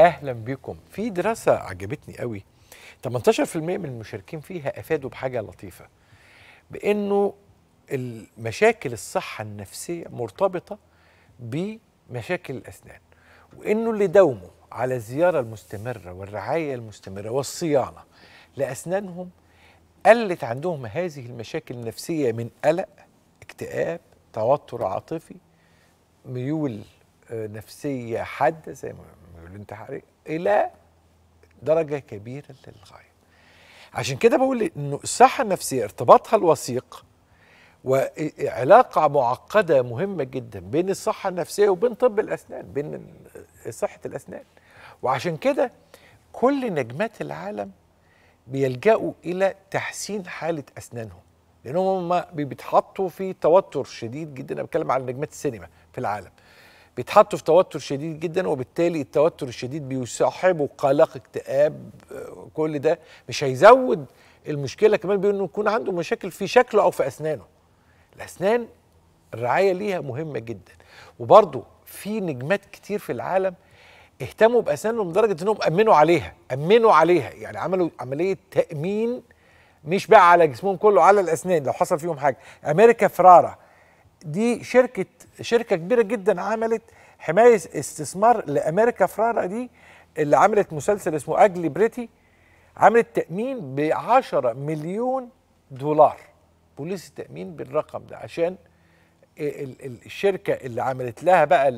اهلا بكم في دراسه عجبتني قوي 18% من المشاركين فيها افادوا بحاجه لطيفه بانه مشاكل الصحه النفسيه مرتبطه بمشاكل الاسنان وانه اللي داوموا على الزياره المستمره والرعايه المستمره والصيانه لاسنانهم قلت عندهم هذه المشاكل النفسيه من قلق اكتئاب توتر عاطفي ميول آه، نفسيه حاده زي ما الانتحارية إلى درجة كبيرة للغاية عشان كده بقول إنه الصحة النفسية ارتباطها الوثيق وعلاقة معقدة مهمة جدا بين الصحة النفسية وبين طب الأسنان بين صحة الأسنان وعشان كده كل نجمات العالم بيلجأوا إلى تحسين حالة أسنانهم لأنهم بيتحطوا في توتر شديد جدا أنا بتكلم على نجمات السينما في العالم بيتحطوا في توتر شديد جدا وبالتالي التوتر الشديد بيصاحبه قلق اكتئاب كل ده مش هيزود المشكله كمان بانه يكون عنده مشاكل في شكله او في اسنانه الاسنان الرعايه ليها مهمه جدا وبرضه في نجمات كتير في العالم اهتموا باسنانهم لدرجه انهم امنوا عليها امنوا عليها يعني عملوا عمليه تامين مش بقى على جسمهم كله على الاسنان لو حصل فيهم حاجه امريكا فرارا دي شركه شركه كبيره جدا عملت حمايه استثمار لامريكا فرارة دي اللي عملت مسلسل اسمه اجلي بريتي عملت تامين ب 10 مليون دولار بوليس التامين بالرقم ده عشان الشركه اللي عملت لها بقى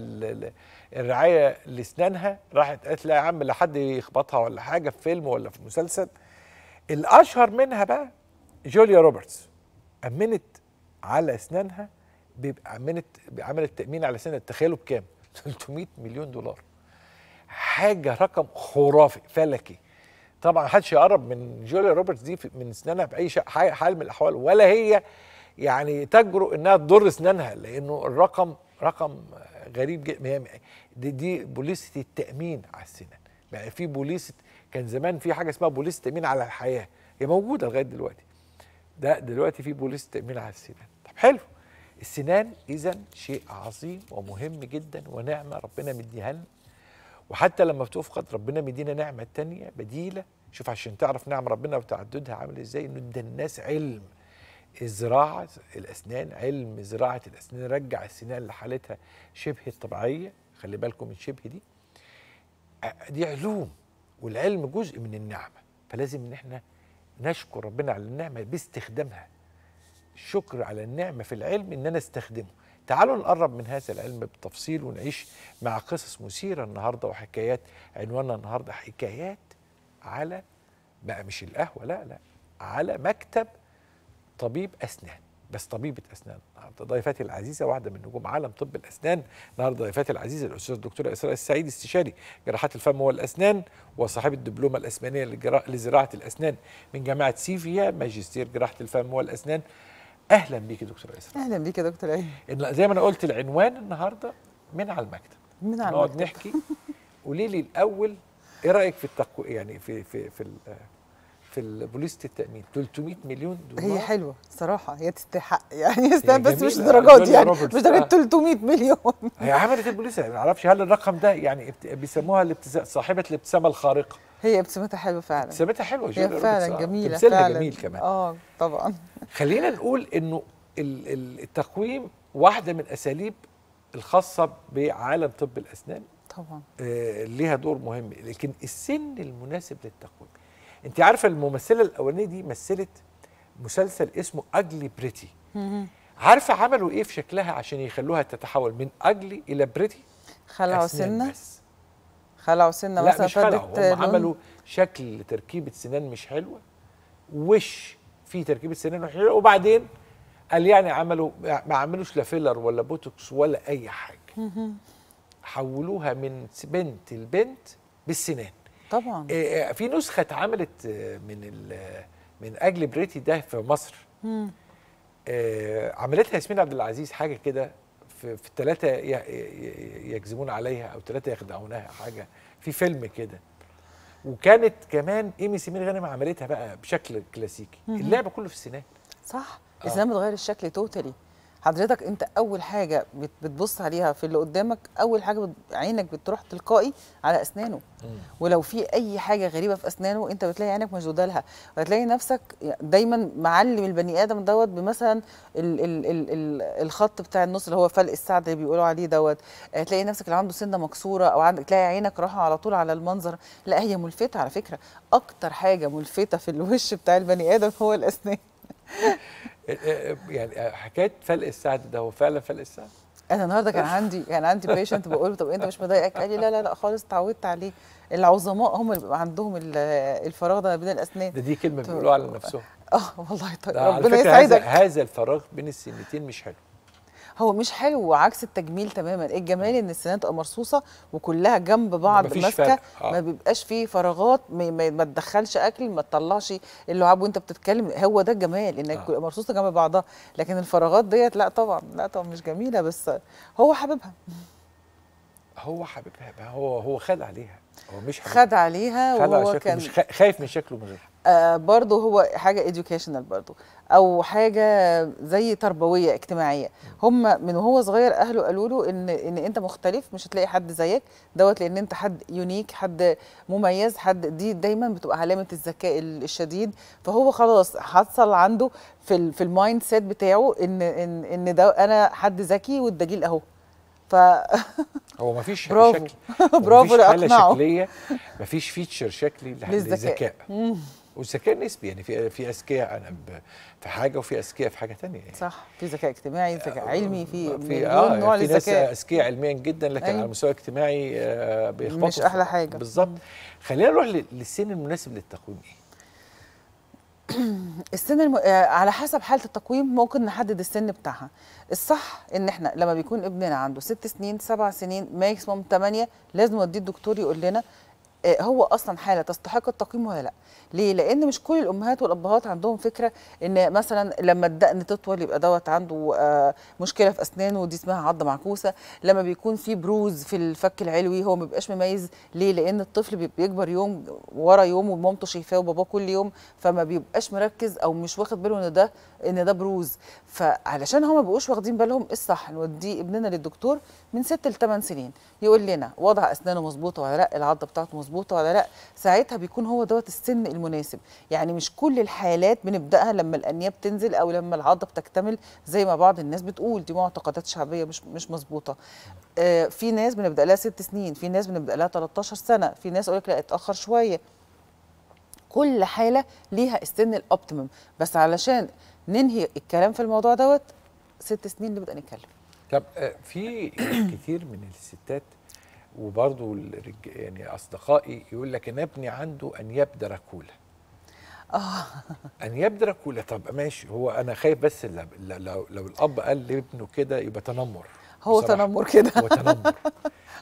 الرعايه لاسنانها راحت قالت لها يا عم لحد يخبطها ولا حاجه في فيلم ولا في مسلسل الاشهر منها بقى جوليا روبرتس امنت على اسنانها بيبقى عملت عملت تامين على سنه تخيلوا بكام 300 مليون دولار حاجه رقم خرافي فلكي طبعا حدش يقرب من جوليا روبرتس دي من اسنانها باي حال من الاحوال ولا هي يعني تجرؤ انها تضر اسنانها لانه الرقم رقم غريب جدا دي, دي بوليسه التامين على السنان بقى يعني في بوليسه كان زمان في حاجه اسمها بوليسه التامين على الحياه هي موجوده لغايه دلوقتي ده دلوقتي في بوليسه تامين على السنان طب حلو السنان اذا شيء عظيم ومهم جدا ونعمه ربنا مديها لنا وحتى لما بتفقد ربنا مدينا نعمه تانية بديله شوف عشان تعرف نعم ربنا وتعددها عامل ازاي انه ادى الناس علم زراعه الاسنان علم زراعه الاسنان رجع السنان لحالتها شبه الطبيعيه خلي بالكم من شبه دي دي علوم والعلم جزء من النعمه فلازم ان احنا نشكر ربنا على النعمه باستخدامها شكر على النعمة في العلم إن أنا استخدمه تعالوا نقرب من هذا العلم بالتفصيل ونعيش مع قصص مثيرة النهاردة وحكايات عنواننا النهاردة حكايات على بقى مش القهوة لا لا على مكتب طبيب أسنان بس طبيبة أسنان النهاردة ضيفتي العزيزة واحدة من نجوم عالم طب الأسنان النهاردة ضيفتي العزيزة الأستاذة الدكتورة إسراء السعيد استشاري جراحات الفم والأسنان وصاحبة الدبلومة الأسبانية لزراعة الأسنان من جامعة سيفيا ماجستير جراحة الفم والأسنان اهلا بيك يا دكتور ايسر اهلا بيك يا دكتور ايسر زي ما انا قلت العنوان النهارده من على المكتب من على المكتب نقعد نحكي قولي لي الاول ايه رايك في التقو... يعني في في في في بوليصة التامين 300 مليون دولار هي حلوه صراحه هي تستحق يعني هي بس مش درجات يعني مش درجه 300 آه. مليون هي عملت البوليصة يعني ما اعرفش هل الرقم ده يعني بيسموها صاحبه الابتسامه الخارقه هي ابتسامتها حلوه فعلا ابتسامتها حلوه هي فعلا آه، جميله فعلا جميل كمان اه طبعا خلينا نقول انه التقويم واحده من اساليب الخاصه بعالم طب الاسنان طبعا آه ليها دور مهم لكن السن المناسب للتقويم انت عارفه الممثله الاولانيه دي مثلت مسلسل اسمه اجلي بريتي عارفه عملوا ايه في شكلها عشان يخلوها تتحول من اجلي الى بريتي خلعوا سنه خلعوا سنه مثلا مش خلعوا هم عملوا شكل تركيبه سنان مش حلوه وش في تركيبه سنان مش حلوه وبعدين قال يعني عملوا ما عملوش لا فيلر ولا بوتوكس ولا اي حاجه حولوها من بنت لبنت بالسنان طبعا آه، آه، في نسخه اتعملت آه، من من اجل بريتي ده في مصر مم. عملتها ياسمين عبد العزيز حاجه كده في, في الثلاثه يكذبون عليها او ثلاثه يخدعونها حاجه في فيلم كده وكانت كمان ايمي سمير غانم عملتها بقى بشكل كلاسيكي اللعبه كله في السنان صح السنان بتغير الشكل توتالي حضرتك انت اول حاجه بتبص عليها في اللي قدامك اول حاجه عينك بتروح تلقائي على اسنانه مم. ولو في اي حاجه غريبه في اسنانه انت بتلاقي عينك مشدوده لها وهتلاقي نفسك دايما معلم البني ادم دوت بمثلا ال ال ال ال الخط بتاع النص اللي هو فلق السعد اللي بيقولوا عليه دوت هتلاقي نفسك اللي عنده سنه مكسوره او عندك تلاقي عينك راحه على طول على المنظر لا هي ملفته على فكره اكتر حاجه ملفته في الوش بتاع البني ادم هو الاسنان إيه، إيه، يعني حكايه فلق السعد ده هو فعلا فلق السعد انا النهارده كان عندي كان عندي بيشنت بقول له طب انت مش مضايقك قال لي لا لا لا خالص اتعودت عليه العظماء هم اللي بيبقى عندهم الفراغ ده بين الاسنان ده دي كلمه بيقولوها على نفسهم اه والله طيب ربنا يسعدك هذا الفراغ بين السنتين مش حلو هو مش حلو وعكس التجميل تماما إيه الجمال ان السنان تبقى مرصوصه وكلها جنب بعض ماسكه آه. ما بيبقاش فيه فراغات ما, ما تدخلش اكل ما تطلعش اللعاب وانت بتتكلم هو ده الجمال انك آه. مرصوصه جنب بعضها لكن الفراغات ديت لا طبعا لا طبعا مش جميله بس هو حاببها هو حبيبها هو هو خد عليها هو مش خد عليها خد وهو كان مش خايف من شكله من غيرها آه، برضه هو حاجه educational برضه او حاجه زي تربويه اجتماعيه هم من وهو صغير اهله قالوا له ان ان انت مختلف مش هتلاقي حد زيك دوت لان انت حد يونيك حد مميز حد دي دايما بتبقى علامه الذكاء الشديد فهو خلاص حصل عنده في في المايند سيت بتاعه ان ان ان ده انا حد ذكي والدجيل اهو ف هو مفيش شكل برافو برافو حاله شكليه مفيش فيتشر شكلي للذكاء والذكاء النسبي يعني في في اذكياء انا في حاجه وفي اذكياء في حاجه ثانيه يعني. صح في ذكاء اجتماعي ذكاء آه، علمي في في اه يعني نوع في ناس اذكياء علميا جدا لكن أيوه. على المستوى الاجتماعي آه، بيخبطوا مش احلى حاجه بالظبط خلينا نروح للسن المناسب للتقويم ايه؟ السن الم... آه، على حسب حاله التقويم ممكن نحدد السن بتاعها الصح ان احنا لما بيكون ابننا عنده ست سنين سبع سنين ماكسيموم ثمانيه لازم نوديه الدكتور يقول لنا آه، هو اصلا حاله تستحق التقييم ولا لا ليه لان مش كل الامهات والابهات عندهم فكره ان مثلا لما الدقن تطول يبقى دوت عنده آه، مشكله في اسنانه ودي اسمها عضه معكوسه لما بيكون في بروز في الفك العلوي هو ما بيبقاش مميز ليه لان الطفل بيكبر يوم ورا يوم ومامته شايفاه وباباه كل يوم فما بيبقاش مركز او مش واخد باله ان ده ان ده بروز فعلشان هما ما بيبقوش واخدين بالهم ايه الصح نوديه ابننا للدكتور من 6 ل 8 سنين يقول لنا وضع اسنانه مظبوطه ولا لا العضه بتاعته مظبوطه مظبوطه ولا لا ساعتها بيكون هو دوت السن المناسب يعني مش كل الحالات بنبداها لما الانياب بتنزل او لما العضه بتكتمل زي ما بعض الناس بتقول دي معتقدات شعبيه مش مش مظبوطه آه، في ناس بنبدا لها ست سنين في ناس بنبدا لها 13 سنه في ناس يقول لك لا اتاخر شويه كل حاله ليها السن الاوبتيمم بس علشان ننهي الكلام في الموضوع دوت ست سنين نبدا نتكلم طب آه، في كتير من الستات وبرضه يعني اصدقائي يقول لك ابني عنده انياب دراكولا اه انياب دراكولا طب ماشي هو انا خايف بس لو, لو الاب قال لابنه كده يبقى تنمر هو تنمر كده هو تنمر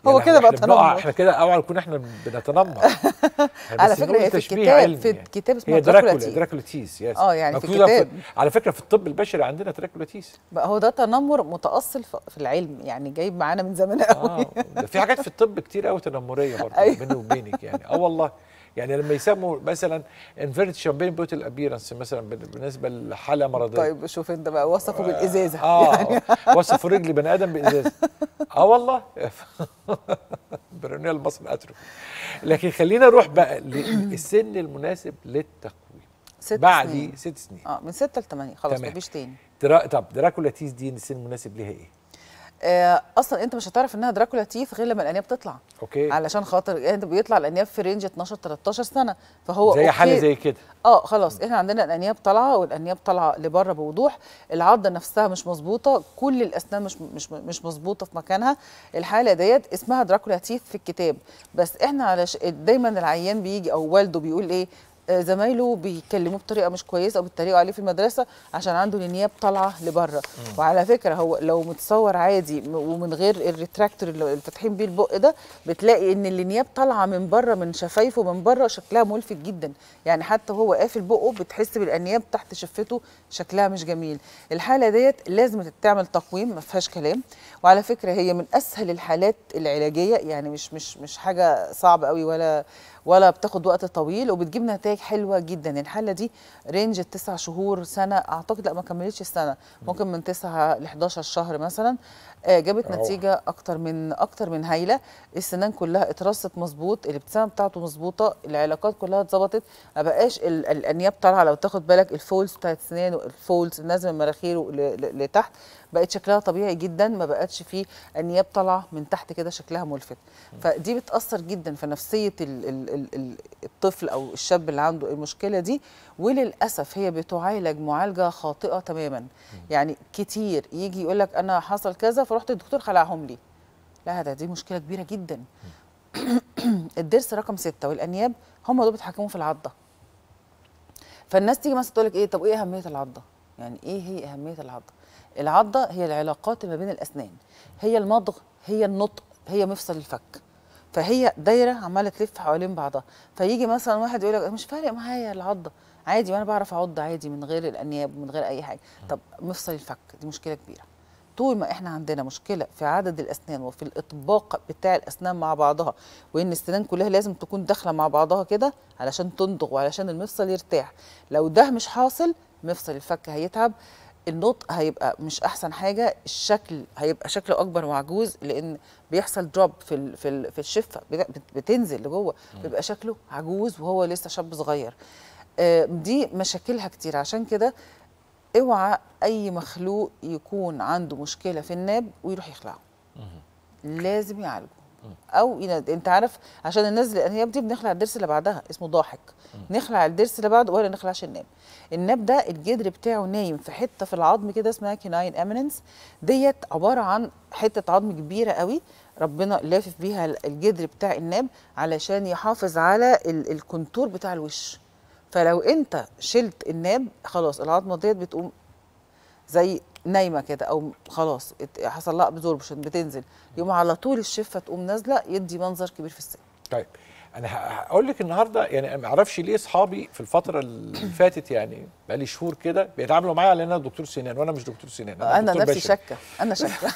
يعني هو كده بقى تنمر احنا كده اوعى نكون احنا بنتنمر على فكره هي في الكتاب في يعني. الكتاب اسمه يعني. دراكولا دراكولاتيس يس اه يعني في الكتاب على فكره في الطب البشري عندنا دراكولاتيس بقى هو ده تنمر متاصل في العلم يعني جايب معانا من زمان قوي اه في حاجات في الطب كتير قوي تنمريه برضه أيوه. بيني وبينك يعني اه والله يعني لما يسموا مثلا انفيرت شامبين بوتل ابيرنس مثلا بالنسبه لحاله مرضيه طيب شوف انت بقى وصفوا بالازازه اه, آه،, آه. يعني وصفوا رجل بني ادم بازازه اه والله برونيال مصر اترو لكن خلينا نروح بقى للسن المناسب للتقويم ست بعد سنين. ست سنين اه من ستة ل 8 خلاص مفيش تاني طب دراكولا تيس دي السن المناسب ليها ايه؟ آه، اصلا انت مش هتعرف انها دراكولا تيف غير لما الانياب تطلع اوكي علشان خاطر انت بيطلع الانياب في رينج 12 13 سنه فهو زي حاله زي كده اه خلاص احنا عندنا الانياب طالعه والانياب طالعه لبره بوضوح العضه نفسها مش مظبوطه كل الاسنان مش مش مش مظبوطه في مكانها الحاله ديت اسمها دراكولا تيف في الكتاب بس احنا علش دايما العيان بيجي او والده بيقول ايه زمايله بيكلموه بطريقه مش كويسه او بيتريقوا عليه في المدرسه عشان عنده النياب طالعه لبره وعلى فكره هو لو متصور عادي ومن غير الريتراكتور اللي فاتحين بيه البق ده بتلاقي ان النياب طالعه من بره من شفايفه من بره شكلها ملفت جدا يعني حتى وهو قافل بقه بتحس بالانياب تحت شفته شكلها مش جميل الحاله ديت لازم تتعمل تقويم ما فيهاش كلام وعلى فكره هي من اسهل الحالات العلاجيه يعني مش مش مش حاجه صعبه قوي ولا ولا بتاخد وقت طويل وبتجيب نتائج حلوه جدا الحاله دي رينج التسع شهور سنه اعتقد لا ما كملتش السنه ممكن من 9 ل 11 شهر مثلا آه، جابت أوه. نتيجه اكتر من اكتر من هايله السنان كلها اترصت مظبوط الابتسامه بتاعته مظبوطه العلاقات كلها اتظبطت ما بقاش الانياب طالعه لو تاخد بالك الفولز بتاعت السنان والفولز نازله من المراخير لتحت بقت شكلها طبيعي جدا ما بقتش فيه انياب طالعه من تحت كده شكلها ملفت فدي بتاثر جدا في نفسيه الـ الـ الـ الطفل او الشاب اللي عنده المشكله دي وللاسف هي بتعالج معالجه خاطئه تماما يعني كتير يجي يقول لك انا حصل كذا فرحت الدكتور خلعهم لي لا ده دي مشكله كبيره جدا الضرس رقم ستة والانياب هم دول بيتحكموا في العضه فالناس تيجي مثلا تقول لك ايه طب ايه اهميه العضه يعني ايه هي اهميه العضه العضة هي العلاقات ما بين الأسنان هي المضغ هي النطق هي مفصل الفك فهي دايرة عمالة تلف حوالين بعضها فيجي مثلا واحد يقول لك مش فارق معايا العضة عادي وانا بعرف اعض عادي من غير الانياب ومن غير اي حاجه طب مفصل الفك دي مشكله كبيره طول ما احنا عندنا مشكله في عدد الاسنان وفي الاطباق بتاع الاسنان مع بعضها وان السنان كلها لازم تكون داخله مع بعضها كده علشان تنضغ وعلشان المفصل يرتاح لو ده مش حاصل مفصل الفك هيتعب النطق هيبقى مش احسن حاجه الشكل هيبقى شكله اكبر وعجوز لان بيحصل دروب في الـ في, الـ في الشفه بتنزل لجوه بيبقى شكله عجوز وهو لسه شاب صغير آه، دي مشاكلها كتير عشان كده اوعى اي مخلوق يكون عنده مشكله في الناب ويروح يخلعه لازم يعالجه او انت عارف عشان الناس هي دي بنخلع الضرس اللي بعدها اسمه ضاحك نخلع الضرس اللي بعده ولا نخلعش الناب الناب ده الجدر بتاعه نايم في حته في العظم كده اسمها كيناين امينس ديت عباره عن حته عظم كبيره قوي ربنا لافف بيها الجدر بتاع الناب علشان يحافظ على الكونتور بتاع الوش فلو انت شلت الناب خلاص العظمه ديت بتقوم زي نايمه كده او خلاص حصل لها ابزوربشن بتنزل يقوم على طول الشفه تقوم نازله يدي منظر كبير في السن طيب انا هقول لك النهارده يعني ما اعرفش ليه اصحابي في الفتره اللي فاتت يعني بقى لي شهور كده بيتعاملوا معايا على ان انا دكتور سنان وانا مش دكتور سنان انا, أنا دكتور نفسي شاكه انا شاكه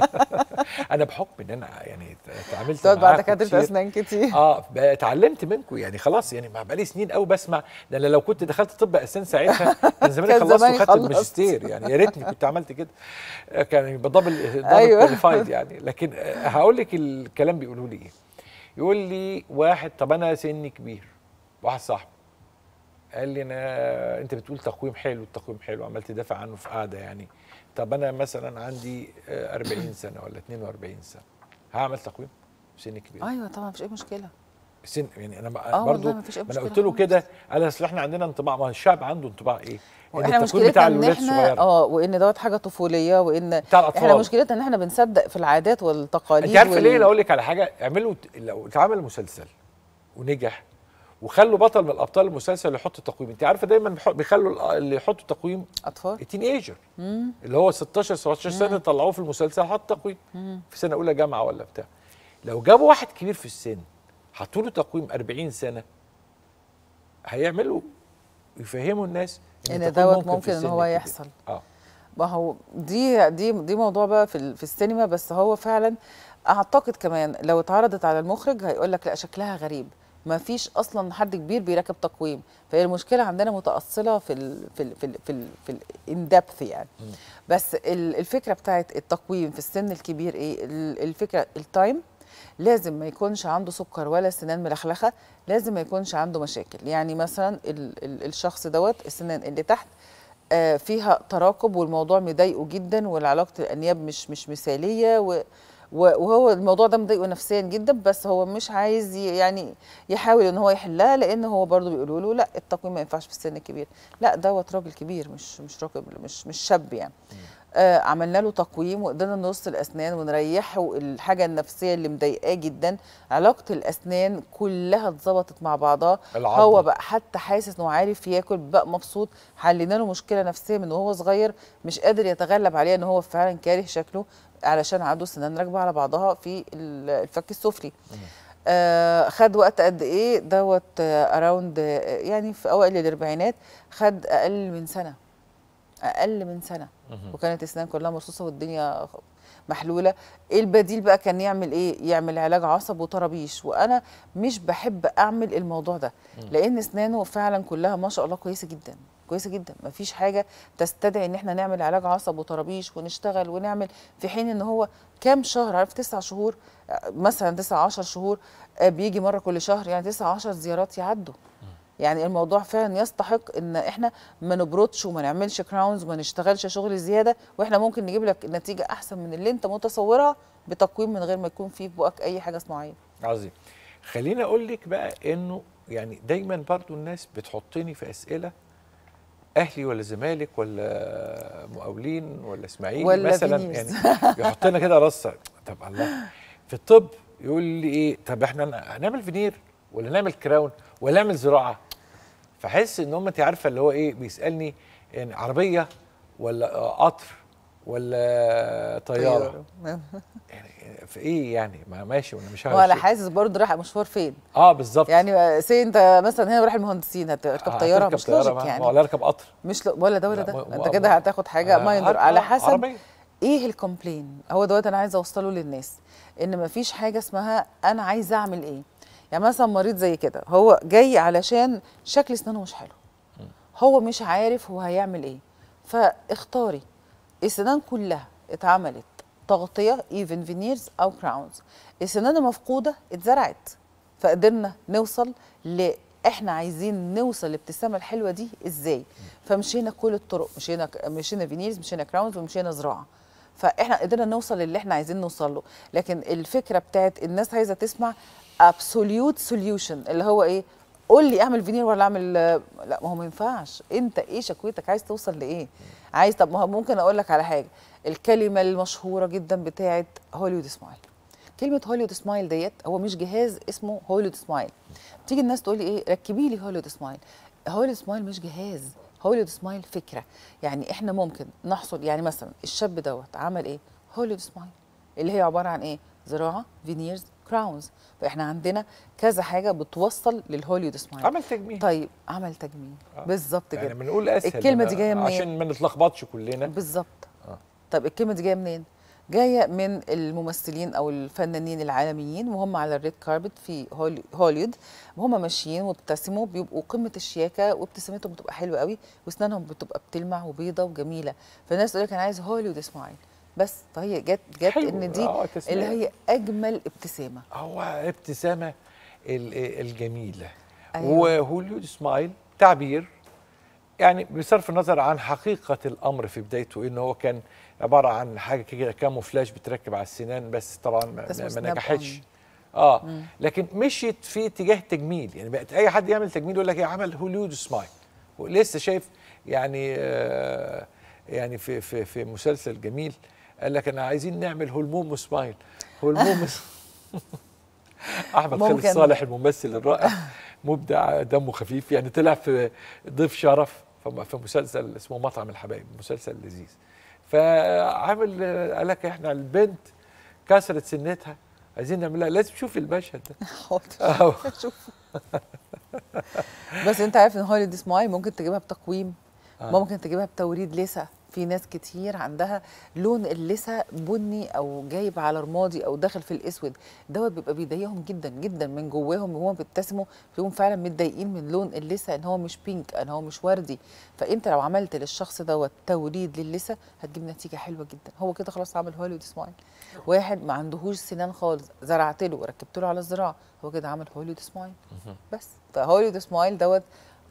انا بحكم ان انا يعني اتعاملت مع بعد كده اسنان كتير اه اتعلمت منكم يعني خلاص يعني بقى لي سنين قوي بسمع ده انا لو كنت دخلت طب اسنان ساعتها كان زمان خلصت وخدت الماجستير يعني يا ريتني كنت عملت كده آه، كان بدبل دبل كواليفايد يعني لكن آه، هقول لك الكلام بيقولوا لي ايه يقول لي واحد طب انا سني كبير واحد صاحبي قال لي انا انت بتقول تقويم حلو التقويم حلو عمال تدافع عنه في قاعده يعني طب انا مثلا عندي 40 آه، سنه ولا 42 سنه هعمل تقويم سن كبير ايوه طبعا مفيش اي مشكله السن يعني انا آه، برضه ما انا قلت له كده قال اصل احنا عندنا انطباع ما الشعب عنده انطباع ايه؟ احنا مشكلتنا ان احنا اه وان دوت حاجه طفوليه وان بتاع الأطفال. احنا مشكلتنا ان احنا بنصدق في العادات والتقاليد انت عارف وال... ليه اقول لك على حاجه اعملوا لو اتعمل مسلسل ونجح وخلوا بطل من الابطال المسلسل اللي يحط التقويم انت عارفه دايما بيخلوا اللي يحطوا تقويم اطفال التين ايجر اللي هو 16 17 سنه طلعوه في المسلسل حط تقويم في سنه اولى جامعه ولا بتاع لو جابوا واحد كبير في السن حطوا له تقويم 40 سنه هيعملوا يفهموا الناس ان دوت ممكن, ان هو يحصل اه ما هو دي دي دي موضوع بقى في, في السينما بس هو فعلا اعتقد كمان لو اتعرضت على المخرج هيقول لك لا شكلها غريب ما فيش اصلا حد كبير بيركب تقويم فهي المشكله عندنا متاصله في الـ في الـ في الـ في, الـ في depth يعني بس الفكره بتاعت التقويم في السن الكبير ايه الفكره التايم لازم ما يكونش عنده سكر ولا سنان ملخلخه لازم ما يكونش عنده مشاكل يعني مثلا ال ال الشخص دوت السنان اللي تحت آه فيها تراكب والموضوع مضايقه جدا والعلاقه الانياب مش مش مثاليه و وهو الموضوع ده مضايقه نفسيا جدا بس هو مش عايز يعني يحاول ان هو يحلها لان هو برضه بيقولوا له لا التقويم ما ينفعش في السن الكبير لا دوت راجل كبير مش مش راجل مش مش شاب يعني آه عملنا له تقويم وقدرنا نرص الاسنان ونريحه الحاجه النفسيه اللي مضايقاه جدا علاقه الاسنان كلها اتظبطت مع بعضها العضل. هو بقى حتى حاسس انه عارف ياكل بقى مبسوط حلينا له مشكله نفسيه من وهو صغير مش قادر يتغلب عليها ان هو فعلا كاره شكله علشان عنده سنان راكبه على بعضها في الفك السفلي آه خد وقت قد ايه دوت اراوند آه،, آه يعني في اوائل الاربعينات خد اقل من سنه اقل من سنه وكانت اسنان كلها مرصوصه والدنيا محلوله ايه البديل بقى كان يعمل ايه يعمل علاج عصب وطرابيش وانا مش بحب اعمل الموضوع ده لان اسنانه فعلا كلها ما شاء الله كويسه جدا كويسه جدا مفيش حاجه تستدعي ان احنا نعمل علاج عصب وطرابيش ونشتغل ونعمل في حين ان هو كام شهر عارف تسع شهور مثلا تسع عشر شهور آه، بيجي مره كل شهر يعني تسع عشر زيارات يعدوا يعني الموضوع فعلا يستحق ان احنا ما نبرطش وما نعملش كراونز وما نشتغلش شغل زياده واحنا ممكن نجيب لك نتيجه احسن من اللي انت متصورها بتقويم من غير ما يكون في بقك اي حاجه صناعيه عظيم خليني اقول لك بقى انه يعني دايما برضو الناس بتحطني في اسئله اهلي ولا زمالك ولا مقاولين ولا اسماعيلي ولا مثلا يعني يحط لنا كده رصه طب الله في الطب يقول لي ايه طب احنا هنعمل فينير ولا نعمل كراون ولا نعمل زراعه فحس ان هم انت عارفه اللي هو ايه بيسالني إن عربيه ولا قطر ولا طياره يعني في ايه يعني ما ماشي وانا مش عارف ولا حاسس برضه رايح مشوار فين اه بالظبط يعني سي انت مثلا هنا رايح المهندسين هتركب آه طياره مش لوجيك يعني ولا اركب قطر مش ل... ولا ده ولا ده انت كده هتاخد حاجه آه ماينر على حسب عربية. ايه الكومبلين هو دوت انا عايز اوصله للناس ان مفيش حاجه اسمها انا عايزه اعمل ايه يعني مثلا مريض زي كده هو جاي علشان شكل اسنانه مش حلو هو مش عارف هو هيعمل ايه فاختاري السنان كلها اتعملت تغطيه ايفن فينيرز او كراونز السنان المفقوده اتزرعت فقدرنا نوصل ل احنا عايزين نوصل الابتسامه الحلوه دي ازاي فمشينا كل الطرق مشينا مشينا فينيرز مشينا كراونز ومشينا زراعه فاحنا قدرنا نوصل للي احنا عايزين نوصل له لكن الفكره بتاعت الناس عايزه تسمع ابسوليوت سوليوشن اللي هو ايه قول لي اعمل فينير ولا اعمل لا ما هو ما ينفعش انت ايه شكوتك عايز توصل لايه عايز طب ما هو ممكن اقول لك على حاجه الكلمه المشهوره جدا بتاعه هوليوود سمايل كلمه هوليوود سمايل ديت هو مش جهاز اسمه هوليوود سمايل تيجي الناس تقول لي ايه ركبي لي هوليوود سمايل هوليوود سمايل مش جهاز هوليود سمايل فكره يعني احنا ممكن نحصل يعني مثلا الشاب دوت عمل ايه هوليود سمايل اللي هي عباره عن ايه زراعه فينيرز كراونز فاحنا عندنا كذا حاجه بتوصل للهوليود سمايل عمل تجميل طيب عمل تجميل آه. بالظبط يعني كده يعني بنقول اسهل الكلمه دي جايه منين عشان ما نتلخبطش كلنا بالظبط آه. طب الكلمه دي جايه منين جايه من الممثلين او الفنانين العالميين وهم على الريد كاربت في هوليود وهم ماشيين وابتسموا بيبقوا قمه الشياكه وابتسامتهم بتبقى حلوه قوي واسنانهم بتبقى بتلمع وبيضه وجميله فالناس تقول لك انا عايز هوليود اسماعيل بس فهي جت جت ان دي آه، اللي هي اجمل ابتسامه هو ابتسامه الجميله أيوة. وهوليود اسماعيل تعبير يعني بصرف النظر عن حقيقه الامر في بدايته ان هو كان عباره عن حاجه كده كاموفلاج بتركب على السنان بس طبعا ما نجحتش اه مم. لكن مشيت في اتجاه تجميل يعني بقت اي حد يعمل تجميل يقول لك ايه عمل هوليود سمايل ولسه شايف يعني آه يعني في في في مسلسل جميل قال لك انا عايزين نعمل هولموم سمايل هولموم احمد خالد صالح الممثل الرائع مبدع دمه خفيف يعني طلع في ضيف شرف في مسلسل اسمه مطعم الحبايب مسلسل لذيذ فعامل قال لك احنا البنت كسرت سنتها عايزين نعملها لازم تشوفي المشهد ده حاضر بس انت عارف ان هوليدي سمايل ممكن تجيبها بتقويم آه. ممكن تجيبها بتوريد لسه في ناس كتير عندها لون اللثه بني او جايب على رمادي او داخل في الاسود دوت بيبقى بيضايقهم جدا جدا من جواهم وهم بيبتسموا فيهم فعلا متضايقين من لون اللثه ان هو مش بينك ان هو مش وردي فانت لو عملت للشخص دوت توريد للثه هتجيب نتيجه حلوه جدا هو كده خلاص عمل هوليود سمايل واحد ما عندهوش سنان خالص زرعت له وركبت له على الزراعه هو كده عمل هوليود سمايل بس فهوليود سمايل دوت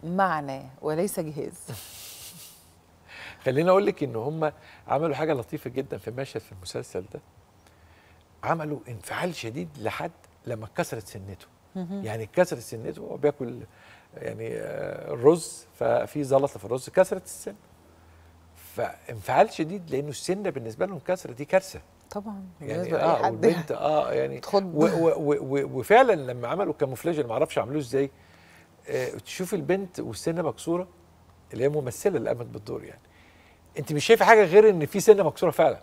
معنى وليس جهاز خليني اقول لك ان هم عملوا حاجه لطيفه جدا في مشهد في المسلسل ده عملوا انفعال شديد لحد لما اتكسرت سنته يعني اتكسرت سنته وهو بياكل يعني آه، الرز ففي زلطه في الرز كسرت السن فانفعال شديد لانه السن بالنسبه لهم كسره دي كارثه طبعا يعني اه والبنت اه يعني و و و وفعلا لما عملوا كاموفلاج ما اعرفش عملوه ازاي آه تشوف البنت والسن مكسوره اللي هي ممثله اللي قامت بالدور يعني انت مش شايفه حاجه غير ان في سنه مكسوره فعلا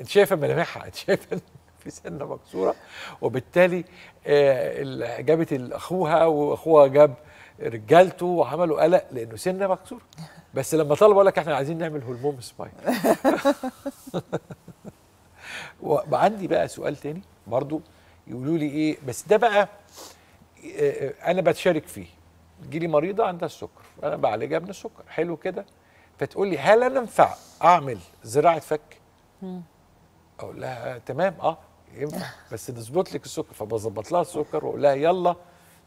انت شايفه ملامحها انت شايفه ان في سنه مكسوره وبالتالي آه جابت اخوها واخوها جاب رجالته وعملوا قلق لانه سنه مكسوره بس لما طلبوا لك احنا عايزين نعمل هرمون سبايك وعندي بقى سؤال تاني برضو يقولوا لي ايه بس ده بقى آه،, آه انا بتشارك فيه جيلي مريضه عندها السكر انا بعالجها من السكر حلو كده بتقول لي هل انا ينفع اعمل زراعه فك؟ اقول لها تمام اه ينفع بس نظبط لك السكر فبظبط لها السكر واقول لها يلا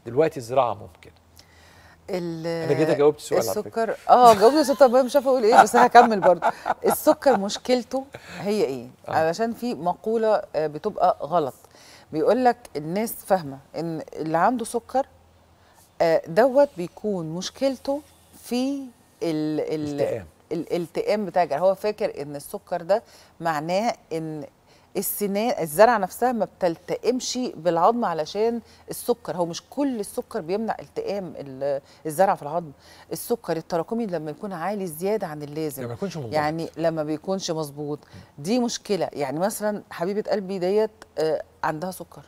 دلوقتي الزراعه ممكن انا كده جاوبت السؤال السكر اه جاوبت السؤال طب مش عارفه اقول ايه بس هكمل برضه السكر مشكلته هي ايه آه. علشان في مقوله آه، بتبقى غلط بيقول لك الناس فاهمه ان اللي عنده سكر آه، دوت بيكون مشكلته في الالتئام الالتئام بتاع الجرح هو فاكر ان السكر ده معناه ان السنان الزرعه نفسها ما بتلتئمش بالعظم علشان السكر هو مش كل السكر بيمنع التئام الزرعه في العظم السكر التراكمي لما يكون عالي زياده عن اللازم لما يكونش مضبوط. يعني لما بيكونش مظبوط دي مشكله يعني مثلا حبيبه قلبي ديت آه، عندها سكر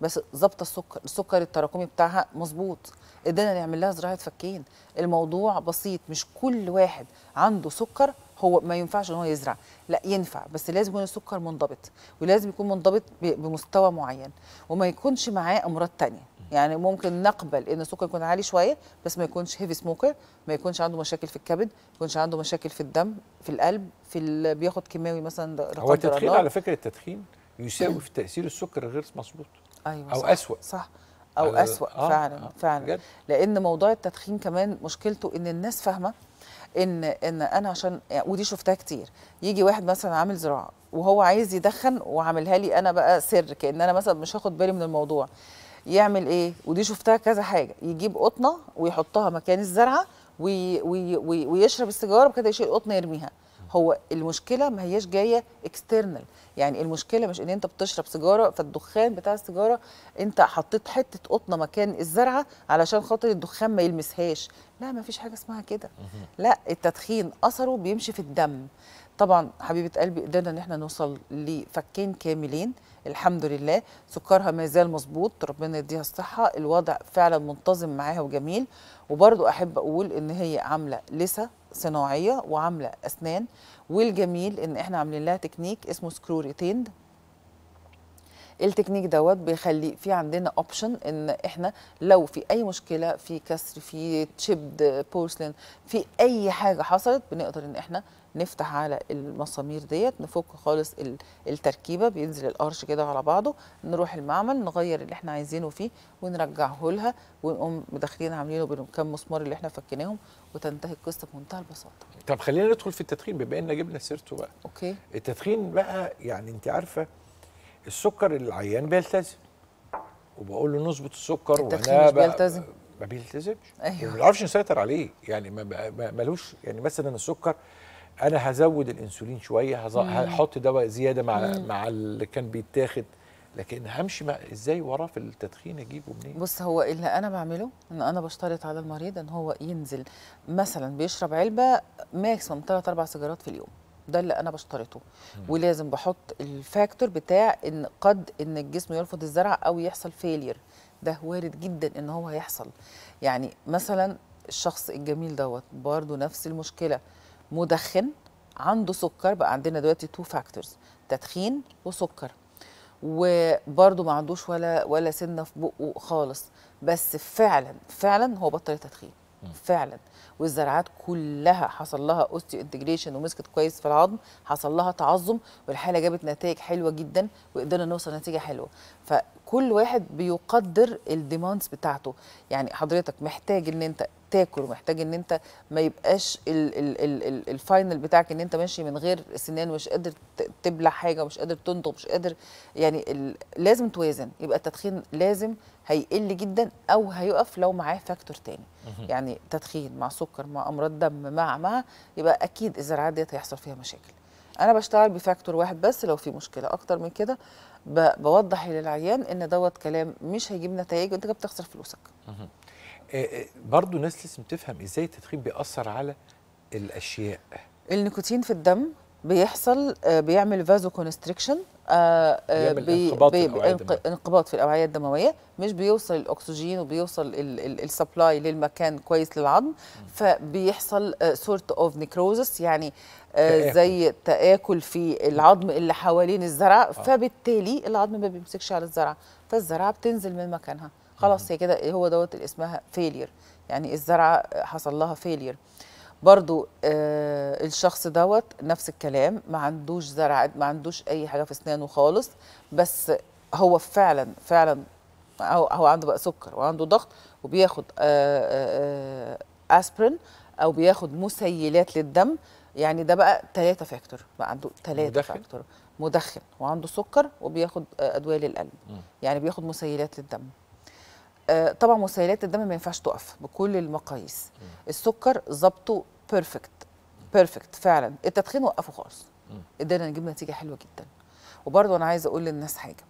بس ظابطه السكر السكر التراكمي بتاعها مظبوط قدرنا نعمل لها زراعه فكين الموضوع بسيط مش كل واحد عنده سكر هو ما ينفعش ان هو يزرع لا ينفع بس لازم يكون السكر منضبط ولازم يكون منضبط بمستوى معين وما يكونش معاه امراض تانية يعني ممكن نقبل ان السكر يكون عالي شويه بس ما يكونش هيفي سموكر ما يكونش عنده مشاكل في الكبد ما يكونش عنده مشاكل في الدم في القلب في بياخد كيماوي مثلا هو التدخين على فكره التدخين يساوي في تاثير السكر غير مظبوط أيوة او صح اسوا صح او اسوا آه فعلا آه فعلا جد. لان موضوع التدخين كمان مشكلته ان الناس فاهمه ان ان انا عشان ودي شفتها كتير يجي واحد مثلا عامل زراعه وهو عايز يدخن وعاملها لي انا بقى سر كان انا مثلا مش هاخد بالي من الموضوع يعمل ايه ودي شفتها كذا حاجه يجيب قطنه ويحطها مكان الزرعه وي وي وي ويشرب السيجاره وكده يشيل قطنه يرميها هو المشكله ما هياش جايه اكسترنال يعني المشكله مش ان انت بتشرب سيجاره فالدخان بتاع السيجاره انت حطيت حته قطنه مكان الزرعه علشان خاطر الدخان ما يلمسهاش لا ما فيش حاجه اسمها كده لا التدخين اثره بيمشي في الدم طبعا حبيبه قلبي قدرنا ان احنا نوصل لفكين كاملين الحمد لله سكرها ما زال مظبوط ربنا يديها الصحه الوضع فعلا منتظم معاها وجميل وبرده احب اقول ان هي عامله لسه صناعيه وعامله اسنان والجميل ان احنا عاملين لها تكنيك اسمه سكرو ريتيند التكنيك دوت بيخلي في عندنا اوبشن ان احنا لو في اي مشكله في كسر في تشيبد بورسلين في اي حاجه حصلت بنقدر ان احنا نفتح على المسامير ديت نفك خالص التركيبه بينزل القرش كده على بعضه نروح المعمل نغير اللي احنا عايزينه فيه ونرجعه لها ونقوم مدخلين عاملينه بالكم مسمار اللي احنا فكيناهم وتنتهي القصه بمنتهى البساطه. طب خلينا ندخل في التدخين بما ان جبنا سيرته بقى. اوكي. التدخين بقى يعني انت عارفه السكر العيان بيلتزم وبقول له نظبط السكر وانا مش بيلتزم ما بيلتزمش أيوة. ما بنعرفش نسيطر عليه يعني ما ملوش يعني مثلا السكر انا هزود الانسولين شويه هحط دواء زياده مع مم. مع اللي كان بيتاخد لكن همشي مع ازاي وراه في التدخين اجيبه منين بص هو اللي انا بعمله ان انا بشترط على المريض ان هو ينزل مثلا بيشرب علبه ماكسيموم 3 4 سيجارات في اليوم ده اللي انا بشترطه ولازم بحط الفاكتور بتاع ان قد ان الجسم يرفض الزرع او يحصل فيلير ده وارد جدا ان هو هيحصل يعني مثلا الشخص الجميل دوت برضه نفس المشكله مدخن عنده سكر بقى عندنا دلوقتي تو فاكتورز تدخين وسكر وبرضه ما عندوش ولا ولا سنه في بقه خالص بس فعلا فعلا هو بطل التدخين فعلا والزرعات كلها حصل لها اوستي انتجريشن ومسكت كويس في العظم حصل لها تعظم والحاله جابت نتائج حلوه جدا وقدرنا نوصل نتيجه حلوه فكل واحد بيقدر الديماندز بتاعته يعني حضرتك محتاج ان انت تاكل ومحتاج ان انت ما يبقاش الفاينل بتاعك ان انت ماشي من غير سنان ومش قادر تبلع حاجه ومش قادر تنطق مش قادر يعني لازم توازن يبقى التدخين لازم هيقل جدا او هيقف لو معاه فاكتور تاني يعني تدخين مع سكر مع امراض دم مع مع يبقى اكيد الزراعات ديت هيحصل فيها مشاكل انا بشتغل بفاكتور واحد بس لو في مشكله اكتر من كده بوضح للعيان ان دوت كلام مش هيجيب نتائج وانت بتخسر فلوسك إيه، إيه، برضو الناس لازم تفهم ازاي التدخين بيأثر على الاشياء النيكوتين في الدم بيحصل آه، بيعمل فازو آه، كونستريكشن آه، بيعمل انقباض, بي في انقباض في الاوعيه الدمويه مش بيوصل الاكسجين وبيوصل السبلاي للمكان كويس للعظم فبيحصل سورت اوف نيكروزس يعني زي تاكل في العظم اللي حوالين الزرع فبالتالي العظم ما بيمسكش على الزرع فالزرعه بتنزل من مكانها خلاص هي كده هو دوت اللي اسمها فيلير يعني الزرعه حصل لها فيلير برضو آه الشخص دوت نفس الكلام ما عندوش زرع ما عندوش اي حاجه في اسنانه خالص بس هو فعلا فعلا هو, هو عنده بقى سكر وعنده ضغط وبياخد آه آه اسبرين آه، او بياخد مسيلات للدم يعني ده بقى ثلاثة فاكتور بقى عنده ثلاثة فاكتور مدخن وعنده سكر وبياخد آه، ادويه للقلب م. يعني بياخد مسيلات للدم آه، طبعا مسيلات الدم ما ينفعش تقف بكل المقاييس السكر ظبطه بيرفكت بيرفكت فعلا التدخين وقفه خالص قدرنا نجيب نتيجه حلوه جدا وبرضه انا عايزه اقول للناس حاجه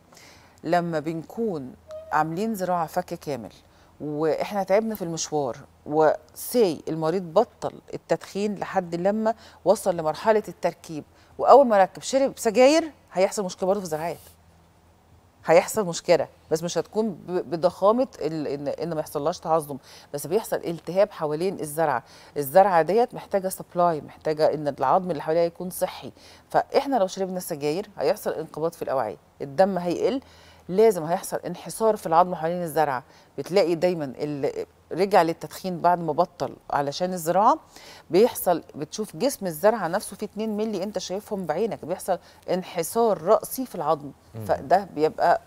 لما بنكون عاملين زراعه فك كامل واحنا تعبنا في المشوار وسي المريض بطل التدخين لحد لما وصل لمرحله التركيب واول ما ركب شرب سجاير هيحصل مشكله برضه في الزراعات هيحصل مشكله بس مش هتكون بضخامه ان ان ما يحصلهاش تعظم بس بيحصل التهاب حوالين الزرعه الزرعه ديت محتاجه سبلاي محتاجه ان العظم اللي حواليها يكون صحي فاحنا لو شربنا سجاير هيحصل انقباض في الاوعيه الدم هيقل لازم هيحصل انحسار في العظم حوالين الزرعه بتلاقي دايما رجع للتدخين بعد ما بطل علشان الزراعه بيحصل بتشوف جسم الزرعه نفسه فيه 2 مللي انت شايفهم بعينك بيحصل انحسار راسي في العظم فده بيبقى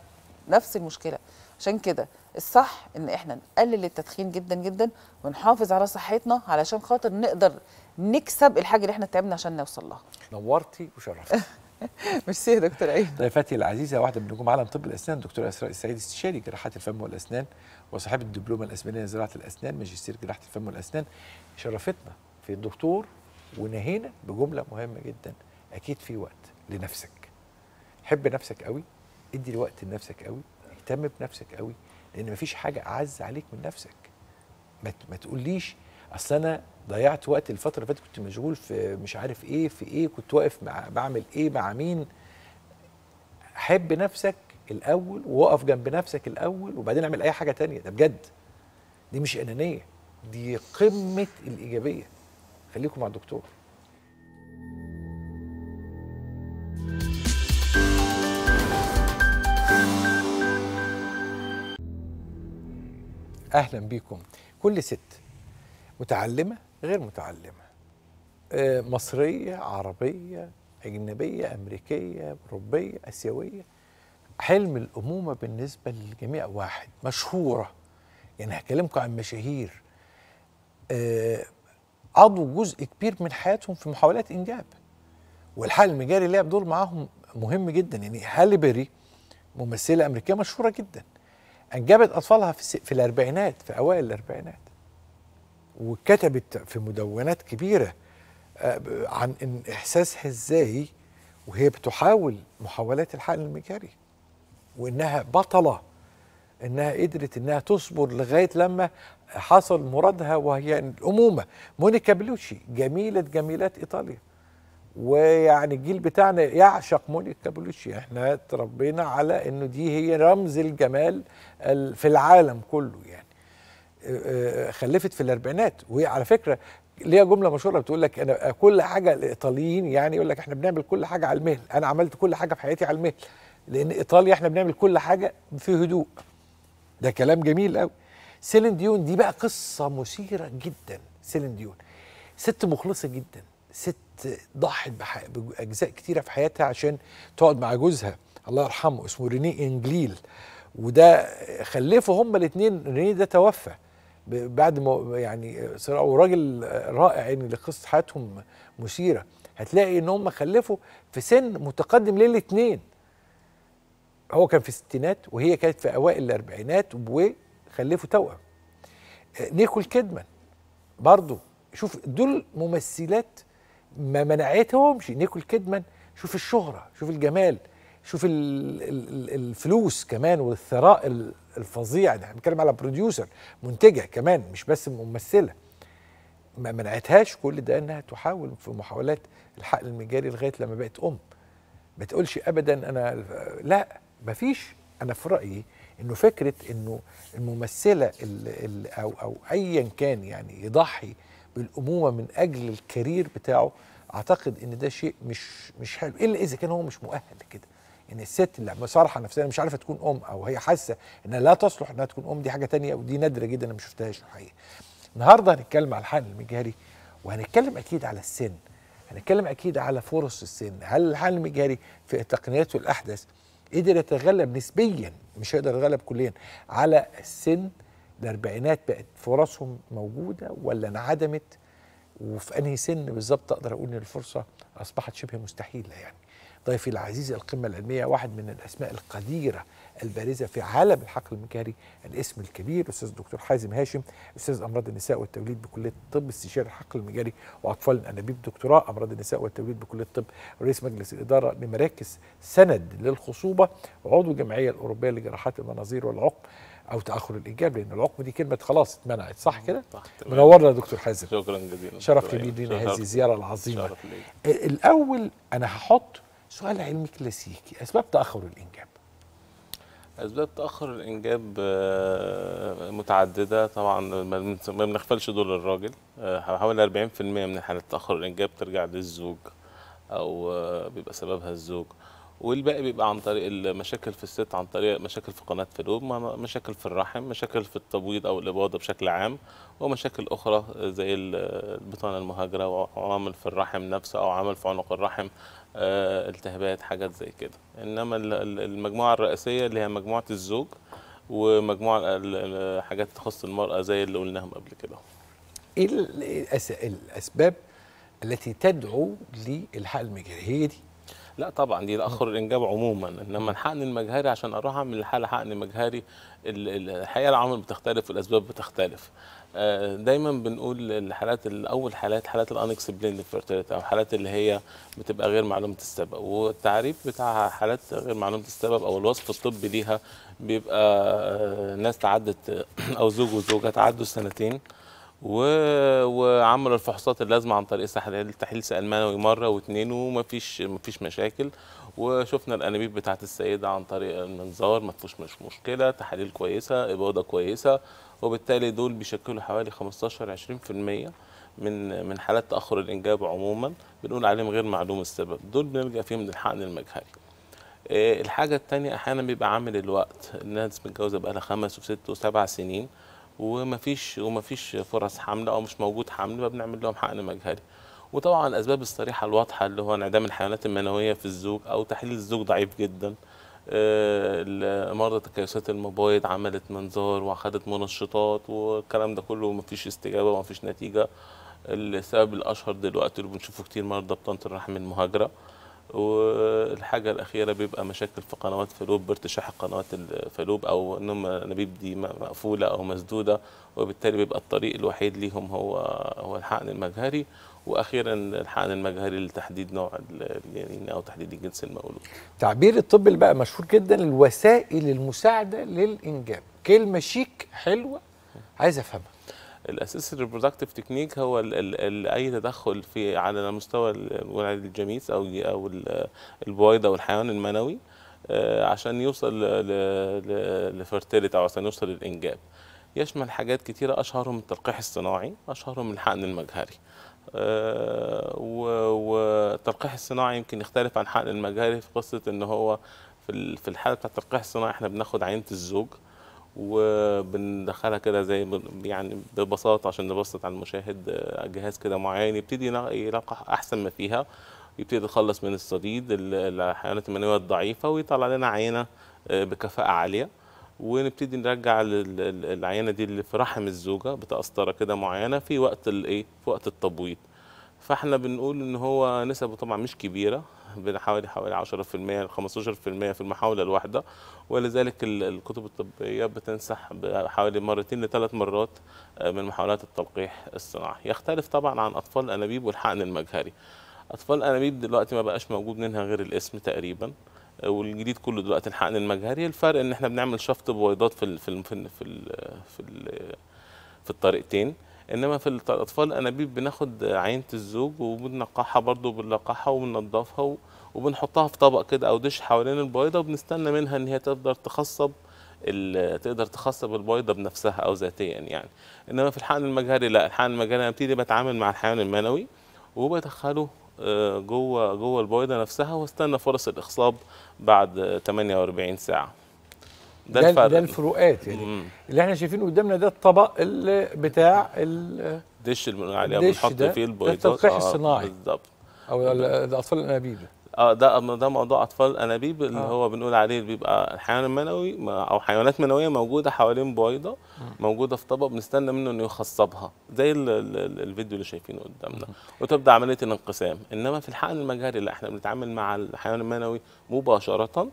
نفس المشكله عشان كده الصح ان احنا نقلل التدخين جدا جدا ونحافظ على صحتنا علشان خاطر نقدر نكسب الحاجه اللي احنا تعبنا عشان نوصل لها نورتي وشرفتي مش يا دكتور عيد ضيفتي العزيزه واحده من نجوم عالم طب الاسنان دكتور اسراء السعيد استشاري جراحات الفم والاسنان وصاحبه الدبلومه الاسبانيه لزراعه الاسنان ماجستير جراحه الفم والاسنان شرفتنا في الدكتور ونهينا بجمله مهمه جدا اكيد في وقت لنفسك حب نفسك قوي ادي الوقت لنفسك قوي اهتم بنفسك قوي لان مفيش حاجه اعز عليك من نفسك ما, ما تقوليش اصل انا ضيعت وقت الفتره اللي فاتت كنت مشغول في مش عارف ايه في ايه كنت واقف مع بعمل ايه مع مين حب نفسك الاول ووقف جنب نفسك الاول وبعدين اعمل اي حاجه تانية ده بجد دي مش انانيه دي قمه الايجابيه خليكم مع الدكتور اهلا بيكم كل ست متعلمه غير متعلمه آه، مصريه عربيه اجنبيه امريكيه اوروبيه اسيويه حلم الأمومة بالنسبة للجميع واحد مشهورة يعني هكلمكم عن مشاهير آه، قضوا جزء كبير من حياتهم في محاولات إنجاب والحال جاري لعب دول معاهم مهم جدا يعني هالي بيري ممثلة أمريكية مشهورة جدا أنجبت أطفالها في, في الأربعينات في أوائل الأربعينات وكتبت في مدونات كبيرة آه، عن إن إحساسها إزاي وهي بتحاول محاولات الحقن المجاري وانها بطله انها قدرت انها تصبر لغايه لما حصل مرادها وهي الامومه مونيكا بلوتشي جميله جميلات ايطاليا ويعني الجيل بتاعنا يعشق مونيكا بلوتشي احنا تربينا على انه دي هي رمز الجمال في العالم كله يعني خلفت في الاربعينات وعلى فكره ليها جمله مشهوره بتقول لك انا كل حاجه الايطاليين يعني يقول لك احنا بنعمل كل حاجه على المهل انا عملت كل حاجه في حياتي على المهل لان ايطاليا احنا بنعمل كل حاجه في هدوء ده كلام جميل قوي سيلين ديون دي بقى قصه مثيره جدا سيلين ديون ست مخلصه جدا ست ضحت باجزاء كتيره في حياتها عشان تقعد مع جوزها الله يرحمه اسمه ريني انجليل وده خلفوا هما الاثنين ريني ده توفى بعد ما يعني صراع وراجل رائع يعني لقصه حياتهم مثيره هتلاقي ان هم خلفوا في سن متقدم للاثنين هو كان في الستينات وهي كانت في اوائل الاربعينات وخلفوا توأم آه، نيكول كيدمان برضو شوف دول ممثلات ما منعتهمش نيكول كيدمان شوف الشهرة شوف الجمال شوف الفلوس كمان والثراء الفظيع ده بنتكلم على بروديوسر منتجة كمان مش بس ممثلة ما منعتهاش كل ده انها تحاول في محاولات الحقل المجاري لغايه لما بقت ام ما تقولش ابدا انا لا مفيش انا في رايي انه فكره انه الممثله اللي او او ايا كان يعني يضحي بالامومه من اجل الكارير بتاعه اعتقد ان ده شيء مش مش حلو الا اذا كان هو مش مؤهل لكده ان يعني الست اللي مصارحه نفسها مش عارفه تكون ام او هي حاسه انها لا تصلح انها تكون ام دي حاجه تانية ودي نادره جدا انا ما شفتهاش في الحقيقه. النهارده هنتكلم على الحقن المجهري وهنتكلم اكيد على السن. هنتكلم اكيد على فرص السن، هل الحقن المجهري في تقنياته الاحدث قدر يتغلب نسبيا مش هيقدر يتغلب كليا على السن الاربعينات بقت فرصهم موجوده ولا انعدمت وفي انهي سن بالظبط اقدر اقول ان الفرصه اصبحت شبه مستحيله يعني ضيفي العزيز القمه العلميه واحد من الاسماء القديره البارزه في عالم الحقل المجهري الاسم الكبير الاستاذ الدكتور حازم هاشم استاذ امراض النساء والتوليد بكليه الطب استشاري الحقل المجهري واطفال الانابيب دكتوراه امراض النساء والتوليد بكليه الطب رئيس مجلس الاداره لمراكز سند للخصوبه عضو الجمعيه الاوروبيه لجراحات المناظير والعقم او تاخر الايجاب لان العقم دي كلمه خلاص اتمنعت صح كده منورنا يا دكتور حازم شكرا جزيلا شرف كبير لينا هذه الزياره العظيمه الاول انا هحط سؤال علمي كلاسيكي اسباب تاخر الانجاب اسباب تاخر الانجاب آه، متعدده طبعا ما بنغفلش دور الراجل آه، حوالي 40% من حالات تاخر الانجاب ترجع للزوج او آه، بيبقى سببها الزوج والباقي بيبقى عن طريق المشاكل في الست عن طريق مشاكل في قناه فلوب مشاكل في الرحم مشاكل في التبويض او الاباضه بشكل عام ومشاكل اخرى زي البطانه المهاجره وعوامل في الرحم نفسه او عامل في عنق الرحم آه، التهابات حاجات زي كده انما المجموعه الرئيسيه اللي هي مجموعه الزوج ومجموعه حاجات تخص المراه زي اللي قلناهم قبل كده ايه, إيه الاسباب التي تدعو للحقن المجهري هي دي لا طبعا دي تاخر الانجاب عموما انما الحقن المجهري عشان اروح اعمل الحاله حقن مجهري الحقيقه العمل بتختلف والاسباب بتختلف آه، دايما بنقول الحالات الاول حالات حالات الانكسبليند فيرتيليتي او الحالات اللي هي بتبقى غير معلومه السبب والتعريف بتاع حالات غير معلومه السبب او الوصف الطبي ليها بيبقى آه، ناس تعدت آه، او زوج وزوجه تعدوا سنتين و... وعملوا الفحوصات اللازمه عن طريق تحليل سأل منوي مره واثنين ومفيش مفيش مشاكل وشفنا الانابيب بتاعت السيده عن طريق المنظار ما فيهوش مش مشكله تحاليل كويسه اباضه كويسه وبالتالي دول بيشكلوا حوالي 15 20% من من حالات تاخر الانجاب عموما بنقول عليهم غير معلوم السبب دول بنلجا فيهم للحقن المجهري آه، الحاجه الثانيه احيانا بيبقى عامل الوقت الناس متجوزه بقى لها خمس وست وسبع سنين ومفيش ومفيش فرص حمل او مش موجود حمل فبنعمل لهم حقن مجهري وطبعا الاسباب الصريحه الواضحه اللي هو انعدام الحيوانات المنويه في الزوج او تحليل الزوج ضعيف جدا آه، مرضى تكيسات المبايض عملت منظار وأخدت منشطات والكلام ده كله مفيش استجابة ومفيش نتيجة السبب الأشهر دلوقتي اللي بنشوفه كتير مرضى بطنط الرحم المهاجرة والحاجة الأخيرة بيبقى مشاكل في قنوات فلوب بارتشاح قنوات الفلوب أو هم انابيب دي مقفولة أو مسدودة وبالتالي بيبقى الطريق الوحيد ليهم هو هو الحقن المجهري واخيرا الحقن المجهري لتحديد نوع الجنين يعني او تحديد الجنس المولود. تعبير الطب اللي بقى مشهور جدا الوسائل المساعده للانجاب، كلمه شيك حلوه عايز افهمها. الاساس الريبرودكتيف تكنيك هو الـ الـ الـ اي تدخل في على مستوى الولد الجميس او او البويضه او الحيوان المنوي آه، عشان يوصل لفرتيليتي او عشان يوصل للانجاب. يشمل حاجات كتيره اشهرهم التلقيح الصناعي، اشهرهم الحقن المجهري. آه، والتلقيح الصناعي يمكن يختلف عن حقن المجاري في قصه ان هو في الحاله بتاعت التلقيح الصناعي احنا بناخد عينه الزوج وبندخلها كده زي يعني ببساطه عشان نبسط على المشاهد آه، جهاز كده معين يبتدي يلقح احسن ما فيها يبتدي يتخلص من الصديد الحيوانات المنويه الضعيفه ويطلع لنا عينه آه، بكفاءه عاليه ونبتدي نرجع العينه دي اللي في رحم الزوجه بتقسطره كده معينه في وقت الايه في وقت التبويض فاحنا بنقول ان هو نسبه طبعا مش كبيره بين حوالي حوالي 10% ل 15% في المحاوله الواحده ولذلك الكتب الطبيه بتنصح بحوالي مرتين لثلاث مرات آه، من محاولات التلقيح الصناعي يختلف طبعا عن اطفال الانابيب والحقن المجهري اطفال الانابيب دلوقتي ما بقاش موجود منها غير الاسم تقريبا والجديد كله دلوقتي الحقن المجهري الفرق ان احنا بنعمل شفط بويضات في الـ في الـ في الـ في, الـ في, الـ في الطريقتين انما في الاطفال انابيب بناخد عينه الزوج وبنقحها برضو بنلقحها وبننضفها وبنحطها في طبق كده او دش حوالين البيضه وبنستنى منها ان هي تقدر تخصب تقدر تخصب البيضه بنفسها او ذاتيا يعني انما في الحقن المجهري لا الحقن المجهري انا ببتدي بتعامل مع الحيوان المنوي وبدخله آه، جوه جوه البويضه نفسها واستنى فرص الاخصاب بعد 48 ساعه ده, ده الفرق ده الفروقات يعني مم. اللي احنا شايفينه قدامنا ده الطبق اللي بتاع الدش اللي بنقول عليه بنحط فيه البيضات التلقيح آه، الصناعي بالظبط او الاطفال الانابيب اه ده ده موضوع اطفال الانابيب اللي آه. هو بنقول عليه بيبقى الحيوان المنوي او حيوانات منويه موجوده حوالين بويضه موجوده في طبق بنستنى منه انه يخصبها زي الـ الـ الفيديو اللي شايفينه قدامنا وتبدا عمليه الانقسام انما في الحقن المجهري لا احنا بنتعامل مع الحيوان المنوي مباشره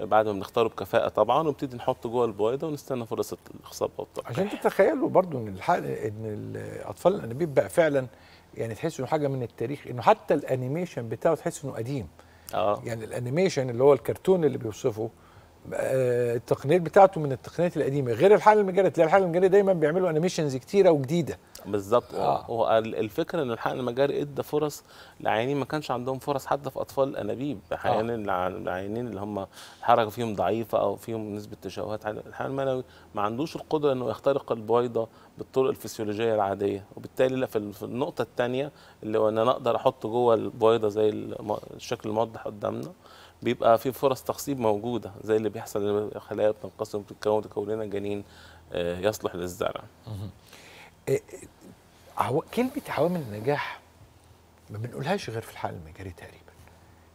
بعد ما بنختاره بكفاءه طبعا ونبتدي نحط جوه البويضه ونستنى فرصه الاخصاب او عشان تتخيلوا برضو ان الحقن ان الاطفال الانابيب بقى فعلا يعني تحس انه حاجه من التاريخ انه حتى الانيميشن بتاعه تحس انه قديم اه يعني الانيميشن اللي هو الكرتون اللي بيوصفه آه، التقنيات بتاعته من التقنيات القديمه غير الحاله المجريه تلاقي الحاله المجريه دايما بيعملوا انيميشنز كتيره وجديده بالظبط آه. هو الفكره ان الحقل المجاري ادى فرص لعيانين ما كانش عندهم فرص حتى في اطفال الانابيب آه. احيانا آه. العيانين اللي هم الحركه فيهم ضعيفه او فيهم نسبه تشوهات الحقل المنوي ما عندوش القدره انه يخترق البويضه بالطرق الفسيولوجيه العاديه وبالتالي في النقطه الثانيه اللي هو انا اقدر احط جوه البويضه زي الشكل الموضح قدامنا بيبقى في فرص تخصيب موجوده زي اللي بيحصل خلايا بتنقسم بتتكون تكون لنا جنين آه، يصلح للزرع. إيه، إيه، كلمه عوامل النجاح ما بنقولهاش غير في الحقل المجاري تقريبا.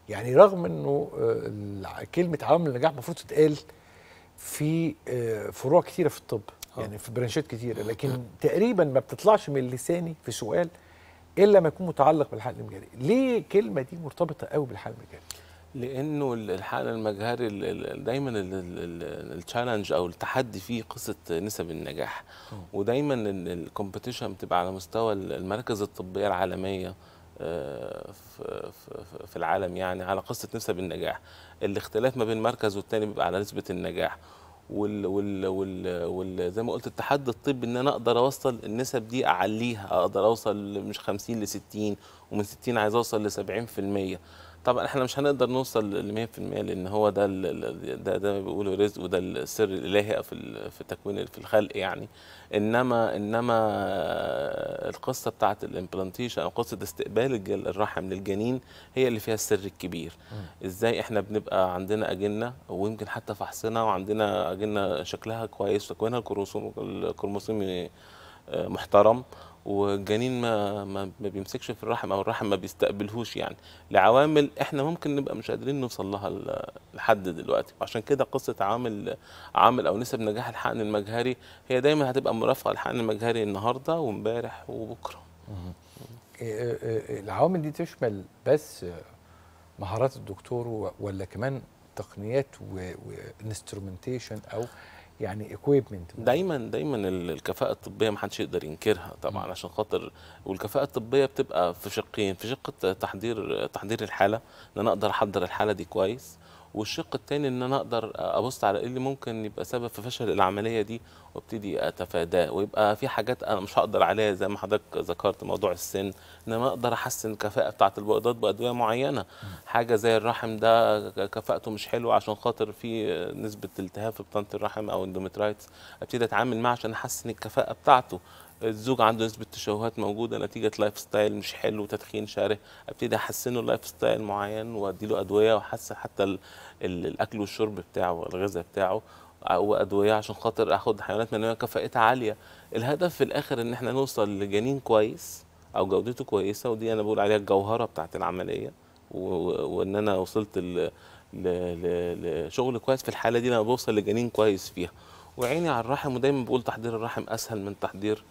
يعني رغم انه آه، كلمه عوامل النجاح المفروض تتقال في آه، فروع كثيره في الطب يعني في برانشات كثيره لكن تقريبا ما بتطلعش من لساني في سؤال الا ما يكون متعلق بالحقل المجاري ليه الكلمه دي مرتبطه قوي بالحقل المجاري لانه الحقن المجهري دايما التشالنج او التحدي فيه قصه نسب النجاح ودايما الكومبيتيشن بتبقى على مستوى المراكز الطبيه العالميه آه، في العالم يعني على قصه نسب النجاح الاختلاف ما بين مركز والتاني بيبقى على نسبه النجاح وال وال وال وال زي ما قلت التحدي الطبي ان انا اقدر اوصل النسب دي اعليها اقدر اوصل مش 50 ل 60 ومن 60 عايز اوصل ل 70% طبعا احنا مش هنقدر نوصل ل 100% لان هو ده ده ده بيقولوا رزق وده السر الالهي في في تكوين في الخلق يعني انما انما القصه بتاعه الامبلانتيشن او قصه استقبال الرحم للجنين هي اللي فيها السر الكبير ازاي احنا بنبقى عندنا اجنه ويمكن حتى فحصنا وعندنا اجنه شكلها كويس وتكوينها الكروموسوم محترم والجنين ما, ما ما بيمسكش في الرحم او الرحم ما بيستقبلهوش يعني لعوامل احنا ممكن نبقى مش قادرين نوصل لها لحد دلوقتي وعشان كده قصه عامل عامل او نسب نجاح الحقن المجهري هي دايما هتبقى مرافقه للحقن المجهري النهارده وامبارح وبكره إيه، إيه، إيه، العوامل دي تشمل بس مهارات الدكتور ولا كمان تقنيات وانسترومنتيشن او يعني اكويبمنت دايما دايما الكفاءه الطبيه ما حدش يقدر ينكرها طبعا عشان خاطر والكفاءه الطبيه بتبقى في شقين في شقه تحضير تحضير الحاله ان انا اقدر احضر الحاله دي كويس والشق الثاني ان انا اقدر ابص على ايه اللي ممكن يبقى سبب في فشل العمليه دي وابتدي اتفاداه ويبقى في حاجات انا مش هقدر عليها زي ما حضرتك ذكرت موضوع السن ان انا اقدر احسن الكفاءه بتاعه البويضات بادويه معينه حاجه زي الرحم ده كفاءته مش حلوه عشان خاطر في نسبه التهاب في بطانه الرحم او اندومترايتس ابتدي اتعامل معاه عشان احسن الكفاءه بتاعته الزوج عنده نسبه تشوهات موجوده نتيجه لايف ستايل مش حلو تدخين شره ابتدي احسنه لايف ستايل معين وادي له ادويه واحسن حتى الـ الـ الاكل والشرب بتاعه الغذاء بتاعه وادويه عشان خاطر اخد حيوانات منويه كفائتها عاليه الهدف في الاخر ان احنا نوصل لجنين كويس او جودته كويسه ودي انا بقول عليها الجوهره بتاعه العمليه وان انا وصلت لشغل كويس في الحاله دي لما بوصل لجنين كويس فيها وعيني على الرحم ودايما بقول تحضير الرحم اسهل من تحضير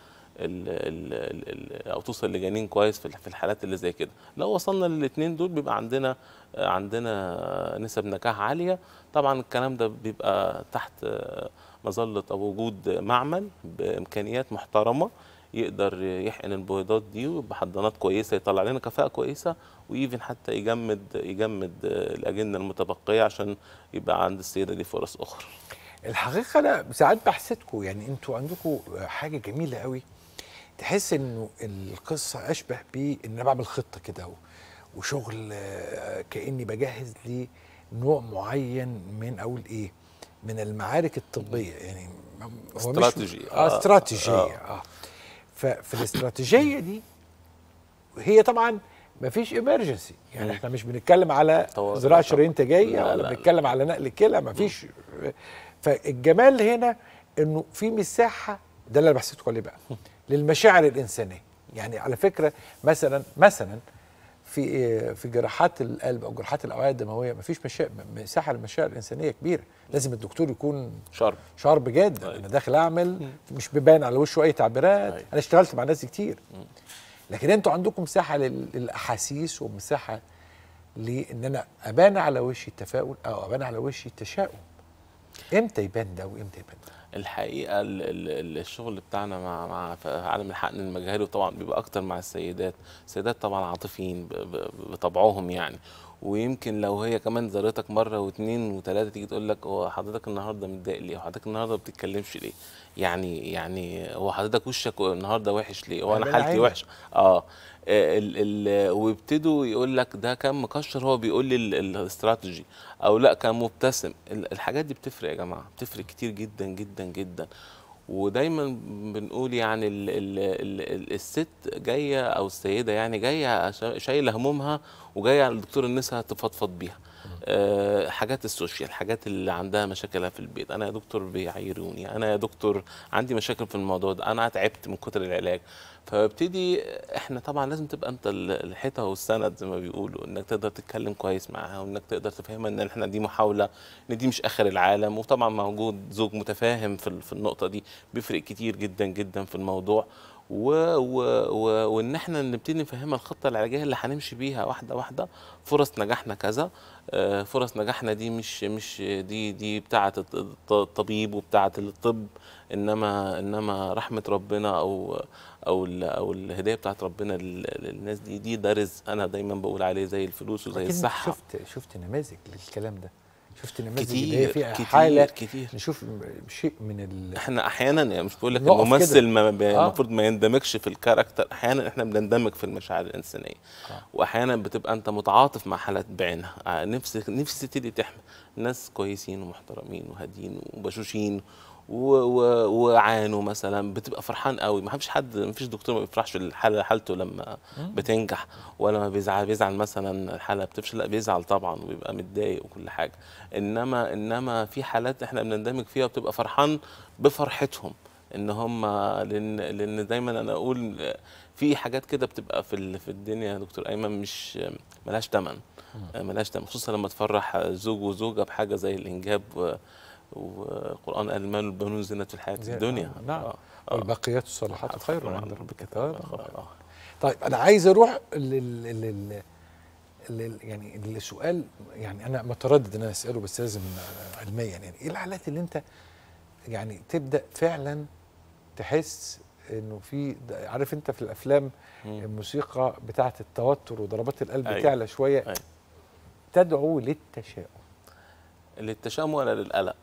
ال ال ال او توصل لجنين كويس في الحالات اللي زي كده لو وصلنا للاثنين دول بيبقى عندنا عندنا نسب نجاح عاليه طبعا الكلام ده بيبقى تحت مظله او وجود معمل بامكانيات محترمه يقدر يحقن البويضات دي وبحضانات كويسه يطلع لنا كفاءه كويسه وايفن حتى يجمد يجمد الاجنه المتبقيه عشان يبقى عند السيده دي فرص اخرى الحقيقه انا ساعات بحسدكم يعني انتوا عندكم حاجه جميله قوي تحس انه القصه اشبه بان انا بعمل خطه كده وشغل آه، كاني بجهز لنوع معين من اقول ايه من المعارك الطبيه يعني استراتيجي آه،, اه استراتيجيه اه, آه. الاستراتيجيه دي هي طبعا ما فيش ايمرجنسي يعني احنا مش بنتكلم على زراعه شرايين تجاريه ولا بنتكلم على نقل كلى ما فيش فالجمال هنا انه في مساحه ده اللي انا بحسيته عليه بقى للمشاعر الانسانيه يعني على فكره مثلا مثلا في في جراحات القلب او جراحات الاوعيه الدمويه مفيش مساحه للمشاعر الانسانيه كبيره لازم الدكتور يكون شارب شارب جدا طيب. انا داخل اعمل مش بيبان على وشه اي تعبيرات طيب. انا اشتغلت مع ناس كتير لكن انتوا عندكم مساحه للاحاسيس ومساحه لان انا ابان على وشي التفاؤل او ابان على وشي التشاؤم امتى يبان ده وامتى يبان ده الحقيقه الشغل بتاعنا مع مع عالم الحقن المجهري وطبعا بيبقى اكتر مع السيدات السيدات طبعا عاطفيين بطبعهم يعني ويمكن لو هي كمان زارتك مره واثنين وثلاثه تيجي تقول لك هو حضرتك النهارده متضايق ليه؟ وحضرتك النهارده ما بتتكلمش ليه؟ يعني يعني هو حضرتك وشك النهارده وحش ليه؟ هو انا حالتي وحشه آه. اه ال ال ويبتدوا يقول لك ده كان مكشر هو بيقول لي الاستراتيجي او لا كان مبتسم الحاجات دي بتفرق يا جماعه بتفرق كتير جدا جدا جدا ودايما بنقول يعني الـ الـ الـ الست جايه او السيده يعني جايه شايله همومها وجايه على دكتور النساء تفضفض بيها آه حاجات السوشيال حاجات اللي عندها مشاكلها في البيت انا يا دكتور بيعيروني انا يا دكتور عندي مشاكل في الموضوع ده انا تعبت من كتر العلاج فببتدي احنا طبعا لازم تبقى انت الحيطه والسند زي ما بيقولوا انك تقدر تتكلم كويس معاها وانك تقدر تفهمها ان احنا دي محاوله ان دي مش اخر العالم وطبعا موجود زوج متفاهم في النقطه دي بيفرق كتير جدا جدا في الموضوع و... و... و... وان احنا نبتدي نفهمها الخطه العلاجيه اللي هنمشي بيها واحده واحده فرص نجاحنا كذا آه، فرص نجاحنا دي مش مش دي دي بتاعه الطبيب وبتاعه الطب انما انما رحمه ربنا او او او الهديه بتاعت ربنا للناس دي دي ده رزق انا دايما بقول عليه زي الفلوس وزي الصحه شفت شفت نماذج للكلام ده شفت نماذج كتير في كتير حاله كتير نشوف شيء من ال... احنا احيانا يعني مش بقول لك الممثل آه. المفروض ما, آه. ما يندمجش في الكاركتر احيانا احنا بنندمج في المشاعر الانسانيه آه. واحيانا بتبقى انت متعاطف مع حالات بعينها آه، نفس نفسي تبتدي تحمل ناس كويسين ومحترمين وهادين وبشوشين وعانوا مثلا بتبقى فرحان قوي ما فيش حد ما فيش دكتور ما بيفرحش الحاله حالته لما بتنجح ولا ما بيزعل بيزعل مثلا الحاله بتفشل لا بيزعل طبعا وبيبقى متضايق وكل حاجه انما انما في حالات احنا بنندمج فيها وبتبقى فرحان بفرحتهم ان هم لان لان دايما انا اقول في حاجات كده بتبقى في في الدنيا يا دكتور ايمن مش ملهاش ثمن ملهاش ثمن خصوصا لما تفرح زوج وزوجه بحاجه زي الانجاب والقرآن المال البنون زينة الحياة الدنيا نعم آه. والباقيات الصالحات آه. خير عند ربك ثوابا آه. طيب أنا عايز أروح لل, لل... يعني السؤال يعني انا متردد ان انا اساله بس لازم علميا يعني ايه الحالات اللي انت يعني تبدا فعلا تحس انه في عارف انت في الافلام الموسيقى بتاعه التوتر وضربات القلب أيوة. تعلى شويه أيوة. تدعو للتشاؤم للتشاؤم ولا للقلق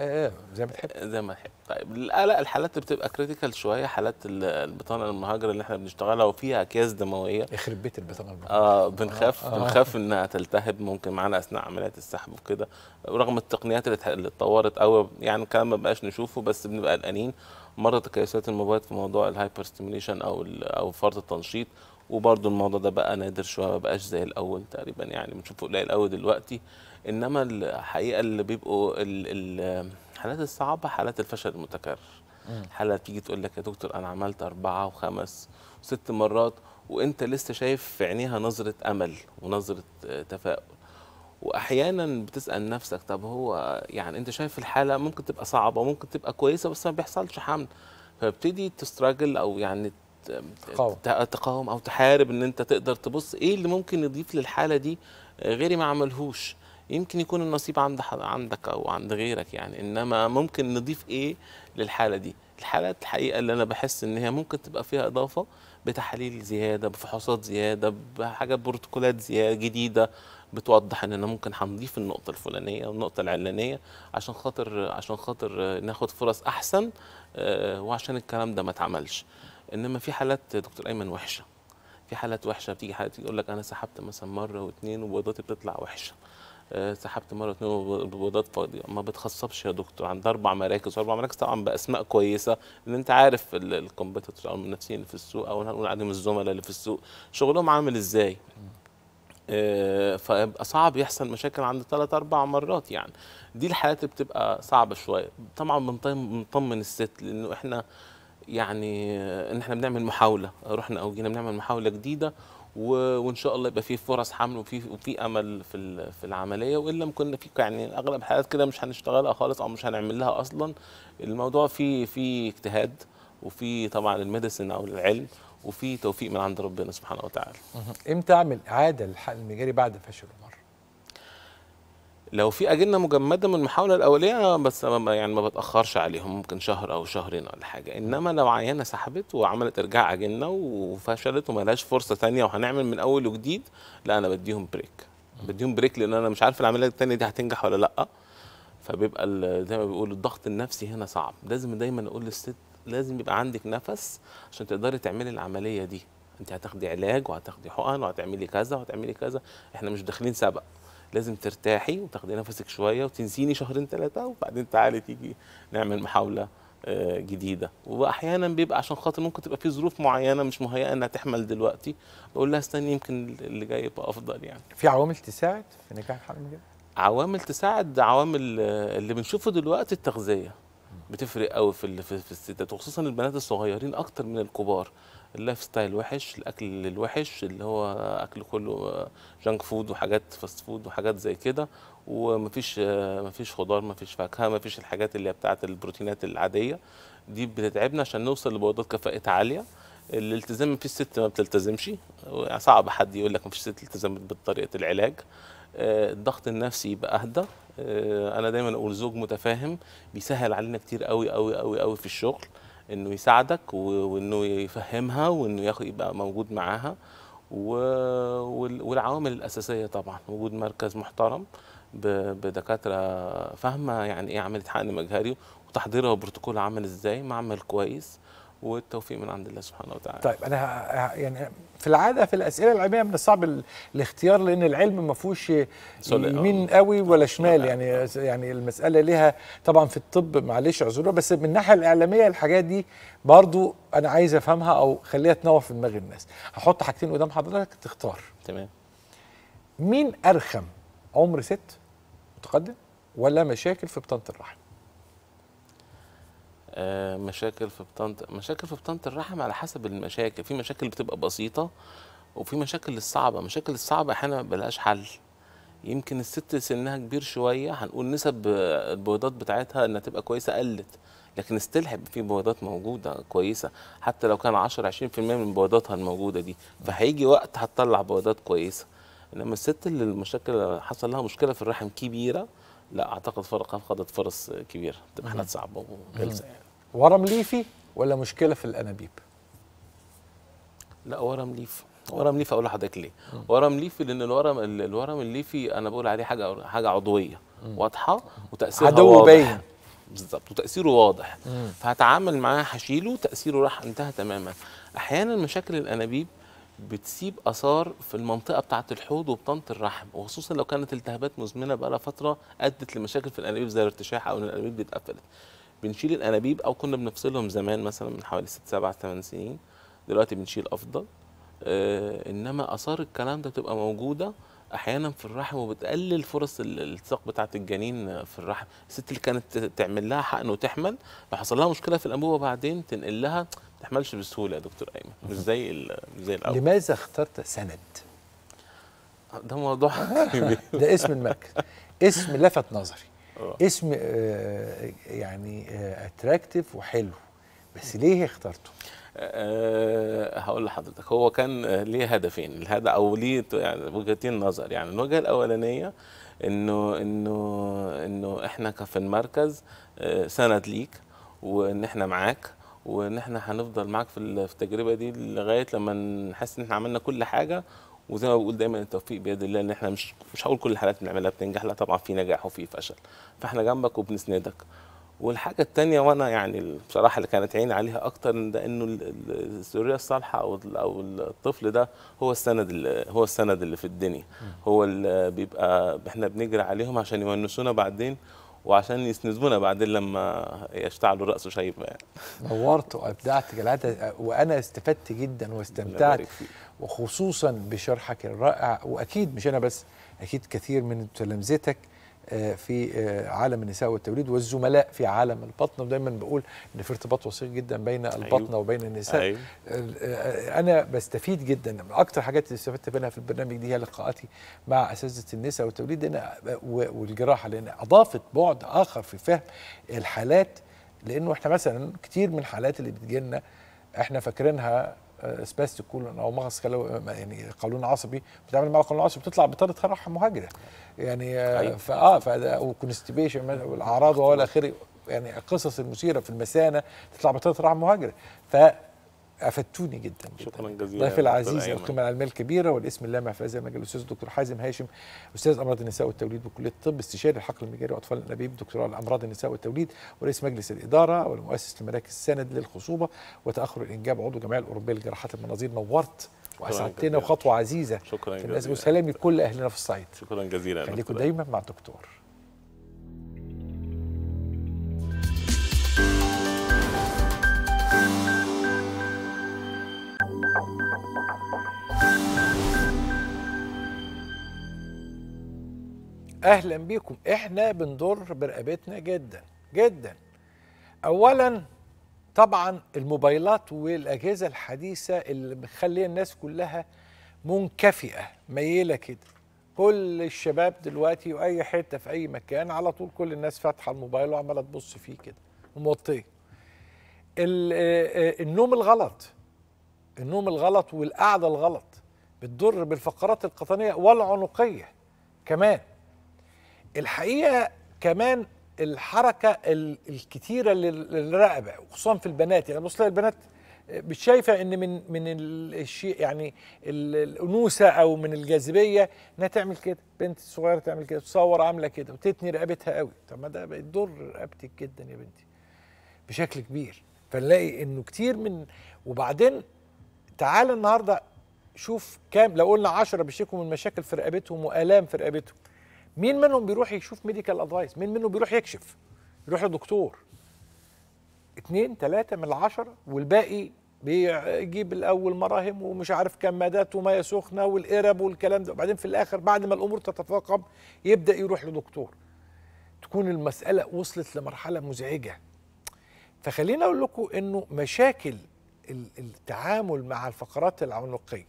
ايه زي ما تحب زي ما تحب طيب القلق الحالات بتبقى كريتيكال شويه حالات البطانه المهاجره اللي احنا بنشتغلها وفيها اكياس دمويه يخرب بيت البطانه المهاجره اه بنخاف آه. آه. بنخاف انها تلتهب ممكن معانا اثناء عمليات السحب وكده رغم التقنيات اللي اتطورت قوي يعني الكلام ما بقاش نشوفه بس بنبقى قلقانين مره تكيسات الموبايل في موضوع الهايبر ستيميليشن او او فرط التنشيط وبرضه الموضوع ده بقى نادر شويه ما بقاش زي الاول تقريبا يعني بنشوفه قليل قوي دلوقتي انما الحقيقه اللي بيبقوا الحالات الصعبه حالات الفشل المتكرر حالة تيجي تقول لك يا دكتور انا عملت اربعه وخمس وست مرات وانت لسه شايف في عينيها نظره امل ونظره آه، تفاؤل واحيانا بتسال نفسك طب هو يعني انت شايف الحاله ممكن تبقى صعبه ممكن تبقى كويسه بس ما بيحصلش حمل فبتدي تستراجل او يعني تقاوم. تقاوم او تحارب ان انت تقدر تبص ايه اللي ممكن يضيف للحاله دي آه، غيري ما عملهوش يمكن يكون النصيب عند عندك او عند غيرك يعني انما ممكن نضيف ايه للحاله دي الحالات الحقيقه اللي انا بحس ان هي ممكن تبقى فيها اضافه بتحاليل زياده بفحوصات زياده بحاجات بروتوكولات زياده جديده بتوضح اننا ممكن هنضيف النقطه الفلانيه والنقطه العلانيه عشان خاطر عشان خاطر ناخد فرص احسن آه، وعشان الكلام ده ما اتعملش انما في حالات دكتور ايمن وحشه في حالات وحشه بتيجي حالات يقول لك انا سحبت مثلا مره واثنين وبيضاتي بتطلع وحشه آه، سحبت مره اثنين بيضات فاضيه ما بتخصبش يا دكتور عند اربع مراكز واربع مراكز طبعا باسماء كويسه ان انت عارف الكومبيتيتور او المنافسين اللي في السوق او هنقول عليهم الزملاء اللي في السوق شغلهم عامل ازاي آه، فيبقى صعب يحصل مشاكل عند ثلاث اربع مرات يعني دي الحالات اللي بتبقى صعبه شويه طبعا بنطمن الست لانه احنا يعني آه، ان احنا بنعمل محاوله رحنا او جينا بنعمل محاوله جديده وان شاء الله يبقى في فرص حمل وفي وفي امل في في العمليه والا كنا في يعني اغلب الحالات كده مش هنشتغلها خالص او مش هنعمل لها اصلا الموضوع في في اجتهاد وفي طبعا الميديسن او العلم وفي توفيق من عند ربنا سبحانه وتعالى امتى اعمل اعاده للحقن المجاري بعد فشل المره لو في اجنه مجمده من المحاوله الاوليه بس يعني ما بتاخرش عليهم ممكن شهر او شهرين ولا حاجه انما لو عينه سحبت وعملت ارجاع اجنه وفشلت وملهاش فرصه ثانيه وهنعمل من اول وجديد لا انا بديهم بريك بديهم بريك لان انا مش عارف العمليه الثانيه دي هتنجح ولا لا فبيبقى زي ما بيقولوا الضغط النفسي هنا صعب لازم دايما اقول للست لازم يبقى عندك نفس عشان تقدري تعملي العمليه دي انت هتاخدي علاج وهتاخدي حقن وهتعملي كذا وهتعملي كذا احنا مش داخلين سبق لازم ترتاحي وتاخدي نفسك شويه وتنسيني شهرين ثلاثه وبعدين تعالي تيجي نعمل محاوله آه، جديده واحيانا بيبقى عشان خاطر ممكن تبقى في ظروف معينه مش مهيئه انها تحمل دلوقتي بقول لها استني يمكن اللي جاي يبقى افضل يعني في عوامل تساعد في نجاح الحمل ده عوامل تساعد آه، عوامل اللي بنشوفه دلوقتي التغذيه بتفرق قوي في في الستات وخصوصا البنات الصغيرين اكتر من الكبار اللايف ستايل وحش الاكل الوحش اللي هو اكل كله جانك فود وحاجات فاست فود وحاجات زي كده ومفيش مفيش خضار مفيش فاكهه مفيش الحاجات اللي هي بتاعه البروتينات العاديه دي بتتعبنا عشان نوصل لبيضات كفاءات عاليه الالتزام مفيش ست ما بتلتزمش صعب حد يقول لك مفيش ست التزمت بطريقه العلاج آه، الضغط النفسي يبقى اهدى آه، انا دايما اقول زوج متفاهم بيسهل علينا كتير قوي قوي قوي قوي في الشغل انه يساعدك وانه يفهمها وانه يبقى موجود معاها والعوامل الاساسيه طبعا وجود مركز محترم بدكاتره فاهمه يعني ايه عمليه حقن مجهري وتحضيرها وبروتوكول عمل ازاي معمل كويس والتوفيق من عند الله سبحانه وتعالى طيب انا يعني في العاده في الاسئله العلميه من الصعب الاختيار لان العلم ما فيهوش يمين آه. قوي ولا آه. شمال آه. يعني يعني المساله ليها طبعا في الطب معلش اعذروا بس من الناحيه الاعلاميه الحاجات دي برضو انا عايز افهمها او خليها تنور في دماغ الناس هحط حاجتين قدام حضرتك تختار تمام مين ارخم عمر ست متقدم ولا مشاكل في بطانه الرحم آه، مشاكل في بطانه مشاكل في بطانه الرحم على حسب المشاكل في مشاكل بتبقى بسيطه وفي مشاكل الصعبه مشاكل الصعبه احيانا ما بلاش حل يمكن الست سنها كبير شويه هنقول نسب البويضات بتاعتها انها تبقى كويسه قلت لكن استلحب في بويضات موجوده كويسه حتى لو كان 10 20% من بويضاتها الموجوده دي فهيجي وقت هتطلع بويضات كويسه انما الست اللي المشاكل حصل لها مشكله في الرحم كبيره لا اعتقد فرقها فقدت فرص كبيره تبقى حالات صعبه وغلسه يعني ورم ليفي ولا مشكله في الانابيب لا ورم ليفي ورم ليفي اقول لحضرتك ليه م. ورم ليفي لان الورم الورم الليفي انا بقول عليه حاجه حاجه عضويه واضحه وتاثيرها عدو باين بالظبط وتاثيره واضح مم. فهتعامل معاه هشيله تاثيره راح انتهى تماما احيانا مشاكل الانابيب بتسيب اثار في المنطقه بتاعه الحوض وبطنه الرحم وخصوصا لو كانت التهابات مزمنه بقى لها فتره ادت لمشاكل في الانابيب زي الارتشاح او ان الانابيب بيتقفلت اتقفلت بنشيل الانابيب او كنا بنفصلهم زمان مثلا من حوالي 6 7 8 سنين دلوقتي بنشيل افضل آه انما اثار الكلام ده بتبقى موجوده احيانا في الرحم وبتقلل فرص الالتصاق بتاعه الجنين في الرحم الست اللي كانت تعمل لها حقن وتحمل لو حصل لها مشكله في الانبوبه بعدين تنقل لها ما تحملش بسهوله يا دكتور ايمن مش زي مش زي الاول لماذا اخترت سند ده موضوع ده اسم المركز اسم لفت نظري أوه. اسم آه، يعني اتراكتيف آه، وحلو بس ليه اخترته؟ أه, آه، هقول لحضرتك هو كان ليه هدفين الهدف او ليه يعني وجهتين نظر يعني الوجهه الاولانيه انه انه انه احنا في المركز سند ليك وان احنا معاك وان احنا هنفضل معاك في التجربه دي لغايه لما نحس ان احنا عملنا كل حاجه وزي ما بقول دايما التوفيق بيد الله ان احنا مش مش هقول كل الحالات بنعملها بتنجح لا طبعا في نجاح وفي فشل فاحنا جنبك وبنسندك والحاجة التانية وأنا يعني بصراحة اللي كانت عيني عليها أكتر ده إنه الذرية الصالحة أو أو الطفل ده هو السند اللي هو السند اللي في الدنيا هو اللي بيبقى إحنا بنجري عليهم عشان يونسونا بعدين وعشان يسندونا بعدين لما يشتعلوا راسه شايب يعني نورت وابدعت جلاله وانا استفدت جدا واستمتعت وخصوصا بشرحك الرائع واكيد مش انا بس اكيد كثير من تلامذتك آه، في آه، عالم النساء والتوليد والزملاء في عالم البطن ودايما بقول ان في ارتباط وثيق جدا بين أيوه. البطن أيوه. وبين النساء أيوه. آه، انا بستفيد جدا من اكتر حاجات اللي استفدت منها في البرنامج دي هي لقاءاتي مع اساتذه النساء والتوليد والجراحه لان اضافت بعد اخر في فهم الحالات لانه احنا مثلا كتير من الحالات اللي بتجي لنا احنا فاكرينها سباس آه، تكون او مغص آه، يعني قولون عصبي بتعمل مع قولون عصبي بتطلع بطاره خرحه مهاجره يعني آه، أيوة. فاه فده وكونستيبيشن والاعراض والى اخره يعني القصص المثيره في المثانه تطلع بطاره خرحه مهاجره ف افدتوني جدا شكرا جزيلا ضيفي العزيز القيمه العلميه الكبيره والاسم اللامع في هذا المجال الاستاذ الدكتور حازم هاشم استاذ امراض النساء والتوليد بكليه الطب استشاري الحقل المجاري واطفال الانابيب دكتوراه الامراض النساء والتوليد ورئيس مجلس الاداره والمؤسس لمراكز سند للخصوبه وتاخر الانجاب عضو الجمعيه الاوروبيه لجراحات المناظير نورت واسعدتنا وخطوه عزيزه شكرا جزيلا وسلامي لكل اهلنا في الصعيد شكرا جزيلا خليكم دايما مع الدكتور اهلا بيكم احنا بنضر برقبتنا جدا جدا اولا طبعا الموبايلات والاجهزه الحديثه اللي مخليه الناس كلها منكفئه ميله كده كل الشباب دلوقتي واي حته في اي مكان على طول كل الناس فاتحه الموبايل وعماله تبص فيه كده وموطيه آه، النوم الغلط النوم الغلط والقعده الغلط بتضر بالفقرات القطنيه والعنقيه كمان الحقيقه كمان الحركه الكتيره للرقبه وخصوصا في البنات يعني بص البنات مش شايفه ان من من الشيء يعني الانوثه او من الجاذبيه انها تعمل كده بنت صغيره تعمل كده تصور عامله كده وتتني رقبتها قوي طب ما ده بيضر رقبتك جدا يا بنتي بشكل كبير فنلاقي انه كتير من وبعدين تعال النهارده شوف كام لو قلنا 10 بيشتكوا من مشاكل في رقبتهم والام في رقبتهم مين منهم بيروح يشوف ميديكال ادفايس مين منهم بيروح يكشف يروح لدكتور اتنين تلاتة من العشرة والباقي بيجيب الاول مراهم ومش عارف كمادات وميه سخنه والقرب والكلام ده وبعدين في الاخر بعد ما الامور تتفاقم يبدا يروح لدكتور تكون المساله وصلت لمرحله مزعجه فخلينا اقول لكم انه مشاكل التعامل مع الفقرات العنقيه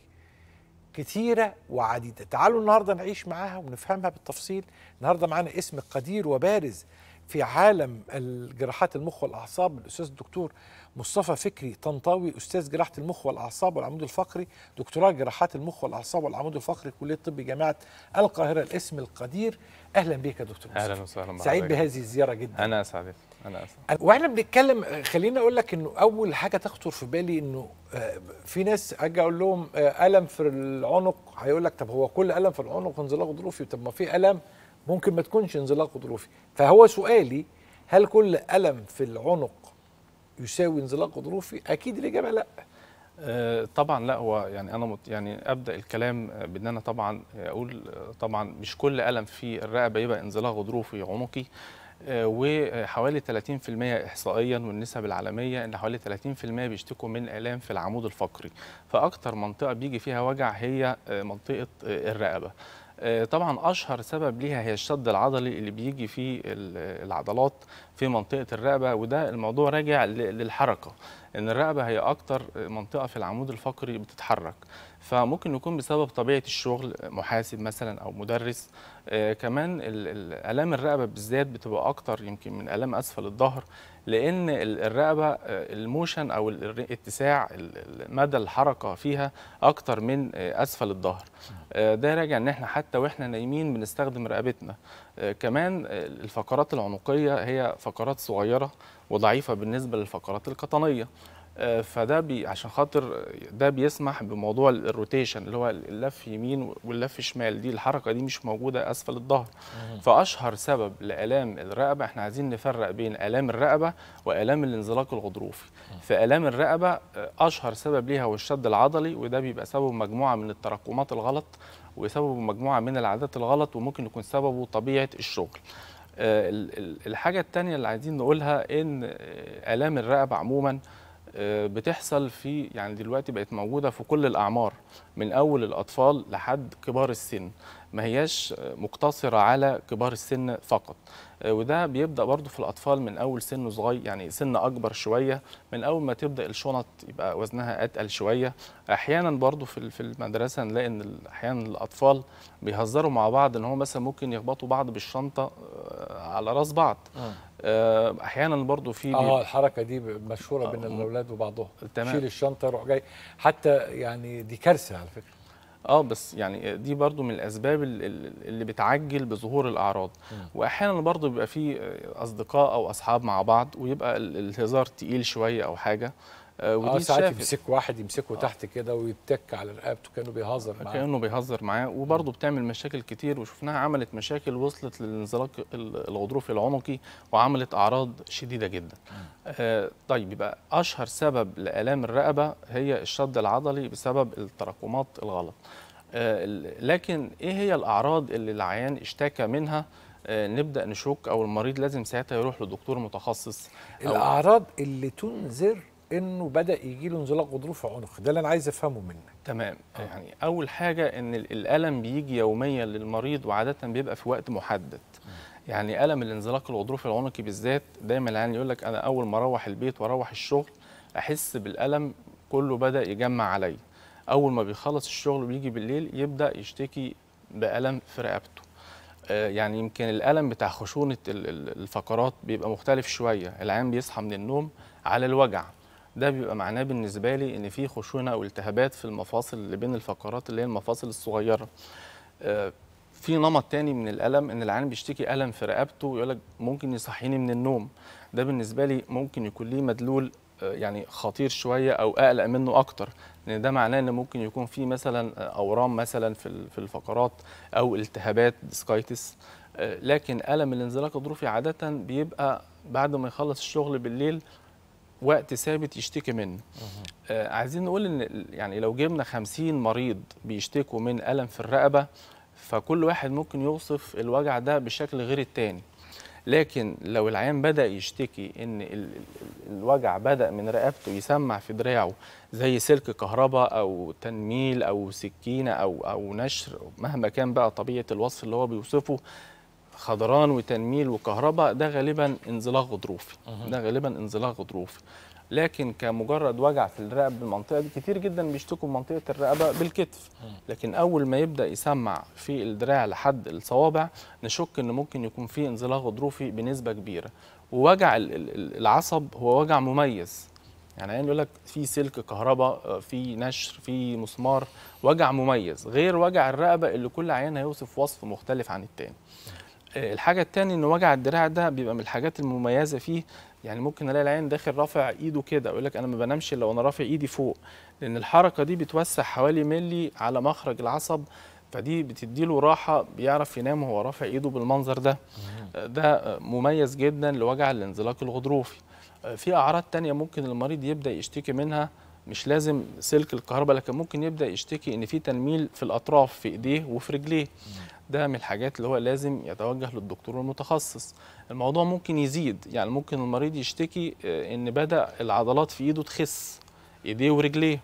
كتيرة وعديدة تعالوا النهاردة نعيش معاها ونفهمها بالتفصيل النهاردة معانا اسم قدير وبارز في عالم الجراحات المخ والأعصاب الأستاذ الدكتور مصطفى فكري طنطاوي أستاذ جراحة المخ والأعصاب والعمود الفقري دكتوراه جراحات المخ والأعصاب والعمود الفقري كلية طب جامعة القاهرة الاسم القدير أهلا بك يا دكتور مصطفى أهلا وسهلا سعيد بهذه الزيارة جدا أنا سعيد انا اسف واحنا بنتكلم خليني اقول لك انه اول حاجه تخطر في بالي انه آه، في ناس اجي اقول لهم آه، الم في العنق هيقول لك طب هو كل الم في العنق انزلاق غضروفي طب ما في الم ممكن ما تكونش انزلاق غضروفي فهو سؤالي هل كل الم في العنق يساوي انزلاق غضروفي اكيد الاجابه لا آه، طبعا لا هو يعني انا يعني ابدا الكلام بان انا طبعا اقول طبعا مش كل الم في الرقبه يبقى انزلاق غضروفي عنقي وحوالي 30% احصائيا والنسب العالميه ان حوالي 30% بيشتكوا من الام في العمود الفقري فاكثر منطقه بيجي فيها وجع هي آه، منطقه آه، الرقبه آه، طبعا اشهر سبب ليها هي الشد العضلي اللي بيجي فيه العضلات في منطقه الرقبه وده الموضوع راجع للحركه ان الرقبه هي اكتر منطقه في العمود الفقري بتتحرك فممكن يكون بسبب طبيعه الشغل محاسب مثلا او مدرس آه كمان الام الرقبه بالذات بتبقى اكتر يمكن من الام اسفل الظهر لان الرقبه آه، الموشن او اتساع مدى الحركه فيها اكتر من آه، اسفل الظهر آه، ده راجع ان احنا حتى واحنا نايمين بنستخدم رقبتنا آه، كمان آه، الفقرات العنقيه هي فقرات صغيره وضعيفه بالنسبه للفقرات القطنيه آه، فده بي عشان خاطر ده بيسمح بموضوع الروتيشن اللي هو اللف يمين واللف شمال دي الحركه دي مش موجوده اسفل الظهر فاشهر سبب لالام الرقبه احنا عايزين نفرق بين الام الرقبه والام الانزلاق الغضروفي فالام الرقبه اشهر سبب ليها هو الشد العضلي وده بيبقى سبب مجموعه من التراكمات الغلط وسببه مجموعه من العادات الغلط وممكن يكون سببه طبيعه الشغل آه، الحاجه الثانيه اللي عايزين نقولها ان آه، الام الرقبه عموما آه، بتحصل في يعني دلوقتي بقت موجوده في كل الاعمار من اول الاطفال لحد كبار السن ما هياش مقتصره على كبار السن فقط آه، وده بيبدا برضو في الاطفال من اول سن صغير يعني سن اكبر شويه من اول ما تبدا الشنط يبقى وزنها اتقل شويه احيانا برضو في في المدرسه نلاقي ان احيانا الاطفال بيهزروا مع بعض ان هو مثلا ممكن يخبطوا بعض بالشنطه آه، على راس بعض آه. احيانا برضو في اه الحركه دي مشهوره بين الاولاد وبعضهم تمام شيل الشنطه روح جاي حتى يعني دي كارثه على فكره اه بس يعني دي برضو من الاسباب اللي بتعجل بظهور الاعراض واحيانا برضو بيبقى في اصدقاء او اصحاب مع بعض ويبقى الهزار تقيل شويه او حاجه آه،, اه ساعات يمسكوا واحد يمسكه آه. تحت كده ويتك على رقبته كانه بيهزر معاه كانه بيهزر معاه وبرضه بتعمل مشاكل كتير وشفناها عملت مشاكل وصلت للانزلاق الغضروفي العنقي وعملت اعراض شديده جدا آه طيب يبقى اشهر سبب لالام الرقبه هي الشد العضلي بسبب التراكمات الغلط آه لكن ايه هي الاعراض اللي العيان اشتكى منها آه، نبدا نشك او المريض لازم ساعتها يروح لدكتور متخصص الاعراض اللي تنذر انه بدا يجي له انزلاق غضروف عنق ده اللي انا عايز افهمه منك تمام آه. يعني اول حاجه ان الالم بيجي يوميا للمريض وعاده بيبقى في وقت محدد يعني الم الانزلاق الغضروفي العنقي بالذات دايما العيان يقول لك انا اول ما اروح البيت واروح الشغل احس بالالم كله بدا يجمع عليا اول ما بيخلص الشغل وبيجي بالليل يبدا يشتكي بالم في رقبته آه، يعني يمكن الالم بتاع خشونه الفقرات بيبقى مختلف شويه العيان بيصحى من النوم على الوجع ده بيبقى معناه بالنسبه لي ان في خشونه او التهابات في المفاصل اللي بين الفقرات اللي هي المفاصل الصغيره آه، في نمط تاني من الالم ان العيان بيشتكي الم في رقبته ويقول لك ممكن يصحيني من النوم ده بالنسبه لي ممكن يكون ليه مدلول آه، يعني خطير شويه او اقلق منه اكتر لان ده معناه ان ممكن يكون في مثلا آه، اورام مثلا في في الفقرات او التهابات ديسكايتس لكن الم الانزلاق الظروفي عاده بيبقى بعد ما يخلص الشغل بالليل وقت ثابت يشتكي منه آه عايزين نقول ان يعني لو جبنا 50 مريض بيشتكوا من الم في الرقبه فكل واحد ممكن يوصف الوجع ده بشكل غير التاني لكن لو العيان بدا يشتكي ان الوجع بدا من رقبته يسمع في دراعه زي سلك كهرباء او تنميل او سكينه او او نشر مهما كان بقى طبيعه الوصف اللي هو بيوصفه خضران وتنميل وكهرباء ده غالبا انزلاق غضروفي ده غالبا انزلاق غضروفي لكن كمجرد وجع في الرقبه المنطقه دي كتير جدا بيشتكوا من منطقه الرقبه بالكتف لكن اول ما يبدا يسمع في الدراع لحد الصوابع نشك ان ممكن يكون في انزلاق غضروفي بنسبه كبيره ووجع العصب هو وجع مميز يعني عين يقول لك في سلك كهرباء آه، في نشر في مسمار وجع مميز غير وجع الرقبه اللي كل عيان هيوصف وصف مختلف عن التاني الحاجه الثانيه ان وجع الدراع ده بيبقى من الحاجات المميزه فيه يعني ممكن الاقي العين داخل رافع ايده كده يقول لك انا ما بنامش لو انا رافع ايدي فوق لان الحركه دي بتوسع حوالي ملي على مخرج العصب فدي بتدي له راحه بيعرف ينام وهو رافع ايده بالمنظر ده ده مميز جدا لوجع الانزلاق الغضروفي في اعراض تانية ممكن المريض يبدا يشتكي منها مش لازم سلك الكهرباء لكن ممكن يبدا يشتكي ان في تنميل في الاطراف في ايديه وفي رجليه ده من الحاجات اللي هو لازم يتوجه للدكتور المتخصص الموضوع ممكن يزيد يعني ممكن المريض يشتكي آه، ان بدا العضلات في ايده تخس ايديه ورجليه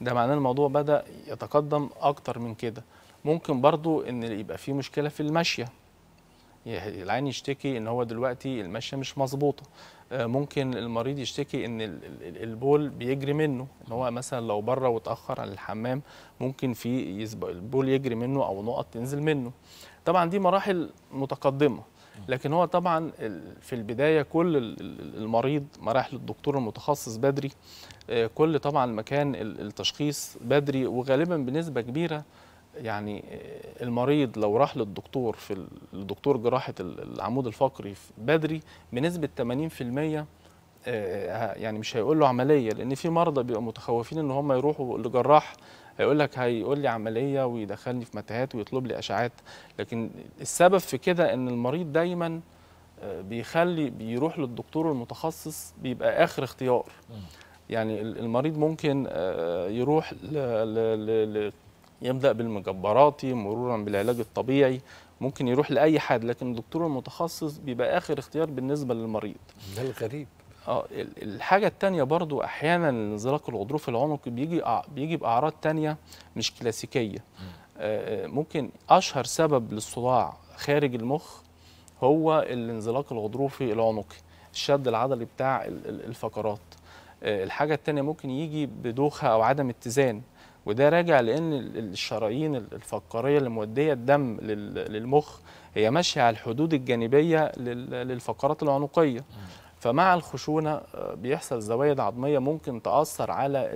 ده معناه الموضوع بدا يتقدم اكتر من كده ممكن برضو ان يبقى في مشكله في المشيه العين يشتكي ان هو دلوقتي المشيه مش مظبوطه آه، ممكن المريض يشتكي ان البول بيجري منه ان هو مثلا لو بره واتاخر عن الحمام ممكن في البول يجري منه او نقط تنزل منه طبعا دي مراحل متقدمه لكن هو طبعا في البدايه كل المريض مراحل الدكتور المتخصص بدري آه، كل طبعا مكان التشخيص بدري وغالبا بنسبه كبيره يعني المريض لو راح للدكتور في الدكتور جراحه العمود الفقري بدري بنسبه 80% آه، يعني مش هيقول له عمليه لان في مرضى بيبقوا متخوفين ان هم يروحوا لجراح هيقول لك هيقول لي عمليه ويدخلني في متاهات ويطلب لي اشعاعات لكن السبب في كده ان المريض دايما آه، بيخلي بيروح للدكتور المتخصص بيبقى اخر اختيار يعني المريض ممكن آه، يروح يبدأ بالمجبراتي مرورا بالعلاج الطبيعي ممكن يروح لأي حد لكن الدكتور المتخصص بيبقى آخر اختيار بالنسبة للمريض ده الغريب اه الحاجة التانية برضو أحيانا انزلاق الغضروف العنقي بيجي بيجي بأعراض تانية مش كلاسيكية آه، آه، ممكن أشهر سبب للصداع خارج المخ هو الانزلاق الغضروفي العنقي الشد العضلي بتاع الفقرات آه، الحاجة التانية ممكن يجي بدوخة أو عدم اتزان وده راجع لان الشرايين الفقاريه اللي موديه الدم للمخ هي ماشيه على الحدود الجانبيه للفقرات العنقيه فمع الخشونه آه، بيحصل زوايد عظميه ممكن تاثر على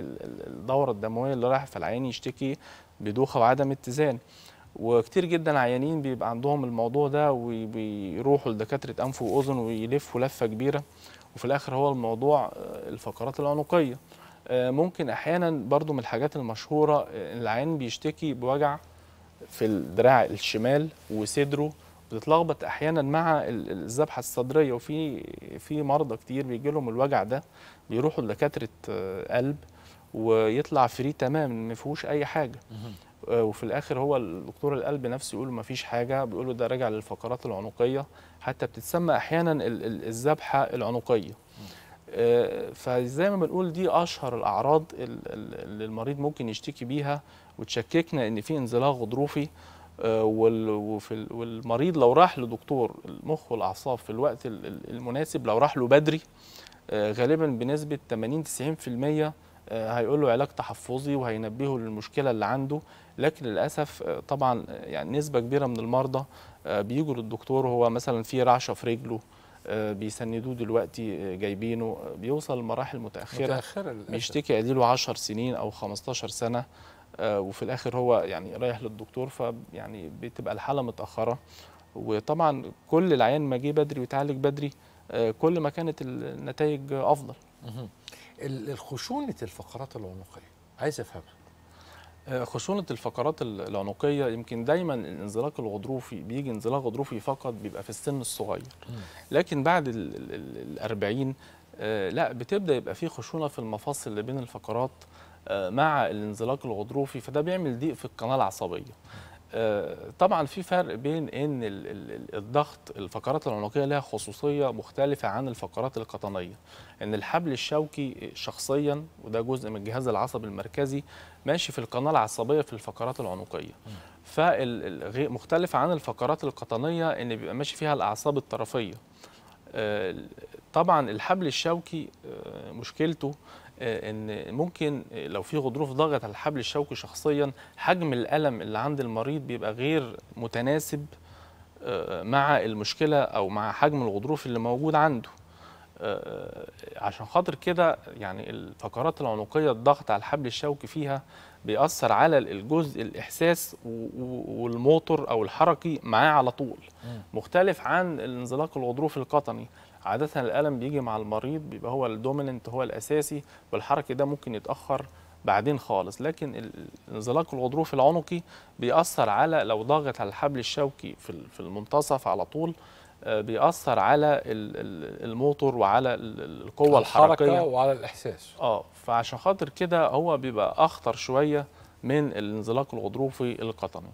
الدوره الدمويه اللي رايحه في العين يشتكي بدوخه وعدم اتزان وكتير جدا عيانين بيبقى عندهم الموضوع ده وبيروحوا لدكاتره انف واذن ويلفوا لفه كبيره وفي الاخر هو الموضوع آه، الفقرات العنقيه آه، ممكن احيانا برضو من الحاجات المشهوره آه، العين بيشتكي بوجع في الدراع الشمال وصدره بتتلخبط احيانا مع الذبحه الصدريه وفي في مرضى كتير بيجي لهم الوجع ده بيروحوا لدكاتره آه، قلب ويطلع فري تمام ما فيهوش اي حاجه وفي الاخر هو الدكتور القلب نفسه يقول ما فيش حاجه بيقول ده راجع للفقرات العنقيه حتى بتتسمى احيانا الذبحه العنقيه آه، فزي ما بنقول دي اشهر الاعراض اللي المريض ممكن يشتكي بيها وتشككنا ان في انزلاق غضروفي آه، والمريض لو راح لدكتور المخ والاعصاب في الوقت المناسب لو راح له بدري آه، غالبا بنسبه 80 90% هيقول له علاج تحفظي وهينبهه للمشكله اللي عنده لكن للاسف طبعا يعني نسبه كبيره من المرضى بيجوا للدكتور هو مثلا في رعشه في رجله آه، بيسندوه دلوقتي آه، جايبينه آه، بيوصل لمراحل متاخره متاخره بيشتكي قال له 10 سنين او 15 سنه وفي الاخر هو يعني رايح للدكتور فيعني بتبقى الحاله متاخره وطبعا كل العيان ما جه بدري وتعالج بدري كل ما كانت النتائج افضل الخشونه الفقرات العنقيه عايز افهمها آه، خشونة الفقرات العنقية يمكن دايما الانزلاق الغضروفي بيجي انزلاق غضروفي فقط بيبقى في السن الصغير لكن بعد الأربعين آه، لا بتبدأ يبقى في خشونة في المفاصل اللي بين الفقرات آه، مع الانزلاق الغضروفي فده بيعمل ضيق في القناة العصبية آه، طبعا في فرق بين ان الضغط الفقرات العنقيه لها خصوصيه مختلفه عن الفقرات القطنيه ان الحبل الشوكي شخصيا وده جزء من الجهاز العصبي المركزي ماشي في القناه العصبيه في الفقرات العنقيه فمختلف عن الفقرات القطنيه ان بيبقى ماشي فيها الاعصاب الطرفيه آه، طبعا الحبل الشوكي آه، مشكلته آه، ان ممكن لو في غضروف ضغط على الحبل الشوكي شخصيا حجم الالم اللي عند المريض بيبقى غير متناسب آه، مع المشكله او مع حجم الغضروف اللي موجود عنده آه، عشان خاطر كده يعني الفقرات العنقيه الضغط على الحبل الشوكي فيها بيأثر على الجزء الإحساس والموتور أو الحركي معاه على طول مختلف عن الانزلاق الغضروف القطني عادة الألم بيجي مع المريض بيبقى هو الدوميننت هو الأساسي والحركي ده ممكن يتأخر بعدين خالص لكن الانزلاق الغضروف العنقي بيأثر على لو ضغط على الحبل الشوكي في المنتصف على طول آه، بيأثر على الموتور وعلى القوة الحركية وعلى الإحساس اه فعشان خاطر كده هو بيبقى اخطر شويه من الانزلاق الغضروفي القطني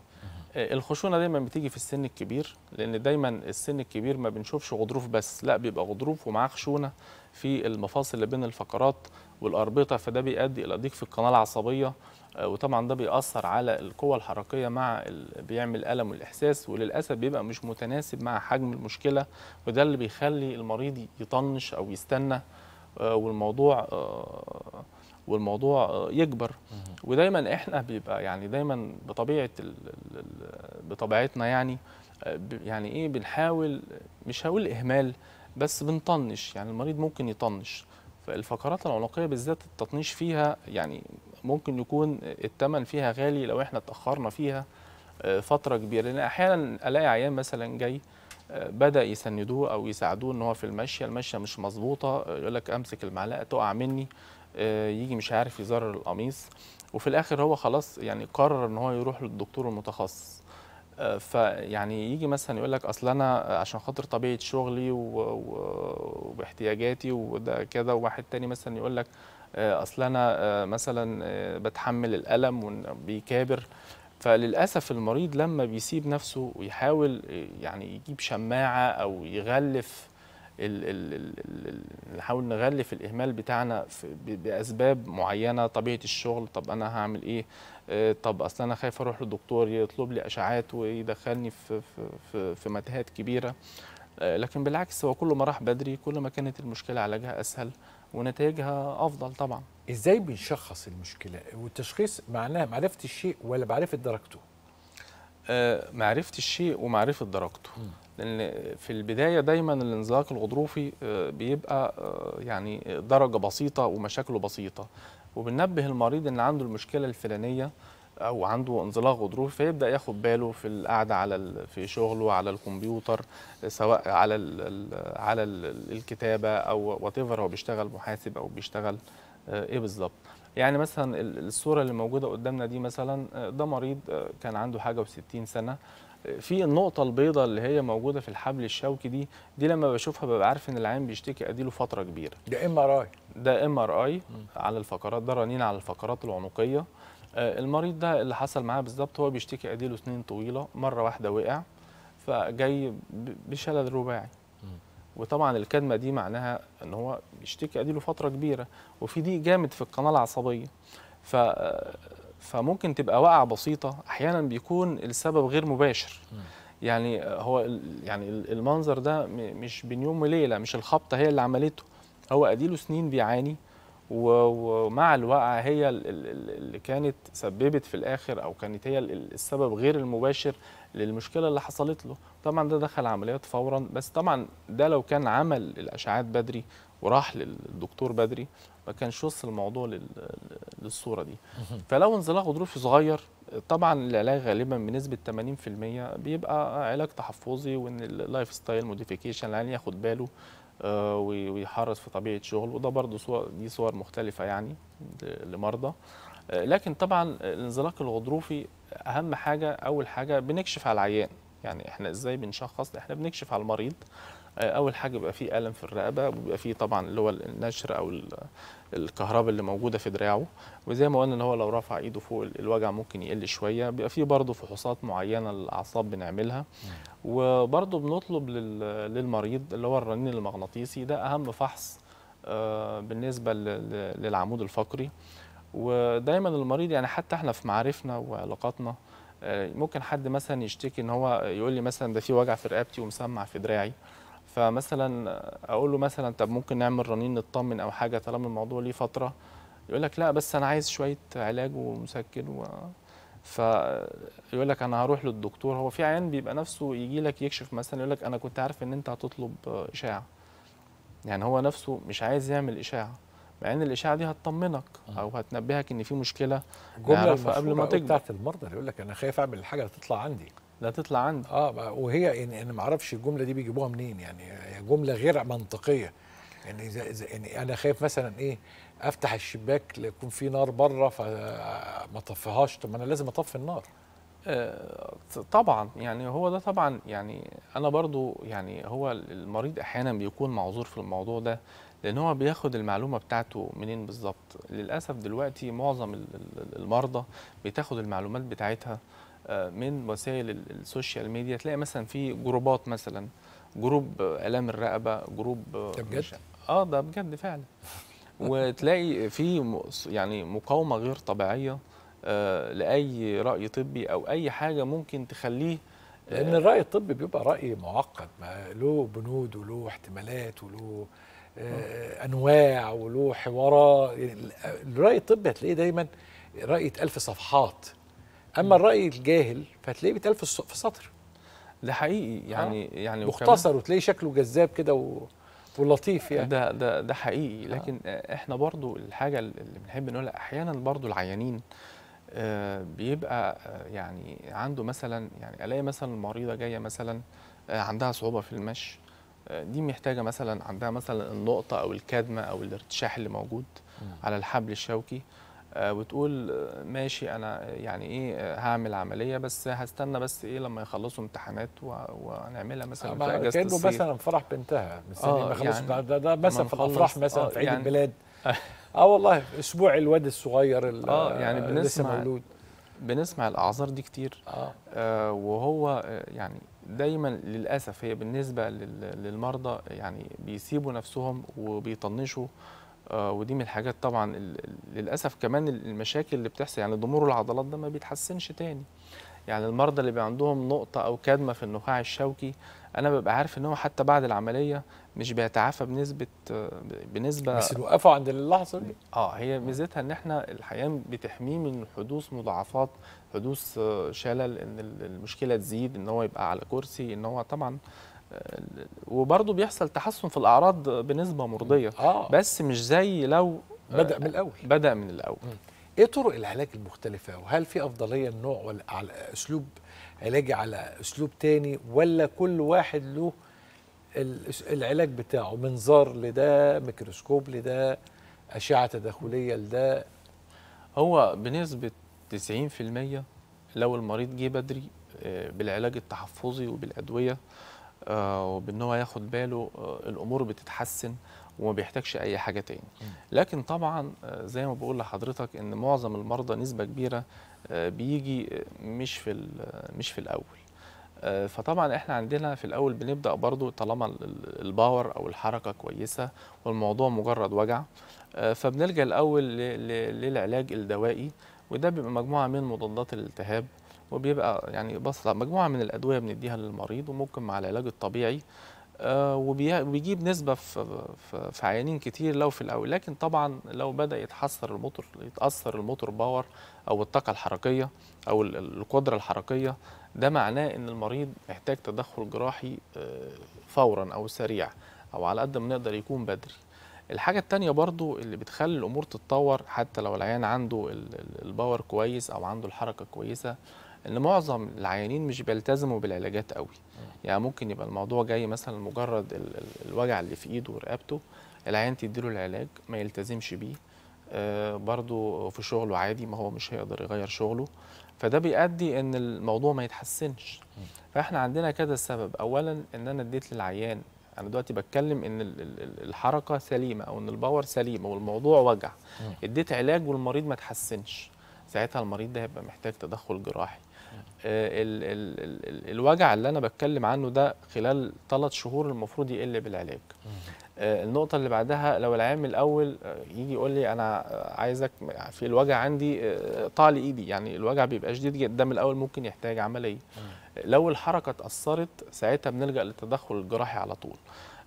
آه، الخشونه دايما بتيجي في السن الكبير لان دايما السن الكبير ما بنشوفش غضروف بس لا بيبقى غضروف ومعاه خشونه في المفاصل اللي بين الفقرات والاربطه فده بيؤدي الى ضيق في القناه العصبيه آه، وطبعا ده بيأثر على القوة الحركية مع ال... بيعمل ألم والإحساس وللأسف بيبقى مش متناسب مع حجم المشكلة وده اللي بيخلي المريض يطنش أو يستنى آه، والموضوع آه، والموضوع آه، يكبر ودايما احنا بيبقى يعني دايما بطبيعه بطبيعتنا يعني يعني ايه بنحاول مش هقول اهمال بس بنطنش يعني المريض ممكن يطنش فالفقرات العنقيه بالذات التطنيش فيها يعني ممكن يكون الثمن فيها غالي لو احنا اتاخرنا فيها فتره كبيره لان احيانا الاقي عيان مثلا جاي بدا يسندوه او يساعدوه ان هو في المشيه المشيه مش مظبوطه يقول لك امسك المعلقه تقع مني آه، يجي مش عارف يزرر القميص وفي الاخر هو خلاص يعني قرر ان هو يروح للدكتور المتخصص آه، فيعني يجي مثلا يقول لك اصل انا عشان خاطر طبيعه شغلي واحتياجاتي وده كذا وواحد تاني مثلا يقول لك آه، اصل انا مثلا بتحمل الالم وبيكابر فللاسف المريض لما بيسيب نفسه ويحاول آه، يعني يجيب شماعه او يغلف نحاول نغلف الاهمال بتاعنا باسباب معينه طبيعه الشغل طب انا هعمل ايه آه، طب اصل انا خايف اروح للدكتور يطلب لي اشعاعات ويدخلني في في في متاهات كبيره آه، لكن بالعكس هو كل ما راح بدري كل ما كانت المشكله علاجها اسهل ونتائجها افضل طبعا ازاي بنشخص المشكله والتشخيص معناه معرفه الشيء ولا معرفه درجته آه معرفه الشيء ومعرفه درجته م. لان في البدايه دايما الانزلاق الغضروفي آه بيبقى آه يعني درجه بسيطه ومشاكله بسيطه وبننبه المريض ان عنده المشكله الفلانيه او عنده انزلاق غضروفي فيبدا ياخد باله في القعده على في شغله على الكمبيوتر سواء على على الكتابه او وات هو بيشتغل محاسب او بيشتغل آه، ايه بالظبط يعني مثلا الصوره اللي موجوده قدامنا دي مثلا آه، ده مريض آه، كان عنده حاجه و60 سنه في النقطه البيضاء اللي هي موجوده في الحبل الشوكي دي دي لما بشوفها ببقى عارف ان العين بيشتكي اديله فتره كبيره ده ام ار اي ده ام ار اي على الفقرات ده رنين على الفقرات العنقيه آه، المريض ده اللي حصل معاه بالظبط هو بيشتكي اديله سنين طويله مره واحده وقع فجاي بشلل رباعي وطبعا الكدمه دي معناها ان هو بيشتكي اديله فتره كبيره وفي ضيق جامد في القناه العصبيه ف آه، فممكن تبقى وقعه بسيطه احيانا بيكون السبب غير مباشر يعني آه، هو يعني المنظر ده مش بين يوم وليله مش الخبطه هي اللي عملته هو اديله سنين بيعاني ومع الواقعة هي اللي كانت سببت في الآخر أو كانت هي السبب غير المباشر للمشكلة اللي حصلت له طبعا ده دخل عمليات فورا بس طبعا ده لو كان عمل الأشعاعات بدري وراح للدكتور بدري ما كانش وصل الموضوع للصورة دي فلو انزلاق غضروفي صغير طبعا العلاج غالبا بنسبه 80% بيبقى علاج تحفظي وان اللايف ستايل موديفيكيشن يعني ياخد باله آه، ويحرص في طبيعه شغل وده برضه صور دي صور مختلفه يعني لمرضى آه، لكن طبعا الانزلاق الغضروفي اهم حاجه اول حاجه بنكشف على العيان يعني احنا ازاي بنشخص احنا بنكشف على المريض اول حاجه بيبقى فيه الم في الرقبه وبيبقى فيه طبعا اللي هو النشر او الكهرباء اللي موجوده في دراعه وزي ما قلنا ان هو لو رفع ايده فوق الوجع ممكن يقل شويه بيبقى فيه برضه فحوصات معينه للاعصاب بنعملها وبرضه بنطلب للمريض اللي هو الرنين المغناطيسي ده اهم فحص آه، بالنسبه للعمود الفقري ودايما المريض يعني حتى احنا في معارفنا وعلاقاتنا آه، ممكن حد مثلا يشتكي ان هو يقول لي مثلا ده في وجع في رقبتي ومسمع في دراعي فمثلا اقول له مثلا طب ممكن نعمل رنين نطمن او حاجه طالما الموضوع ليه فتره يقول لك لا بس انا عايز شويه علاج ومسكن و... فيقول لك انا هروح للدكتور هو في عيان بيبقى نفسه يجي لك يكشف مثلا يقول لك انا كنت عارف ان انت هتطلب اشاعه يعني هو نفسه مش عايز يعمل اشاعه مع ان الاشاعه دي هتطمنك آه. او هتنبهك ان في مشكله جمله قبل ما تكبر بتاعت المرضى اللي يقول لك انا خايف اعمل الحاجه اللي تطلع عندي لا تطلع عندي اه وهي ان يعني انا ما اعرفش الجمله دي بيجيبوها منين يعني هي جمله غير منطقيه يعني اذا يعني انا خايف مثلا ايه افتح الشباك ليكون في نار بره فما اطفيهاش طب ما انا لازم اطفي النار آه، طبعا يعني هو ده طبعا يعني انا برضو يعني هو المريض احيانا بيكون معذور في الموضوع ده لان هو بياخد المعلومه بتاعته منين بالظبط للاسف دلوقتي معظم المرضى بتاخد المعلومات بتاعتها آه، من وسائل السوشيال ميديا تلاقي مثلا في جروبات مثلا جروب الام الرقبه جروب آه، ده بجد؟ اه ده بجد فعلا وتلاقي في يعني مقاومه غير طبيعيه آه، لاي راي طبي او اي حاجه ممكن تخليه لان الراي الطبي بيبقى راي معقد ما له بنود وله احتمالات وله انواع وله حوارات يعني الراي الطبي هتلاقيه دايما راي الف صفحات اما الراي الجاهل فهتلاقيه بيتقال في سطر ده حقيقي يعني آه. يعني مختصر وتلاقيه شكله جذاب كده و... ولطيف يعني ده ده ده حقيقي آه. لكن آه. احنا برضو الحاجه اللي بنحب نقولها احيانا برضو العيانين آه بيبقى آه، يعني عنده مثلا يعني الاقي مثلا المريضه جايه مثلا آه، عندها صعوبه في المشي دي محتاجه مثلا عندها مثلا النقطه او الكدمه او الارتشاح اللي موجود على الحبل الشوكي وتقول آه، آه، ماشي انا آه، يعني ايه هعمل عمليه بس هستنى بس ايه لما يخلصوا امتحانات وهنعملها مثلا في اجازه كانه مثلا فرح بنتها آه يعني ده, ده, ده مثلا في الافراح مثلا آه في عيد يعني البلاد اه والله اسبوع الواد الصغير اه يعني بنسمع مولود بنسمع الاعذار دي كتير آه. آه وهو يعني دايما للاسف هي بالنسبه للمرضى يعني بيسيبوا نفسهم وبيطنشوا آه آه، ودي من الحاجات طبعا للاسف كمان المشاكل اللي بتحصل يعني ضمور العضلات ده ما بيتحسنش تاني يعني المرضى اللي بيبقى عندهم نقطه او كدمه في النخاع الشوكي انا ببقى عارف ان هو حتى بعد العمليه مش بيتعافى بنسبه آه، بنسبه بس بيوقفوا عند اللحظه دي اه هي ميزتها ان احنا الحقيقه بتحميه من حدوث مضاعفات حدوث آه، شلل ان المشكله تزيد ان هو يبقى على كرسي ان هو طبعا وبرضه بيحصل تحسن في الاعراض بنسبه مرضيه آه. بس مش زي لو بدا من الاول بدا من الاول م. ايه طرق العلاج المختلفه وهل في افضليه النوع ولا على اسلوب علاجي على اسلوب تاني ولا كل واحد له العلاج بتاعه منظار لده ميكروسكوب لده اشعه تداخليه لده هو بنسبه 90% لو المريض جه بدري آه، بالعلاج التحفظي وبالادويه آه، وبان هو ياخد باله آه، الامور بتتحسن وما بيحتاجش اي حاجه تاني لكن طبعا آه، زي ما بقول لحضرتك ان معظم المرضى نسبه كبيره بيجي مش في مش في الاول فطبعا احنا عندنا في الاول بنبدا برضو طالما الباور او الحركه كويسه والموضوع مجرد وجع فبنلجا الاول للعلاج الدوائي وده بيبقى مجموعه من مضادات الالتهاب وبيبقى يعني بص مجموعه من الادويه بنديها للمريض وممكن مع العلاج الطبيعي آه، وبيجيب نسبه في, في, عيانين كتير لو في الاول لكن طبعا لو بدا يتحسر الموتور يتاثر الموتور باور او الطاقه الحركيه او القدره الحركيه ده معناه ان المريض محتاج تدخل جراحي آه، فورا او سريع او على قد ما نقدر يكون بدري الحاجة التانية برضو اللي بتخلي الأمور تتطور حتى لو العيان عنده الباور كويس أو عنده الحركة كويسة ان معظم العيانين مش بيلتزموا بالعلاجات قوي يعني ممكن يبقى الموضوع جاي مثلا مجرد الوجع اللي في ايده ورقبته العيان تديله العلاج ما يلتزمش بيه آه، برضه في شغله عادي ما هو مش هيقدر يغير شغله فده بيؤدي ان الموضوع ما يتحسنش فاحنا عندنا كذا سبب اولا ان انا اديت للعيان انا دلوقتي بتكلم ان الحركه سليمه او ان الباور سليم والموضوع وجع اديت علاج والمريض ما تحسنش ساعتها المريض ده هيبقى محتاج تدخل جراحي آه، ال ال ال الوجع اللي انا بتكلم عنه ده خلال ثلاث شهور المفروض يقل بالعلاج آه، النقطة اللي بعدها لو العامل الأول آه، يجي يقول لي أنا عايزك في الوجع عندي طال إيدي يعني الوجع بيبقى شديد جدا من الأول ممكن يحتاج عملية لو الحركة اتأثرت ساعتها بنلجأ للتدخل الجراحي على طول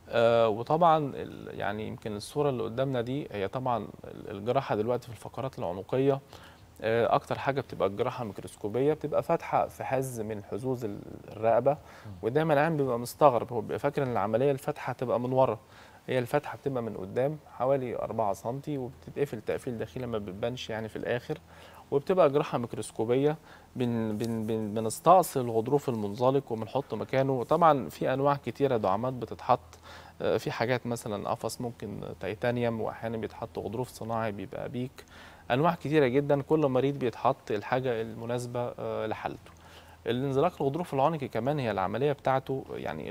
آه وطبعا يعني يمكن الصورة اللي قدامنا دي هي طبعا الجراحة دلوقتي في الفقرات العنقية آه، اكتر حاجه بتبقى الجراحه الميكروسكوبيه بتبقى فاتحه في حز من حزوز الرقبه ودايما العين بيبقى مستغرب هو بيبقى فاكر ان العمليه الفاتحه تبقى من ورا هي الفتحه بتبقى من قدام حوالي 4 سم وبتتقفل تقفيل داخلي ما بتبانش يعني في الاخر وبتبقى جراحه ميكروسكوبيه بن بن بن بنستأصل الغضروف المنزلق وبنحط مكانه طبعا في انواع كتيره دعامات بتتحط آه، في حاجات مثلا قفص ممكن تيتانيوم واحيانا بيتحط غضروف صناعي بيبقى بيك انواع كتيره جدا كل مريض بيتحط الحاجه المناسبه آه، لحالته الانزلاق الغضروف العنقي كمان هي العمليه بتاعته يعني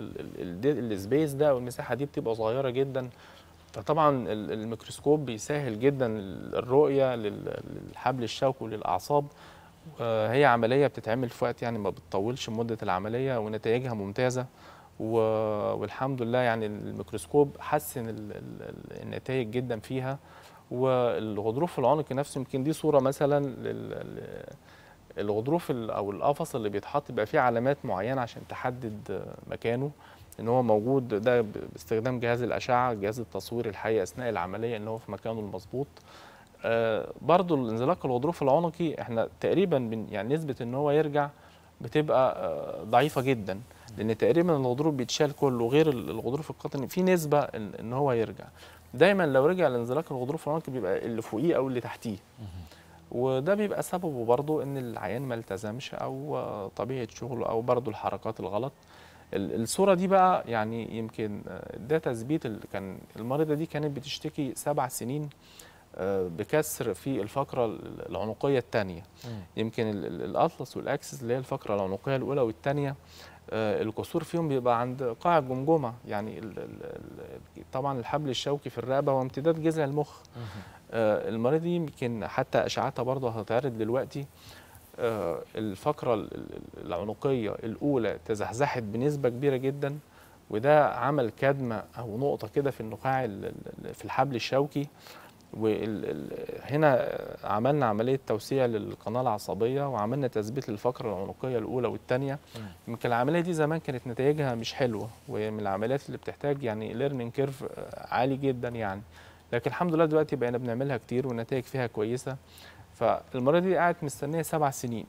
السبيس ده والمساحه دي بتبقى صغيره جدا فطبعا الميكروسكوب بيسهل جدا الرؤيه للحبل الشوكي وللاعصاب هي عمليه بتتعمل في وقت يعني ما بتطولش مده العمليه ونتائجها ممتازه والحمد لله يعني الميكروسكوب حسن النتائج جدا فيها والغضروف العنق نفسه يمكن دي صوره مثلا الغضروف او القفص اللي بيتحط بيبقى فيه علامات معينه عشان تحدد مكانه ان هو موجود ده باستخدام جهاز الاشعه جهاز التصوير الحي اثناء العمليه ان هو في مكانه المظبوط آه، برضو الانزلاق الغضروف العنقي احنا تقريبا يعني نسبه ان هو يرجع بتبقى آه، ضعيفه جدا لان تقريبا الغضروف بيتشال كله غير الغضروف القطني في نسبه ان هو يرجع دايما لو رجع لانزلاق الغضروف العنقي بيبقى اللي فوقيه او اللي تحتيه وده بيبقى سببه برضه ان العيان ما التزمش او طبيعه شغله او برضه الحركات الغلط الصوره دي بقى يعني يمكن ده تثبيت كان المريضه دي كانت بتشتكي سبع سنين آه، بكسر في الفقره العنقيه الثانيه يمكن الاطلس والاكسس اللي هي الفقره العنقيه الاولى والثانيه آه، القصور فيهم بيبقى عند قاع الجمجمه يعني طبعا الحبل الشوكي في الرقبه وامتداد جذع المخ آه، المريض دي يمكن حتى اشعتها برضه هتتعرض دلوقتي آه، الفقره العنقيه الاولى تزحزحت بنسبه كبيره جدا وده عمل كدمه او نقطه كده في النخاع في الحبل الشوكي وهنا عملنا عمليه توسيع للقناه العصبيه وعملنا تثبيت للفقره العنقيه الاولى والثانيه يمكن العمليه دي زمان كانت نتائجها مش حلوه ومن العمليات اللي بتحتاج يعني ليرنينج كيرف آه، عالي جدا يعني لكن الحمد لله دلوقتي بقينا بنعملها كتير والنتائج فيها كويسه فالمريضه دي قعدت مستنيه سبع سنين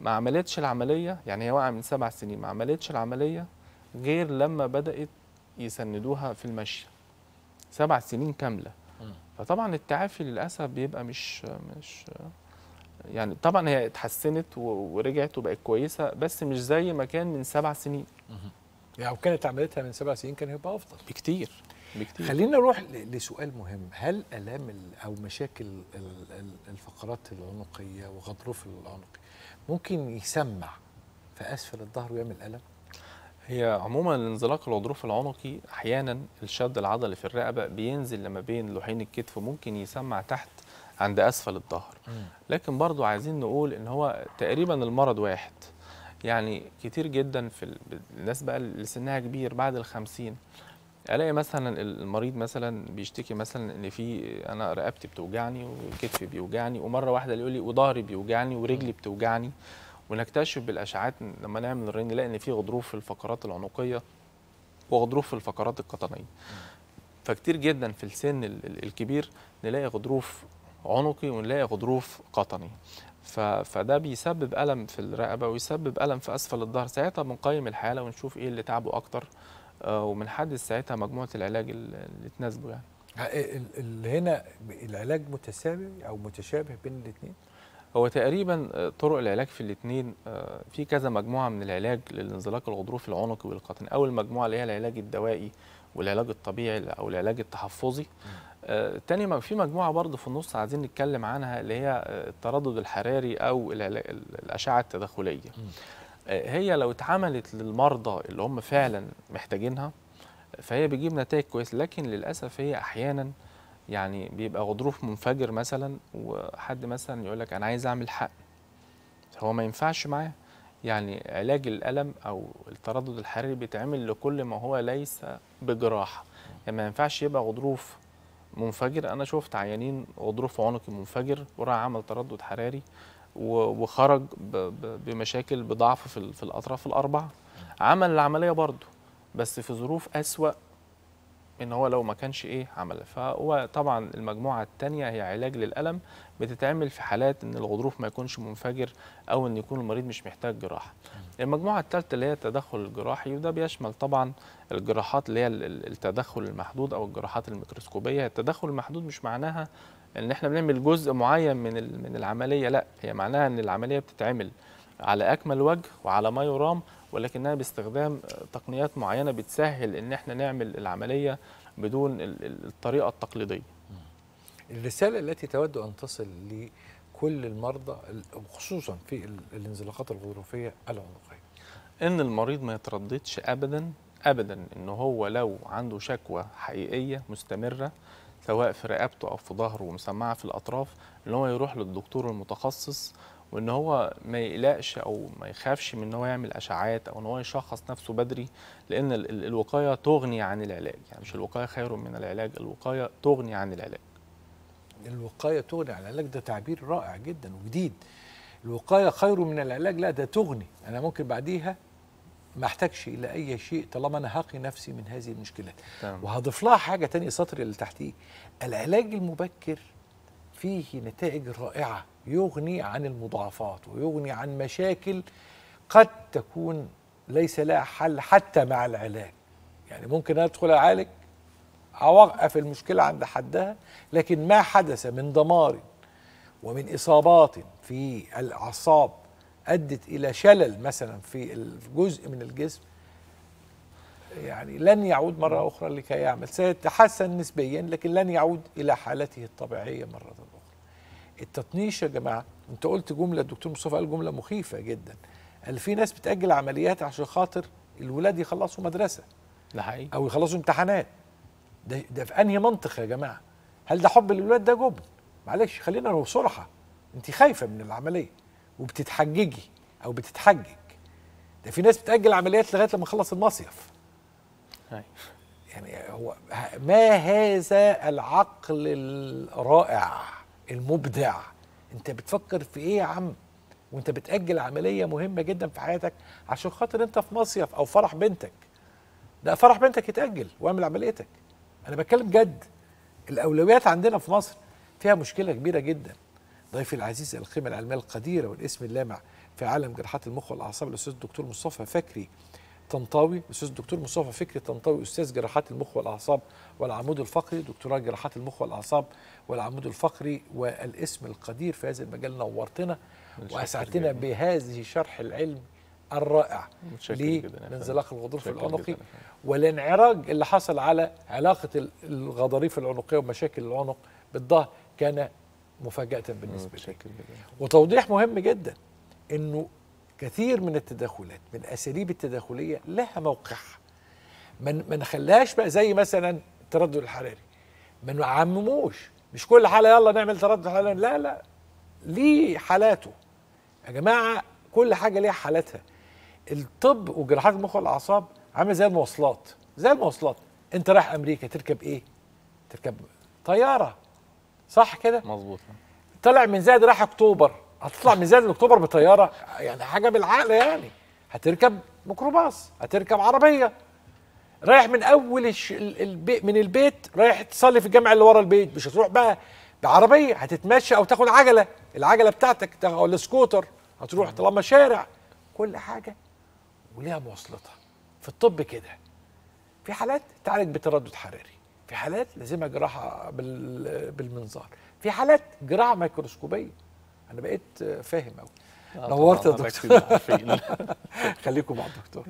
ما عملتش العمليه يعني هي واقعه من سبع سنين ما عملتش العمليه غير لما بدات يسندوها في المشي سبع سنين كامله فطبعا التعافي للاسف بيبقى مش مش يعني طبعا هي اتحسنت ورجعت وبقت كويسه بس مش زي ما كان من سبع سنين يعني لو كانت عملتها من سبع سنين كان هيبقى افضل بكتير بكتير خلينا نروح لسؤال مهم هل الام او مشاكل الفقرات العنقيه وغضروف العنق ممكن يسمع في اسفل الظهر ويعمل الم هي عموما الانزلاق الغضروف العنقي احيانا الشد العضلي في الرقبه بينزل لما بين لوحين الكتف وممكن يسمع تحت عند اسفل الظهر لكن برضو عايزين نقول ان هو تقريبا المرض واحد يعني كتير جدا في الناس بقى اللي سنها كبير بعد الخمسين الاقي مثلا المريض مثلا بيشتكي مثلا ان في انا رقبتي بتوجعني وكتفي بيوجعني ومره واحده يقول لي وظهري بيوجعني ورجلي بتوجعني ونكتشف بالاشعاعات لما نعمل الرين نلاقي ان في غضروف في الفقرات العنقيه وغضروف في الفقرات القطنيه فكتير جدا في السن الكبير نلاقي غضروف عنقي ونلاقي غضروف قطني فده بيسبب الم في الرقبه ويسبب الم في اسفل الظهر ساعتها بنقيم الحاله ونشوف ايه اللي تعبه اكتر آه، وبنحدد ساعتها مجموعه العلاج اللي تناسبه يعني هنا العلاج متساوي او متشابه بين الاثنين هو تقريبا آه، طرق العلاج في الاثنين آه، في كذا مجموعه من العلاج للانزلاق الغضروفي العنقي والقطن اول مجموعه اللي هي العلاج الدوائي والعلاج الطبيعي او العلاج التحفظي آه، تاني في مجموعه برضه في النص عايزين نتكلم عنها اللي هي التردد الحراري او الاشعه التداخليه هي لو اتعملت للمرضى اللي هم فعلا محتاجينها فهي بتجيب نتائج كويسه لكن للاسف هي احيانا يعني بيبقى غضروف منفجر مثلا وحد مثلا يقول لك انا عايز اعمل حقن هو ما ينفعش معاه يعني علاج الالم او التردد الحراري بيتعمل لكل ما هو ليس بجراحه يعني ما ينفعش يبقى غضروف منفجر انا شفت عيانين غضروف عنقي منفجر وراح عمل تردد حراري وخرج بمشاكل بضعف في الاطراف الاربعه عمل العمليه برضه بس في ظروف اسوا ان هو لو ما كانش ايه عمل فهو طبعا المجموعه الثانيه هي علاج للالم بتتعمل في حالات ان الغضروف ما يكونش منفجر او ان يكون المريض مش محتاج جراحه المجموعه الثالثه اللي هي التدخل الجراحي وده بيشمل طبعا الجراحات اللي هي التدخل المحدود او الجراحات الميكروسكوبيه التدخل المحدود مش معناها ان احنا بنعمل جزء معين من من العمليه لا هي معناها ان العمليه بتتعمل على اكمل وجه وعلى ما يرام ولكنها باستخدام تقنيات معينه بتسهل ان احنا نعمل العمليه بدون الطريقه التقليديه. الرساله التي تود ان تصل لكل المرضى وخصوصا في الانزلاقات الغضروفيه العنقيه. ان المريض ما يترددش ابدا ابدا ان هو لو عنده شكوى حقيقيه مستمره سواء في رقبته او في ظهره ومسمعه في الاطراف ان هو يروح للدكتور المتخصص وان هو ما يقلقش او ما يخافش من ان هو يعمل اشعاعات او ان هو يشخص نفسه بدري لان الوقايه تغني عن العلاج يعني مش الوقايه خير من العلاج الوقايه تغني عن العلاج الوقايه تغني عن العلاج ده تعبير رائع جدا وجديد الوقايه خير من العلاج لا ده تغني انا ممكن بعديها ما احتاجش الى اي شيء طالما انا هقي نفسي من هذه المشكلات وهضيف لها حاجه تانية سطر اللي تحتيه العلاج المبكر فيه نتائج رائعه يغني عن المضاعفات ويغني عن مشاكل قد تكون ليس لها حل حتى مع العلاج يعني ممكن ادخل اعالج اوقف المشكله عند حدها لكن ما حدث من دمار ومن اصابات في الاعصاب ادت الى شلل مثلا في جزء من الجسم يعني لن يعود مرة أخرى لكي يعمل سيتحسن نسبيا لكن لن يعود إلى حالته الطبيعية مرة أخرى التطنيش يا جماعه انت قلت جمله الدكتور مصطفى قال جمله مخيفه جدا قال في ناس بتاجل عمليات عشان خاطر الولاد يخلصوا مدرسه ده حقيقي او يخلصوا امتحانات ده ده في انهي منطق يا جماعه هل ده حب للولاد ده جبن معلش خلينا لو انت خايفه من العمليه وبتتحججي او بتتحجج ده في ناس بتاجل عمليات لغايه لما يخلص المصيف هاي. أيوه. يعني هو ما هذا العقل الرائع المبدع انت بتفكر في ايه يا عم وانت بتاجل عمليه مهمه جدا في حياتك عشان خاطر انت في مصيف او فرح بنتك لا فرح بنتك يتاجل واعمل عمليتك انا بتكلم جد الاولويات عندنا في مصر فيها مشكله كبيره جدا ضيفي العزيز القيمه العلميه القديره والاسم اللامع في عالم جراحات المخ والاعصاب الاستاذ الدكتور مصطفى فكري طنطاوي الاستاذ الدكتور مصطفى فكري طنطاوي استاذ جراحات المخ والاعصاب والعمود الفقري دكتوراه جراحات المخ والاعصاب والعمود الفقري والاسم القدير في هذا المجال نورتنا واسعدتنا بهذه شرح العلم الرائع لانزلاق الغضروف العنقي والانعراج اللي حصل على علاقه الغضاريف العنقيه ومشاكل العنق بالظهر كان مفاجاه بالنسبه لي وتوضيح مهم جدا انه كثير من التداخلات من اساليب التداخليه لها موقعها ما نخليهاش بقى زي مثلا التردد الحراري ما نعمموش مش كل حاله يلا نعمل تردد لا لا ليه حالاته يا جماعه كل حاجه ليها حالاتها الطب وجراحات المخ والاعصاب عامل زي المواصلات زي المواصلات انت رايح امريكا تركب ايه تركب طياره صح كده مظبوط طلع من زايد رايح اكتوبر هتطلع من زايد لاكتوبر بطياره يعني حاجه بالعقل يعني هتركب ميكروباص هتركب عربيه رايح من اول الش... البي... من البيت رايح تصلي في الجامع اللي ورا البيت مش هتروح بقى بعربيه هتتمشى او تاخد عجله العجله بتاعتك ولا سكوتر هتروح طالما شارع كل حاجه وليها مواصلتها في الطب كده في حالات تعالج بتردد حراري في حالات لازمها جراحه بال... بالمنظار في حالات جراحه ميكروسكوبيه انا بقيت فاهم قوي نورت يا دكتور خليكم مع الدكتور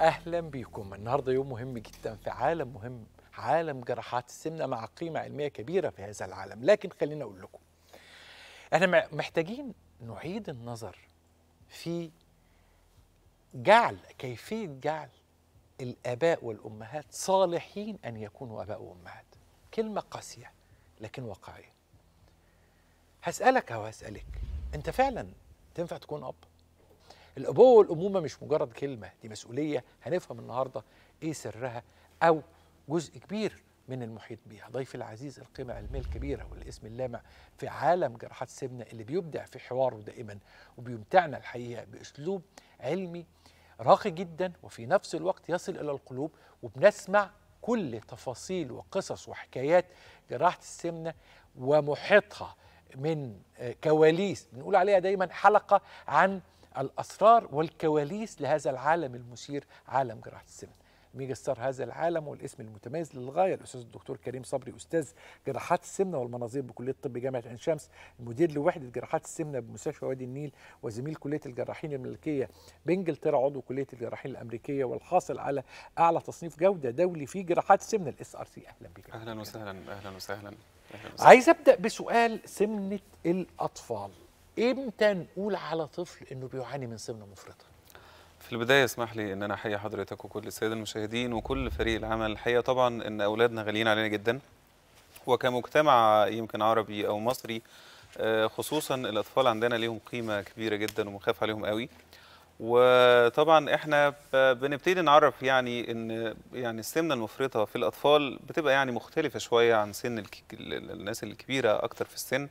اهلا بيكم النهارده يوم مهم جدا في عالم مهم عالم جراحات السمنه مع قيمه علميه كبيره في هذا العالم لكن خليني اقول لكم احنا محتاجين نعيد النظر في جعل كيفيه جعل الاباء والامهات صالحين ان يكونوا اباء وامهات كلمه قاسيه لكن واقعيه هسالك او هسالك انت فعلا تنفع تكون اب الابوه والامومه مش مجرد كلمه دي مسؤوليه هنفهم النهارده ايه سرها او جزء كبير من المحيط بيها ضيفي العزيز القيمة العلمية الكبيرة والاسم اللامع في عالم جراحات سمنة اللي بيبدع في حواره دائما وبيمتعنا الحقيقة بأسلوب علمي راقي جدا وفي نفس الوقت يصل إلى القلوب وبنسمع كل تفاصيل وقصص وحكايات جراحة السمنة ومحيطها من كواليس بنقول عليها دايما حلقة عن الأسرار والكواليس لهذا العالم المثير عالم جراحة ميجا ستار هذا العالم والاسم المتميز للغاية الأستاذ الدكتور كريم صبري أستاذ جراحات السمنة والمناظير بكلية طب جامعة عين شمس المدير لوحدة جراحات السمنة بمستشفى وادي النيل وزميل كلية الجراحين الملكية بإنجلترا عضو كلية الجراحين الأمريكية والحاصل على أعلى تصنيف جودة دولي في جراحات السمنة الاس ار سي أهلا بك أهلا وسهلا أهلا وسهلا عايز أبدأ بسؤال سمنة الأطفال امتى نقول على طفل انه بيعاني من سمنه مفرطه في البداية اسمح لي ان انا احيي حضرتك وكل السادة المشاهدين وكل فريق العمل الحقيقة طبعا ان اولادنا غاليين علينا جدا وكمجتمع يمكن عربي او مصري آه، خصوصا الاطفال عندنا ليهم قيمة كبيرة جدا ومخاف عليهم قوي وطبعا احنا بنبتدي نعرف يعني ان يعني السمنه المفرطه في الاطفال بتبقى يعني مختلفه شويه عن سن الناس الكبيره اكتر في السن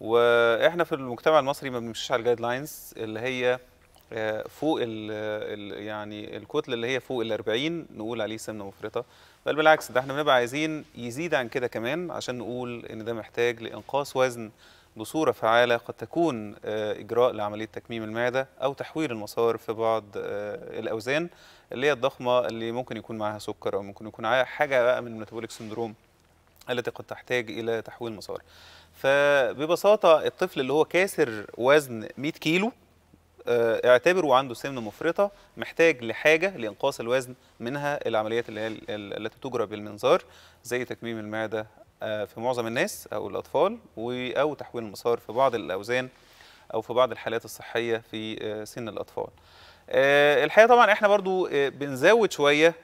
واحنا في المجتمع المصري ما بنمشيش على الجايد آه، يعني لاينز اللي هي فوق ال يعني الكتله اللي هي فوق ال 40 نقول عليه سمنه مفرطه بل بالعكس ده احنا بنبقى عايزين يزيد عن كده كمان عشان نقول ان ده محتاج لانقاص وزن بصوره فعاله قد تكون آه، اجراء لعمليه تكميم المعده او تحويل المسار في بعض آه، الاوزان اللي هي الضخمه اللي ممكن يكون معاها سكر او ممكن يكون معاها حاجه بقى من الميتابوليك سندروم التي قد تحتاج الى تحويل مسار فببساطه الطفل اللي هو كاسر وزن 100 كيلو آه، اعتبره عنده سمنه مفرطه محتاج لحاجه لانقاص الوزن منها العمليات اللي هي التي تجرى بالمنظار زي تكميم المعده آه، في معظم الناس او الاطفال او تحويل المسار في بعض الاوزان او في بعض الحالات الصحيه في آه، سن الاطفال الحقيقه طبعا احنا برضو بنزود شويه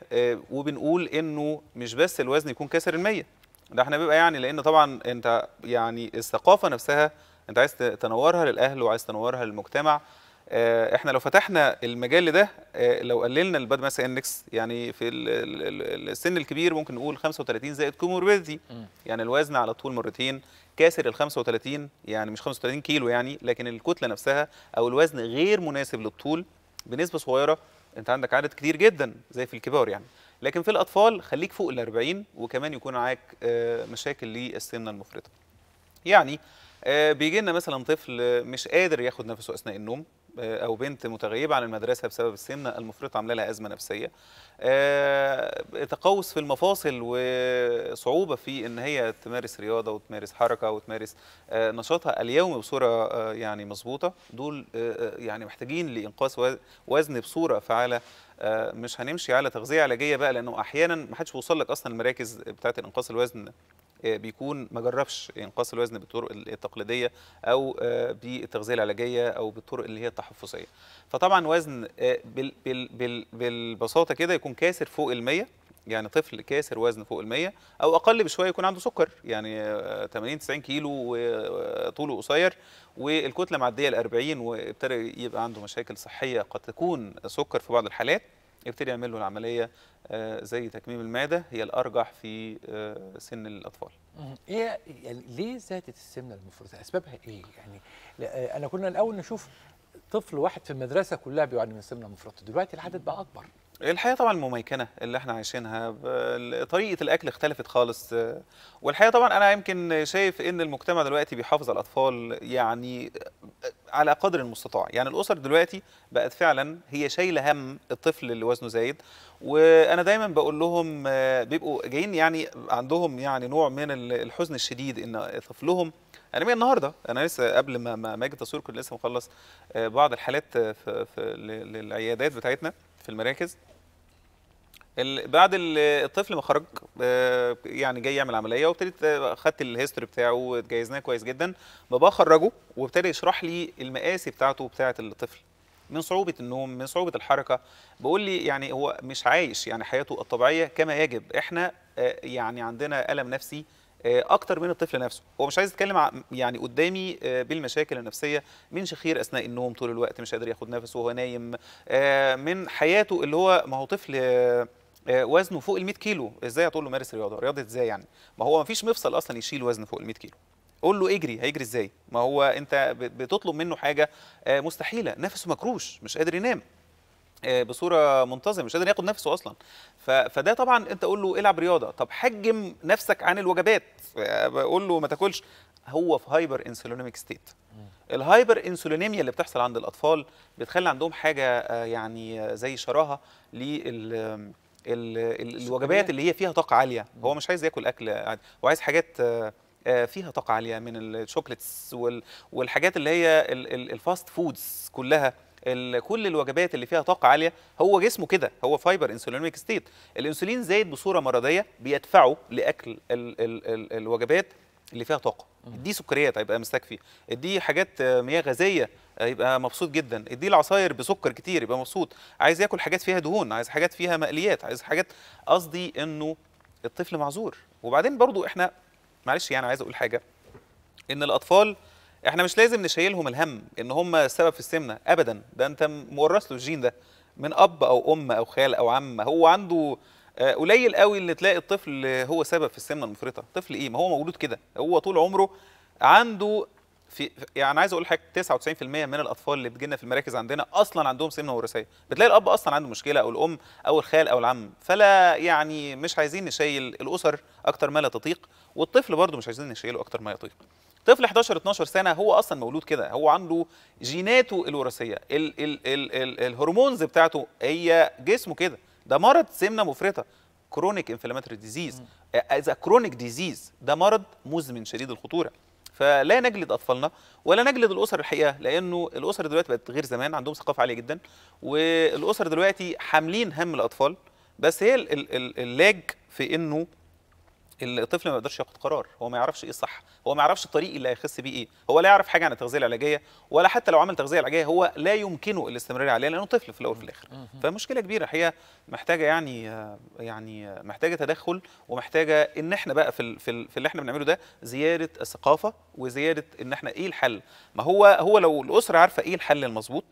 وبنقول انه مش بس الوزن يكون كسر المية ده احنا بيبقى يعني لان طبعا انت يعني الثقافه نفسها انت عايز تنورها للاهل وعايز تنورها للمجتمع آه، احنا لو فتحنا المجال ده آه، لو قللنا الباد ماس انكس يعني في السن الكبير ممكن نقول 35 زائد كوموربيدي يعني الوزن على طول مرتين كاسر ال 35 يعني مش 35 كيلو يعني لكن الكتله نفسها او الوزن غير مناسب للطول بنسبه صغيره انت عندك عدد كتير جدا زي في الكبار يعني لكن في الأطفال خليك فوق ال 40 وكمان يكون معاك آه، مشاكل للسمنة المفرطة يعني آه، بيجي لنا مثلا طفل مش قادر ياخد نفسه أثناء النوم آه، او بنت متغيبه عن المدرسه بسبب السمنه المفرطه عامله لها ازمه نفسيه آه، تقوس في المفاصل وصعوبه في ان هي تمارس رياضه وتمارس حركه وتمارس آه، نشاطها اليومي بصوره يعني مظبوطه دول يعني محتاجين لانقاص وزن بصوره فعاله مش هنمشي على تغذيه علاجيه بقى لانه احيانا ما حدش بيوصل لك اصلا المراكز بتاعه انقاص الوزن آه، بيكون ما جربش انقاص الوزن بالطرق التقليديه او آه، بالتغذيه العلاجيه او بالطرق اللي هي التحفظيه فطبعا وزن آه، بالبساطه كده يكون كاسر فوق ال100 يعني طفل كاسر وزن فوق ال100 او اقل بشويه يكون عنده سكر يعني 80 90 كيلو وطوله قصير والكتله معديه ال40 وابتدى يبقى عنده مشاكل صحيه قد تكون سكر في بعض الحالات يبتدي يعمل له العمليه آه، زي تكميم المعده هي الارجح في آه، سن الاطفال. ايه يعني ليه زادت السمنه المفرطه؟ اسبابها ايه؟ يعني آه، انا كنا الاول نشوف طفل واحد في المدرسه كلها بيعاني من سمنه مفرطه، دلوقتي العدد بقى اكبر. الحياه طبعا مميكنه اللي احنا عايشينها طريقه الاكل اختلفت خالص والحقيقه طبعا انا يمكن شايف ان المجتمع دلوقتي بيحافظ على الاطفال يعني على قدر المستطاع يعني الاسر دلوقتي بقت فعلا هي شايله هم الطفل اللي وزنه زايد وانا دايما بقول لهم بيبقوا جايين يعني عندهم يعني نوع من الحزن الشديد ان طفلهم انا من النهارده انا لسه قبل ما ما اجي التصوير كنت لسه مخلص آه، بعض الحالات آه، في, في للعيادات بتاعتنا في المراكز بعد الطفل ما خرج آه، يعني جاي يعمل عمليه وابتديت آه، خدت الهيستوري بتاعه وجهزناه كويس جدا بابا خرجه وابتدى يشرح لي المقاسي بتاعته بتاعه الطفل من صعوبه النوم من صعوبه الحركه بقول لي يعني هو مش عايش يعني حياته الطبيعيه كما يجب احنا آه، يعني عندنا الم نفسي اكتر من الطفل نفسه هو مش عايز يتكلم يعني قدامي بالمشاكل النفسيه من شخير اثناء النوم طول الوقت مش قادر ياخد نفسه وهو نايم من حياته اللي هو ما هو طفل آه، وزنه فوق ال 100 كيلو ازاي هتقول له مارس رياضه رياضه ازاي يعني ما هو ما فيش مفصل اصلا يشيل وزن فوق ال 100 كيلو قول له اجري هيجري ازاي ما هو انت بتطلب منه حاجه آه، مستحيله نفسه مكروش مش قادر ينام آه، بصوره منتظمه مش قادر ياخد نفسه اصلا فده طبعا انت قول له العب رياضه طب حجم نفسك عن الوجبات قول له ما تاكلش هو في هايبر انسولينيميك ستيت الهايبر انسولينيميا اللي بتحصل عند الاطفال بتخلي عندهم حاجه يعني زي شراهه لل الوجبات اللي هي فيها طاقه عاليه هو مش عايز ياكل اكل عادي هو عايز حاجات آه، فيها طاقه عاليه من الشوكليتس والحاجات اللي هي الفاست فودز كلها كل الوجبات اللي فيها طاقه عاليه هو جسمه كده هو فايبر انسولينيك ستيت الانسولين زايد بصوره مرضيه بيدفعه لاكل الوجبات اللي فيها طاقه اديه سكريات هيبقى مستكفي اديه حاجات مياه غازيه آه، يبقى مبسوط جدا اديه العصاير بسكر كتير يبقى مبسوط عايز ياكل حاجات فيها دهون عايز حاجات فيها مقليات عايز حاجات قصدي انه الطفل معذور وبعدين برضو احنا معلش يعني عايز اقول حاجه ان الاطفال احنا مش لازم نشيلهم الهم ان هم السبب في السمنه ابدا ده انت مورث له الجين ده من اب او ام او خال او عم هو عنده آه، قليل قوي اللي تلاقي الطفل هو سبب في السمنه المفرطه طفل ايه ما هو مولود كده هو طول عمره عنده في يعني عايز اقول لحضرتك 99% من الاطفال اللي بتجينا في المراكز عندنا اصلا عندهم سمنه وراثيه بتلاقي الاب اصلا عنده مشكله او الام او الخال او العم فلا يعني مش عايزين نشيل الاسر اكتر ما لا تطيق والطفل برضه مش عايزين نشيله اكتر ما يطيق طفل 11 12 سنه هو اصلا مولود كده هو عنده جيناته الوراثيه الهرمونز بتاعته هي جسمه كده ده مرض سمنه مفرطه كرونيك انفلاماتوري ديزيز اذا كرونيك ديزيز ده مرض مزمن شديد الخطوره فلا نجلد اطفالنا ولا نجلد الاسر الحقيقه لانه الاسر دلوقتي بقت غير زمان عندهم ثقافه عاليه جدا والاسر دلوقتي حاملين هم الاطفال بس هي اللاج في انه الطفل ما يقدرش ياخد قرار هو ما يعرفش ايه الصح هو ما يعرفش الطريق اللي هيخس بيه ايه هو لا يعرف حاجه عن التغذيه العلاجيه ولا حتى لو عمل تغذيه علاجيه هو لا يمكنه الاستمرار عليها لانه طفل في الاول وفي الاخر فمشكله كبيره الحقيقه محتاجه يعني يعني محتاجه تدخل ومحتاجه ان احنا بقى في في, في اللي احنا بنعمله ده زياده الثقافه وزياده ان احنا ايه الحل ما هو هو لو الاسره عارفه ايه الحل المظبوط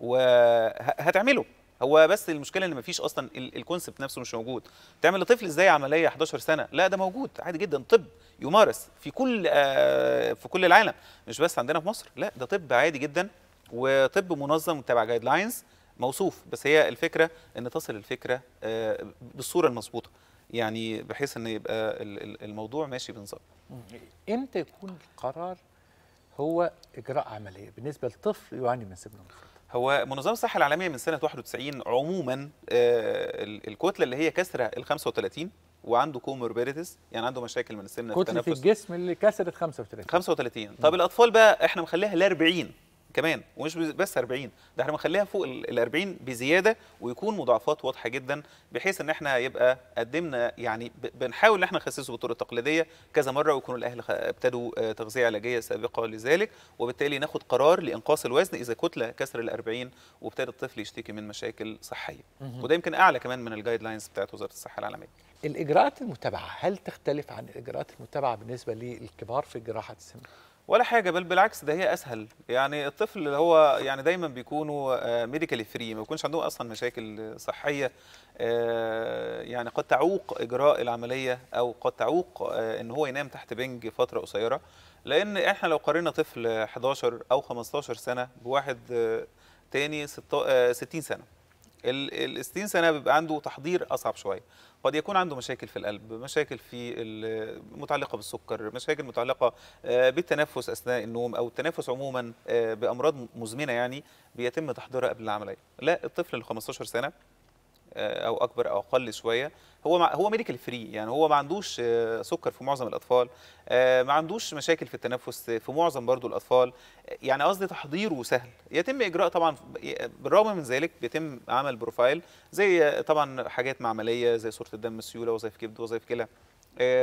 وهتعمله هو بس المشكله ان مفيش اصلا الكونسبت نفسه مش موجود تعمل لطفل ازاي عمليه 11 سنه لا ده موجود عادي جدا طب يمارس في كل آه في كل العالم مش بس عندنا في مصر لا ده طب عادي جدا وطب منظم تبع جايد لاينز موصوف بس هي الفكره ان تصل الفكره آه بالصوره المظبوطه يعني بحيث ان يبقى الموضوع ماشي بنظام امتى يكون القرار هو اجراء عمليه بالنسبه لطفل يعاني من سبنوم هو منظمه الصحه العالميه من سنه 91 عموما آه، الكتله اللي هي كسره ال 35 وعنده كوموربيديتيز يعني عنده مشاكل من السمنه التنفس كتله الجسم اللي كسرت 35 35 طب الاطفال بقى احنا مخليها ل 40 كمان ومش بس 40 ده احنا بنخليها فوق ال 40 بزياده ويكون مضاعفات واضحه جدا بحيث ان احنا يبقى قدمنا يعني بنحاول ان احنا نخسسه بالطرق التقليديه كذا مره ويكون الاهل ابتدوا آه، تغذيه علاجيه سابقه لذلك وبالتالي ناخد قرار لانقاص الوزن اذا كتله كسر ال 40 وابتدى الطفل يشتكي من مشاكل صحيه وده يمكن اعلى كمان من الجايد لاينز بتاعت وزاره الصحه العالميه. الاجراءات المتابعه هل تختلف عن الاجراءات المتابعه بالنسبه للكبار في جراحه السن؟ ولا حاجه بل بالعكس ده هي اسهل يعني الطفل اللي هو يعني دايما بيكونوا ميديكالي آه، فري ما بيكونش عندهم اصلا مشاكل صحيه آه، يعني قد تعوق اجراء العمليه او قد تعوق آه، ان هو ينام تحت بنج فتره قصيره لان احنا لو قارنا طفل 11 او 15 سنه بواحد تاني 60 سنه ال 60 سنه بيبقى عنده تحضير اصعب شويه قد يكون عنده مشاكل في القلب مشاكل في متعلقه بالسكر مشاكل متعلقه آه، بالتنفس اثناء النوم او التنفس عموما آه، بامراض مزمنه يعني بيتم تحضيرها قبل العمليه لا الطفل اللي 15 سنه آه، او اكبر او اقل شويه هو مع هو ميديكال فري يعني هو ما عندوش آه، سكر في معظم الاطفال آه، ما عندوش مشاكل في التنفس في معظم برضو الاطفال يعني قصدي تحضيره سهل يتم اجراء طبعا بالرغم من ذلك بيتم عمل بروفايل زي طبعا حاجات معمليه زي صوره الدم السيوله وظائف كبد وظائف كلى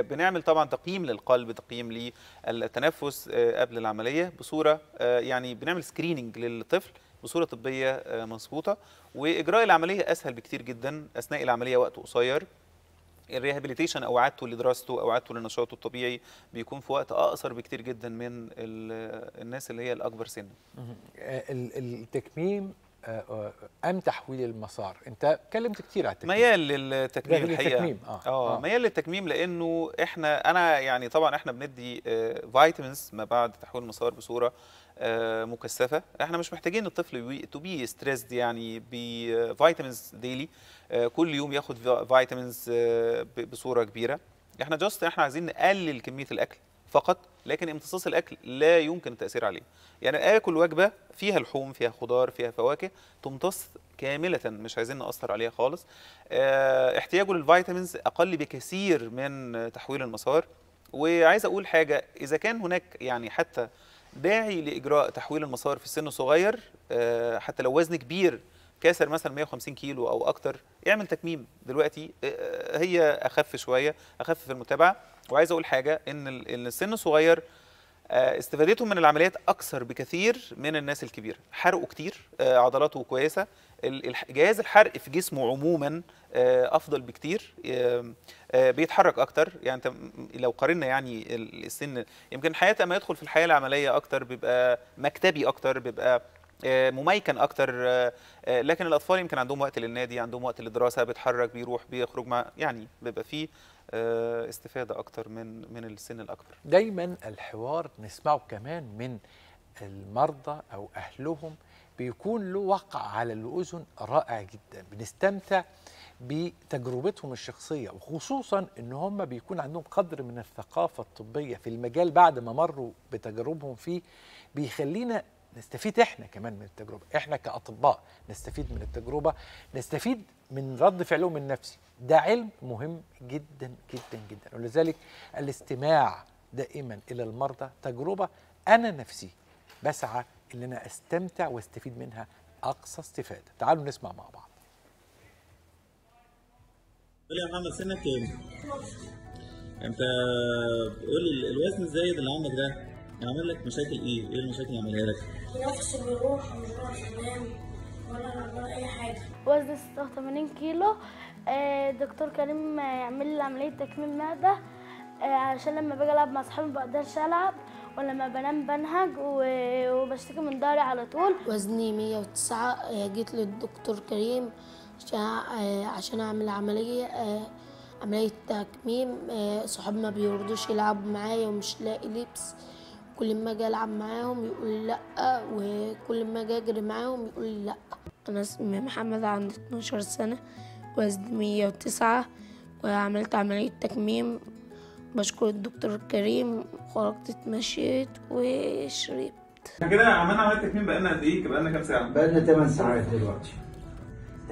بنعمل طبعا تقييم للقلب تقييم للتنفس قبل العمليه بصوره يعني بنعمل سكريننج للطفل بصوره طبيه آه، مظبوطه واجراء العمليه اسهل بكتير جدا اثناء العمليه وقت قصير الريهابيليتيشن او عادته لدراسته او عادته لنشاطه الطبيعي بيكون في وقت اقصر بكتير جدا من الناس اللي هي الاكبر سنا آه، التكميم ام تحويل المسار انت اتكلمت كتير على التكميم ميال للتكميم الحقيقه آه. آه. آه. ميال للتكميم لانه احنا انا يعني طبعا احنا بندي فيتامينز ما بعد تحويل المسار بصوره مكثفه احنا مش محتاجين الطفل تو بي ستريسد يعني بفيتامينز ديلي كل يوم ياخد فيتامينز بصوره كبيره احنا جاست احنا عايزين نقلل كميه الاكل فقط لكن امتصاص الاكل لا يمكن التاثير عليه يعني اكل وجبه فيها لحوم فيها خضار فيها فواكه تمتص كامله مش عايزين ناثر عليها خالص آه، احتياجه للفيتامينز اقل بكثير من تحويل المسار وعايز اقول حاجه اذا كان هناك يعني حتى داعي لاجراء تحويل المسار في سن صغير آه، حتى لو وزن كبير كاسر مثلا 150 كيلو او اكتر اعمل تكميم دلوقتي آه، هي اخف شويه اخف في المتابعه وعايز اقول حاجه ان ان السن الصغير آه، استفادتهم من العمليات اكثر بكثير من الناس الكبيره حرقوا كتير آه، عضلاته كويسه جهاز الحرق في جسمه عموما آه، افضل بكتير بيتحرك اكتر يعني لو قارنا يعني السن يمكن حياته اما يدخل في الحياه العمليه اكتر بيبقى مكتبي اكتر بيبقى مميكن اكتر لكن الاطفال يمكن عندهم وقت للنادي عندهم وقت للدراسه بيتحرك بيروح بيخرج مع يعني بيبقى فيه آه، استفاده اكتر من من السن الاكبر دايما الحوار نسمعه كمان من المرضى او اهلهم بيكون له وقع على الاذن رائع جدا بنستمتع بتجربتهم الشخصيه وخصوصا ان هم بيكون عندهم قدر من الثقافه الطبيه في المجال بعد ما مروا بتجاربهم فيه بيخلينا نستفيد احنا كمان من التجربه احنا كاطباء نستفيد من التجربه نستفيد من رد فعلهم النفسي ده علم مهم جدا جدا جدا ولذلك الاستماع دائما الى المرضى تجربه انا نفسي بسعى ان انا استمتع واستفيد منها اقصى استفاده تعالوا نسمع مع بعض قول يا محمد سنك كام؟ انت بتقول الوزن الزايد اللي عندك ده عامل لك مشاكل ايه؟ ايه المشاكل اللي عاملها لك؟ نفسي بيروح ومش بعرف انام ولا ولا اي حاجه وزني 86 كيلو آه، دكتور كريم يعمل لي عمليه تكميم معده آه، عشان لما باجي العب مع اصحابي ما بقدرش العب ولما بنام بنهج وبشتكي من ضهري على طول وزني 109 آه، جيت للدكتور كريم عشان اعمل عمليه عمليه تكميم صحابي ما بيرضوش يلعبوا معايا ومش لاقي لبس كل ما اجي العب معاهم يقول لا وكل ما اجي اجري معاهم يقول لا انا اسمي محمد عندي 12 سنه وزن مية وتسعة وعملت عملية تكميم بشكر الدكتور الكريم خرجت اتمشيت وشربت احنا كده عملنا عملية تكميم بقالنا قد ايه؟ بقالنا كام ساعة؟ بقالنا 8 ساعات دلوقتي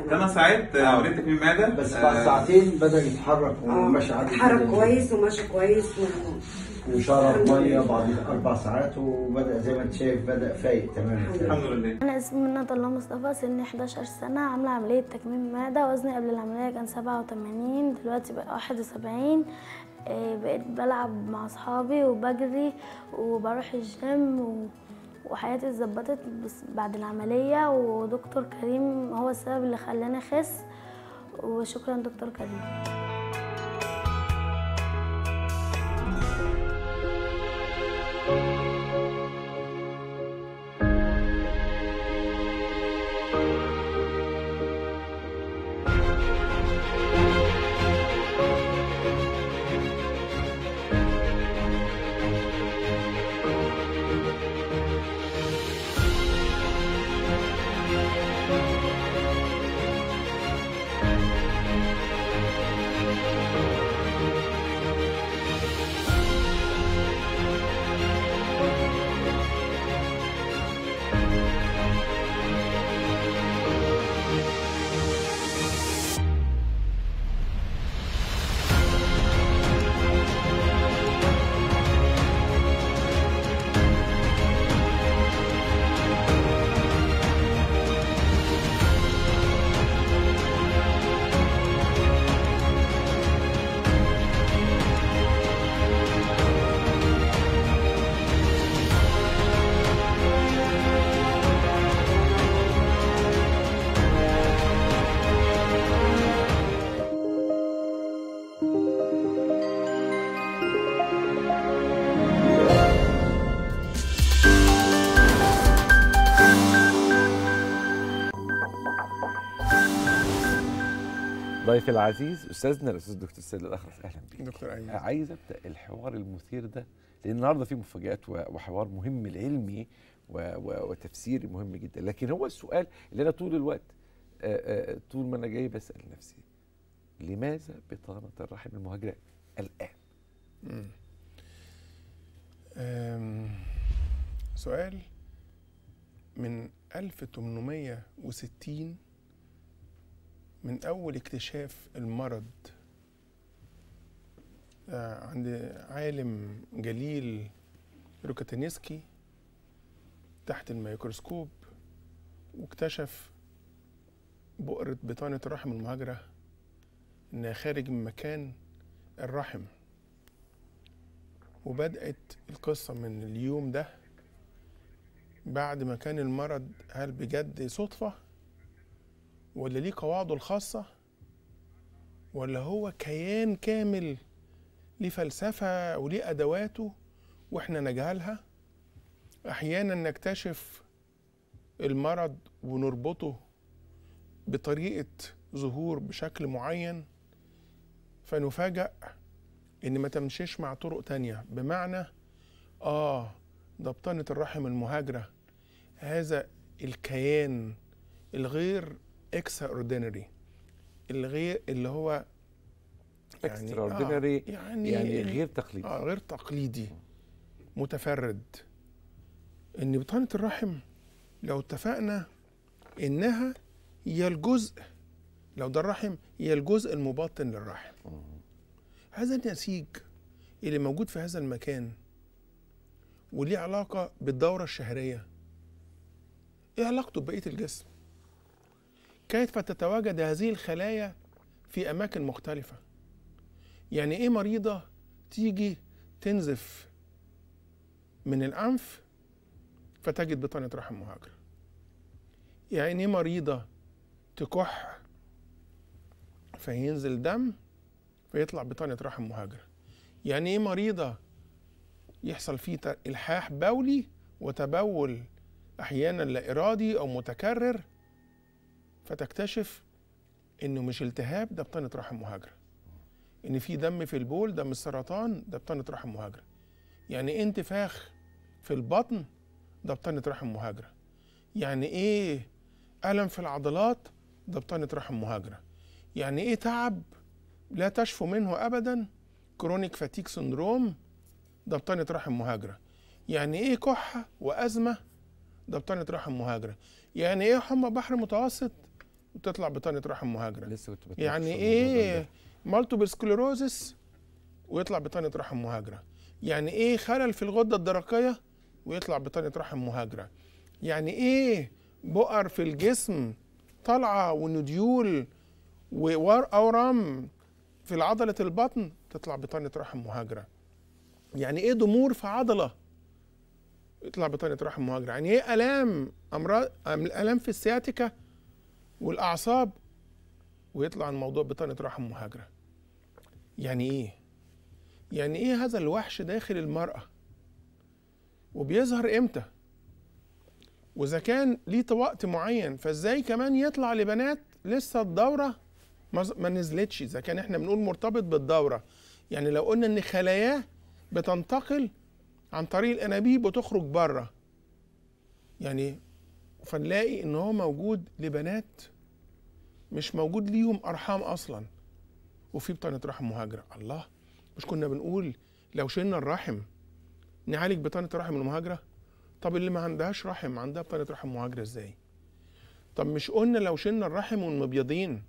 8 ساعات عملية تكميم معدة بس بعد ساعتين بدأ يتحرك آه، وماشي عادي اتحرك كويس وماشي كويس و... وشرب ميه بعد اربع ساعات وبدا زي ما انت شايف بدا فايق تماما الحمد لله انا اسمي منى الله مصطفى سني 11 سنه عامله عمليه تكميم معده وزني قبل العمليه كان 87 دلوقتي بقى 71 آه، بقيت بلعب مع اصحابي وبجري وبروح الجيم و... وحياتي اتظبطت بعد العمليه ودكتور كريم هو السبب اللي خلاني اخس وشكرا دكتور كريم ضيفي العزيز استاذنا الاستاذ دكتور سيد الاخرس اهلا بيك دكتور ايمن عايز ابدا الحوار المثير ده لان النهارده في مفاجات وحوار مهم العلمي وتفسيري مهم جدا لكن هو السؤال اللي انا طول الوقت طول ما انا جاي بسال نفسي لماذا بطانه الرحم المهاجره الان؟ سؤال من 1860 من اول اكتشاف المرض آه، عند عالم جليل روكاتينسكي تحت الميكروسكوب واكتشف بؤرة بطانة الرحم المهاجرة إنها خارج من مكان الرحم وبدأت القصة من اليوم ده بعد ما كان المرض هل بجد صدفة ولا ليه قواعده الخاصة ولا هو كيان كامل ليه فلسفة وليه أدواته وإحنا نجهلها أحيانا نكتشف المرض ونربطه بطريقة ظهور بشكل معين فنفاجأ إن ما تمشيش مع طرق تانية بمعنى آه ده الرحم المهاجرة هذا الكيان الغير اكسترا اوردينري الغير اللي هو يعني اكسترا اوردينري آه يعني, يعني غير تقليدي اه غير تقليدي متفرد ان بطانه الرحم لو اتفقنا انها هي الجزء لو ده الرحم هي الجزء المبطن للرحم هذا النسيج اللي موجود في هذا المكان وليه علاقة بالدورة الشهرية ايه علاقته ببقية الجسم كيف تتواجد هذه الخلايا في أماكن مختلفة يعني إيه مريضة تيجي تنزف من الأنف فتجد بطانة رحم مهاجرة يعني إيه مريضة تكح فينزل دم فيطلع بطانة رحم مهاجرة يعني إيه مريضة يحصل فيه إلحاح بولي وتبول أحيانا لا إرادي أو متكرر فتكتشف انه مش التهاب ده بطانه رحم مهاجره ان في دم في البول دم السرطان ده بطانه رحم مهاجره يعني ايه انتفاخ في البطن ده بطانه رحم مهاجره يعني ايه الم في العضلات ده بطانه رحم مهاجره يعني ايه تعب لا تشفو منه ابدا كرونيك فاتيك سندروم ده بطانه رحم مهاجره يعني ايه كحه وازمه ده بطانه رحم مهاجره يعني ايه حمى بحر متوسط تطلع بطانه رحم مهاجره لسه كنت يعني ايه مالتيبل سكليروزس ويطلع بطانه رحم مهاجره يعني ايه خلل في الغده الدرقيه ويطلع بطانه رحم مهاجره يعني ايه بؤر في الجسم طالعه ونديول واورام في عضله البطن تطلع بطانه رحم مهاجره يعني ايه ضمور في عضله يطلع بطانه رحم مهاجره يعني ايه الام امراض الام في السياتيكا والاعصاب ويطلع الموضوع بطانه رحم مهاجره يعني ايه يعني ايه هذا الوحش داخل المراه وبيظهر امتى واذا كان ليه وقت معين فازاي كمان يطلع لبنات لسه الدوره ما نزلتش اذا كان احنا بنقول مرتبط بالدوره يعني لو قلنا ان خلاياه بتنتقل عن طريق الانابيب وتخرج بره يعني فنلاقي ان هو موجود لبنات مش موجود ليهم ارحام اصلا وفي بطانه رحم مهاجره الله مش كنا بنقول لو شلنا الرحم نعالج بطانه رحم المهاجره طب اللي ما عندهاش رحم عندها بطانه رحم مهاجره ازاي طب مش قلنا لو شلنا الرحم والمبيضين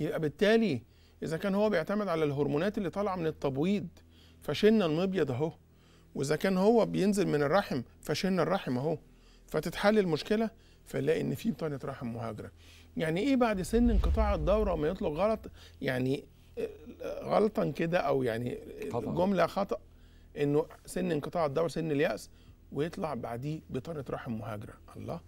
يبقى بالتالي اذا كان هو بيعتمد على الهرمونات اللي طالعه من التبويض فشلنا المبيض اهو واذا كان هو بينزل من الرحم فشلنا الرحم اهو فتتحل المشكله فنلاقي ان في طريقه رحم مهاجره يعني ايه بعد سن انقطاع الدوره وما يطلق غلط يعني آه، غلطا كده او يعني طبعا. جمله خطا انه سن انقطاع الدوره سن الياس ويطلع بعديه بطريقه رحم مهاجره الله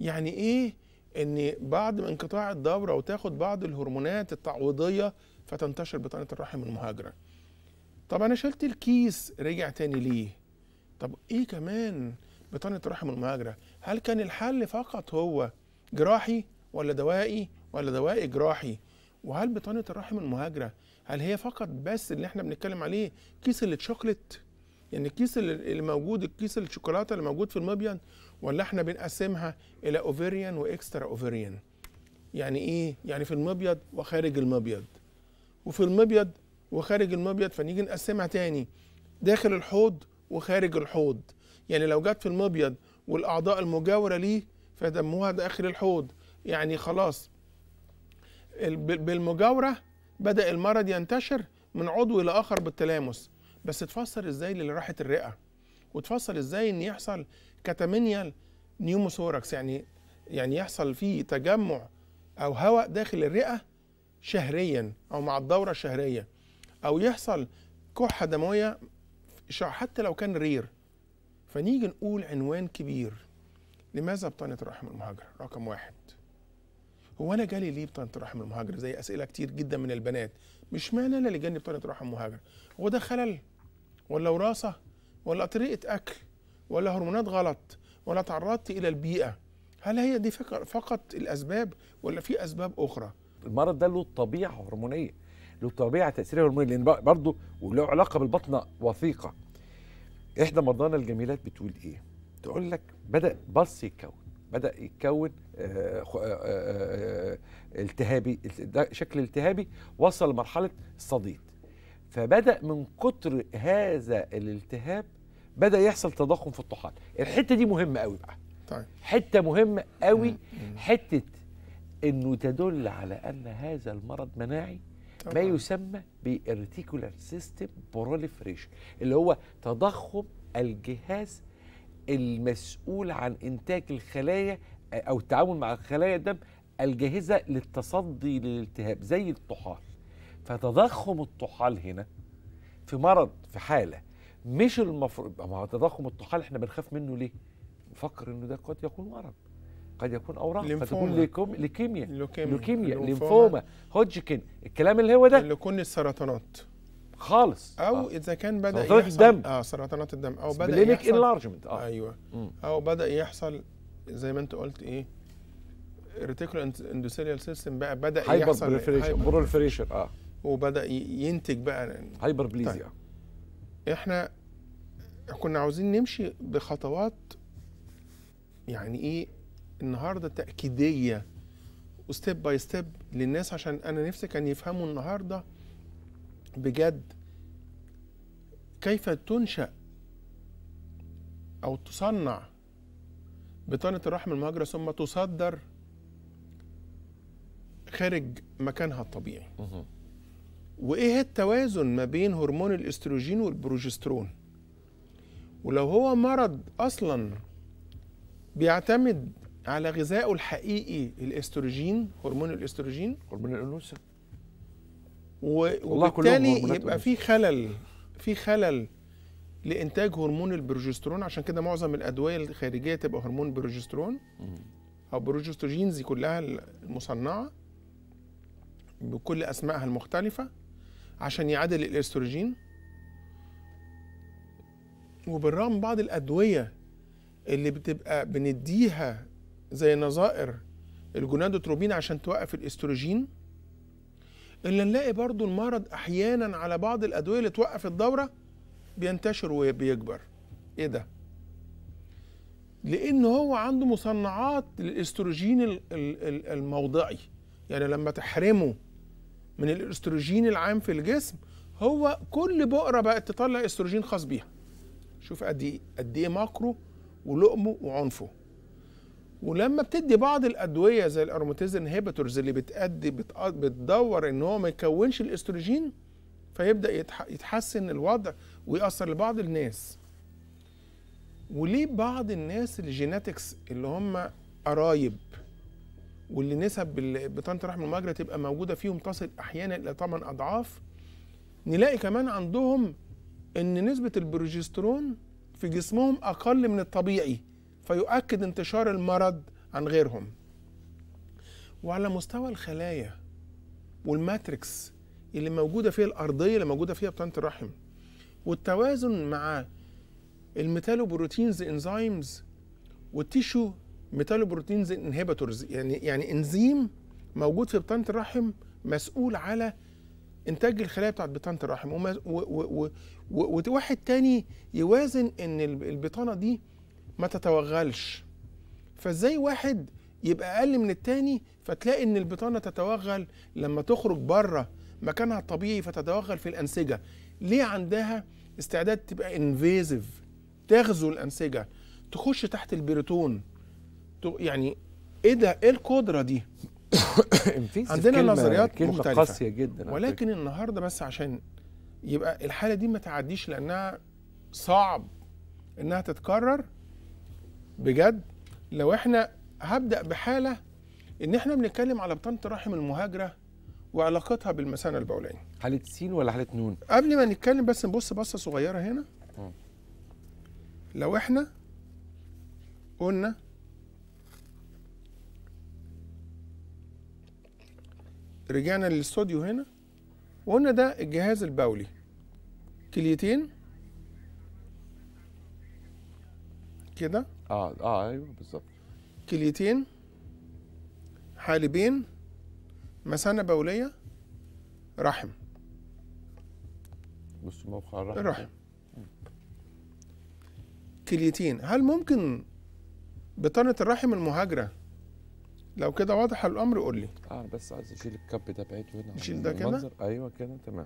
يعني ايه ان بعد انقطاع الدوره وتاخد بعض الهرمونات التعويضيه فتنتشر بطانه الرحم المهاجره طب انا شلت الكيس رجع تاني ليه طب ايه كمان بطانة رحم المهاجرة هل كان الحل فقط هو جراحي ولا دوائي ولا دوائي جراحي وهل بطانة الرحم المهاجرة هل هي فقط بس اللي احنا بنتكلم عليه كيس الشوكليت يعني الكيس اللي موجود الكيس الشوكولاته اللي موجود في المبيض ولا احنا بنقسمها الى اوفيريان واكسترا اوفيريان يعني ايه يعني في المبيض وخارج المبيض وفي المبيض وخارج المبيض فنيجي نقسمها تاني داخل الحوض وخارج الحوض يعني لو جت في المبيض والاعضاء المجاوره ليه فدموها داخل الحوض يعني خلاص بالمجاوره بدا المرض ينتشر من عضو الى اخر بالتلامس بس تفسر ازاي اللي راحت الرئه وتفسر ازاي ان يحصل كاتامينيال نيوموثوركس يعني يعني يحصل فيه تجمع او هواء داخل الرئه شهريا او مع الدوره الشهريه او يحصل كحه دمويه حتى لو كان رير فنيجي نقول عنوان كبير لماذا بطانة الرحم المهاجرة رقم واحد هو انا جالي ليه بطانه الرحم المهاجرة زي اسئله كتير جدا من البنات مش معنى انا اللي جالي بطانه الرحم المهاجرة هو ده خلل ولا وراثه ولا طريقه اكل ولا هرمونات غلط ولا تعرضت الى البيئه هل هي دي فقط الاسباب ولا في اسباب اخرى المرض ده له طبيعه هرمونيه له طبيعه تأثيرها هرمونية لان برضه وله علاقه بالبطنه وثيقه إحدى مرضانا الجميلات بتقول إيه؟ تقول لك بدأ بص يتكون بدأ يتكون آه، آه، آه، التهابي ده شكل التهابي وصل لمرحلة الصديد فبدأ من كتر هذا الالتهاب بدأ يحصل تضخم في الطحال الحتة دي مهمة قوي بقى طيب. حتة مهمة قوي حتة انه تدل على ان هذا المرض مناعي ما يسمى بالريتيكولار سيستم بروليفريشن اللي هو تضخم الجهاز المسؤول عن انتاج الخلايا او التعامل مع خلايا الدم الجاهزه للتصدي للالتهاب زي الطحال فتضخم الطحال هنا في مرض في حاله مش المفروض ما هو تضخم الطحال احنا بنخاف منه ليه؟ نفكر انه ده قد يكون مرض قد يكون اوراق قد تكون ليكوم... ليكيميا لوكيميا لوكيميا ليمفوما هوجكن الكلام اللي هو ده اللي كل السرطانات خالص او آه. اذا كان بدا سرطانات يحصل الدم اه سرطانات الدم او بدا يحصل انلارجمنت اه ايوه مم. او بدا يحصل زي ما انت قلت ايه الريتيكولو اندوثيليال سيستم بقى بدا هايبر يحصل بروليفريشن بروليفريشن اه وبدا ينتج بقى هايبر بليزيا طيب. احنا كنا عاوزين نمشي بخطوات يعني ايه النهارده تاكيديه وستيب باي ستيب للناس عشان انا نفسي كان يفهموا النهارده بجد كيف تنشا او تصنع بطانه الرحم المهاجره ثم تصدر خارج مكانها الطبيعي وايه التوازن ما بين هرمون الاستروجين والبروجسترون ولو هو مرض اصلا بيعتمد على غذائه الحقيقي الاستروجين هرمون الاستروجين هرمون الانوثه وبالتالي يبقى في خلل في خلل لانتاج هرمون البروجسترون عشان كده معظم الادويه الخارجيه تبقى هرمون بروجسترون او بروجستروجينز كلها المصنعه بكل اسمائها المختلفه عشان يعادل الاستروجين وبالرغم بعض الادويه اللي بتبقى بنديها زي نظائر الجونادوتروبين عشان توقف الاستروجين اللي نلاقي برضو المرض احيانا على بعض الادويه اللي توقف الدوره بينتشر وبيكبر ايه ده لان هو عنده مصنعات للاستروجين الموضعي يعني لما تحرمه من الاستروجين العام في الجسم هو كل بؤره بقت تطلع استروجين خاص بيها شوف قد ايه قد ايه ماكرو ولقمه وعنفه ولما بتدي بعض الادويه زي الاروماتيز انهبيتورز اللي بتأدي بتدور ان هو ما يكونش الاستروجين فيبدا يتحسن الوضع ويأثر لبعض الناس وليه بعض الناس الجيناتكس اللي هم قرايب واللي نسب بطانه رحم المجرى تبقى موجوده فيهم تصل احيانا الى 8 اضعاف نلاقي كمان عندهم ان نسبه البروجسترون في جسمهم اقل من الطبيعي فيؤكد انتشار المرض عن غيرهم وعلى مستوى الخلايا والماتريكس اللي موجودة فيها الأرضية اللي موجودة فيها بطانة الرحم والتوازن مع الميتالوبروتينز انزيمز والتيشو ميتالوبروتينز انهبيتورز يعني يعني انزيم موجود في بطانه الرحم مسؤول على انتاج الخلايا بتاعت بطانه الرحم وواحد تاني يوازن ان البطانه دي ما تتوغلش فازاي واحد يبقى اقل من التاني فتلاقي ان البطانه تتوغل لما تخرج بره مكانها الطبيعي فتتوغل في الانسجه ليه عندها استعداد تبقى انفيزيف تغزو الانسجه تخش تحت البريتون يعني ايه ده ايه القدره دي عندنا كلمة نظريات كلمة مختلفه قاسيه جدا ولكن النهارده بس عشان يبقى الحاله دي ما تعديش لانها صعب انها تتكرر بجد لو احنا هبدا بحاله ان احنا بنتكلم على بطانه الرحم المهاجره وعلاقتها بالمثانه البوليه حاله سين ولا حاله نون قبل ما نتكلم بس نبص بصه صغيره هنا لو احنا قلنا رجعنا للاستوديو هنا وقلنا ده الجهاز البولي كليتين كده اه اه ايوه بالظبط كليتين حالبين مثانه بوليه رحم بص موقع الرحم الرحم كليتين هل ممكن بطانه الرحم المهاجره لو كده واضح الامر قول لي اه بس عايز اشيل الكب ده بعيد هنا نشيل ده كده ايوه كده تمام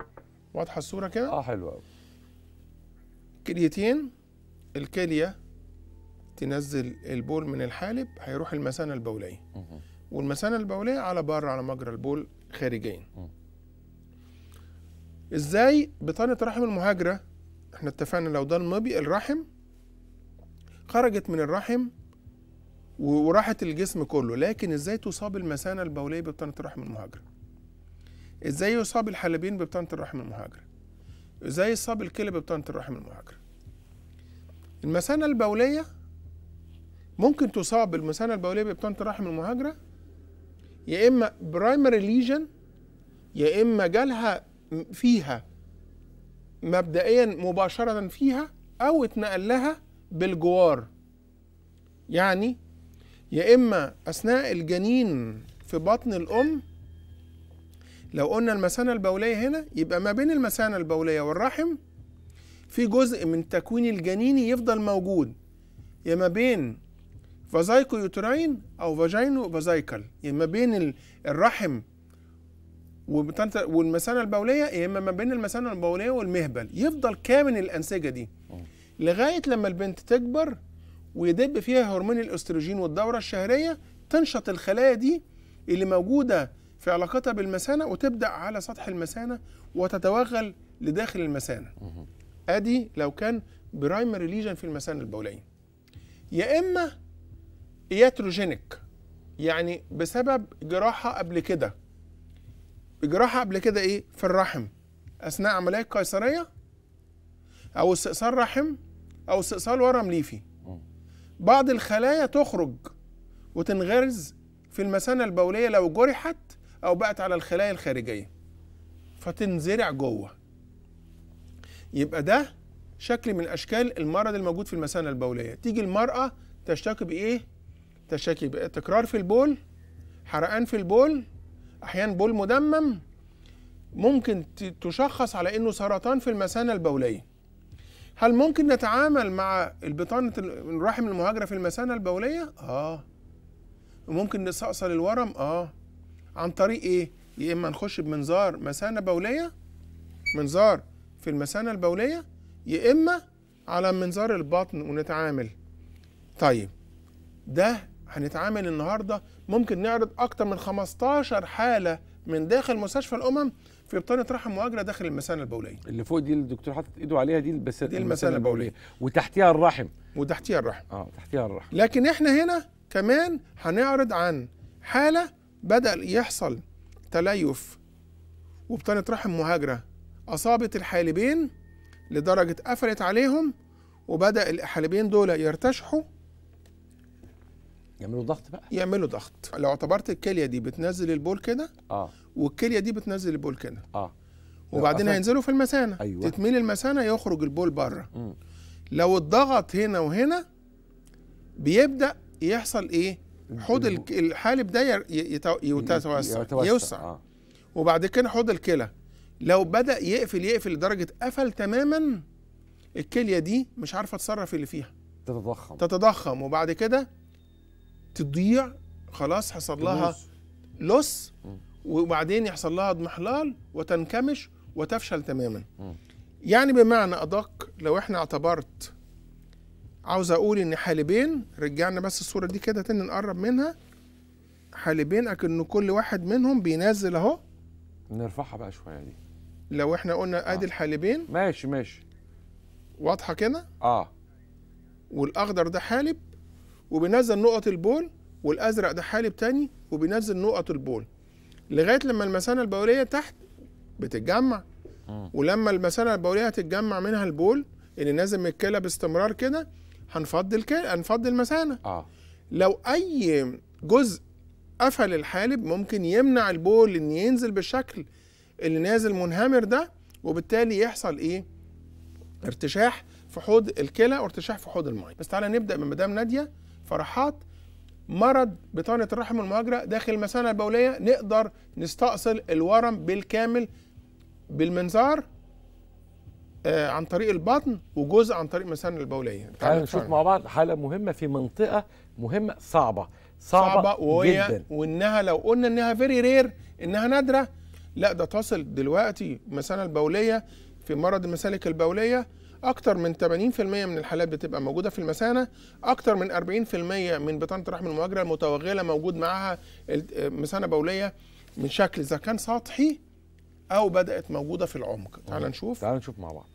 واضحه الصوره كده اه حلوه قوي كليتين الكليه تنزل البول من الحالب هيروح المثانه البوليه والمثانه البوليه على بره على مجرى البول خارجيا ازاي بطانه رحم المهاجره احنا اتفقنا لو ده المبي الرحم خرجت من الرحم وراحت الجسم كله لكن ازاي تصاب المثانه البوليه ببطانه الرحم المهاجره ازاي يصاب الحلبين ببطانه الرحم المهاجره ازاي يصاب الكلى ببطانه الرحم المهاجره المثانه البوليه ممكن تصاب بالمثانه البوليه بابطانه الرحم المهاجره يا اما برايمري ليجن يا اما جالها فيها مبدئيا مباشره فيها او اتنقل لها بالجوار يعني يا اما اثناء الجنين في بطن الام لو قلنا المثانه البوليه هنا يبقى ما بين المثانه البوليه والرحم في جزء من تكوين الجنيني يفضل موجود يا ما بين فازايكو يوتراين او فاجينو فازايكل يا اما ما بين الرحم والمثانه البوليه يا اما ما بين المثانه البوليه والمهبل يفضل كامن الانسجه دي لغايه لما البنت تكبر ويدب فيها هرمون الاستروجين والدوره الشهريه تنشط الخلايا دي اللي موجوده في علاقتها بالمثانه وتبدا على سطح المثانه وتتوغل لداخل المثانه ادي لو كان برايمري ليجن في المثانه البوليه يا اما ياتروجينيك يعني بسبب جراحه قبل كده جراحه قبل كده ايه في الرحم اثناء عمليه قيصريه او استئصال رحم او استئصال ورم ليفي بعض الخلايا تخرج وتنغرز في المثانه البوليه لو جرحت او بقت على الخلايا الخارجيه فتنزرع جوه يبقى ده شكل من اشكال المرض الموجود في المثانه البوليه تيجي المراه تشتكي بايه تشاكي تكرار في البول حرقان في البول احيانا بول مدمم ممكن تشخص على انه سرطان في المثانه البوليه هل ممكن نتعامل مع البطانه الرحم المهاجره في المثانه البوليه اه وممكن نستأصل الورم اه عن طريق ايه يا اما نخش بمنظار مثانه بوليه منظار في المثانه البوليه يا اما على منظار البطن ونتعامل طيب ده هنتعامل النهارده ممكن نعرض اكتر من 15 حاله من داخل مستشفى الامم في بطانه رحم مؤجره داخل المثانه البوليه اللي فوق دي الدكتور حاطط ايده عليها دي المثانه دي المثانه البوليه وتحتيها الرحم وتحتيها الرحم اه تحتيها الرحم لكن احنا هنا كمان هنعرض عن حاله بدا يحصل تليف وبطانه رحم مهاجره اصابت الحالبين لدرجه قفلت عليهم وبدا الحالبين دول يرتشحوا يعملوا ضغط بقى يعملوا ضغط لو اعتبرت الكليه دي بتنزل البول كده اه والكليه دي بتنزل البول كده اه وبعدين هينزلوا في المثانه أيوة. تتميل المثانه يخرج البول بره م. لو اتضغط هنا وهنا بيبدا يحصل ايه حوض الحالب ده يتوسع يوسع آه. وبعد كده حوض الكلى لو بدا يقفل يقفل لدرجه قفل تماما الكليه دي مش عارفه تصرف اللي فيها تتضخم تتضخم وبعد كده تضيع خلاص حصل لها لص وبعدين يحصل لها اضمحلال وتنكمش وتفشل تماما يعني بمعنى ادق لو احنا اعتبرت عاوز اقول ان حالبين رجعنا بس الصوره دي كده تاني نقرب منها حالبين اكن كل واحد منهم بينزل اهو نرفعها بقى شويه دي لو احنا قلنا آه. ادي آه. الحالبين ماشي ماشي واضحه كده اه والاخضر ده حالب وبينزل نقط البول والازرق ده حالب تاني وبينزل نقط البول لغايه لما المثانه البوليه تحت بتتجمع ولما المثانه البوليه هتتجمع منها البول اللي نازل من الكلى باستمرار كده هنفضي الكلى هنفضي المثانه اه لو اي جزء قفل الحالب ممكن يمنع البول ان ينزل بالشكل اللي نازل منهمر ده وبالتالي يحصل ايه ارتشاح في حوض الكلى وارتشاح في حوض الميه بس تعالى نبدا من مدام ناديه فرحات مرض بطانة الرحم المهاجرة داخل المثانة البولية نقدر نستأصل الورم بالكامل بالمنظار آه عن طريق البطن وجزء عن طريق المثانة البولية يعني تعالى نشوف مع بعض حالة مهمة في منطقة مهمة صعبة صعبة, صعبة وهي جدا وانها لو قلنا انها فيري رير انها نادرة لا ده تصل دلوقتي المثانة البولية في مرض المسالك البولية اكتر من 80% من الحالات بتبقى موجوده في المثانه اكتر من 40% من بطانه الرحم المهاجره المتوغله موجود معاها مثانه بوليه من شكل اذا كان سطحي او بدات موجوده في العمق تعال نشوف تعال نشوف مع بعض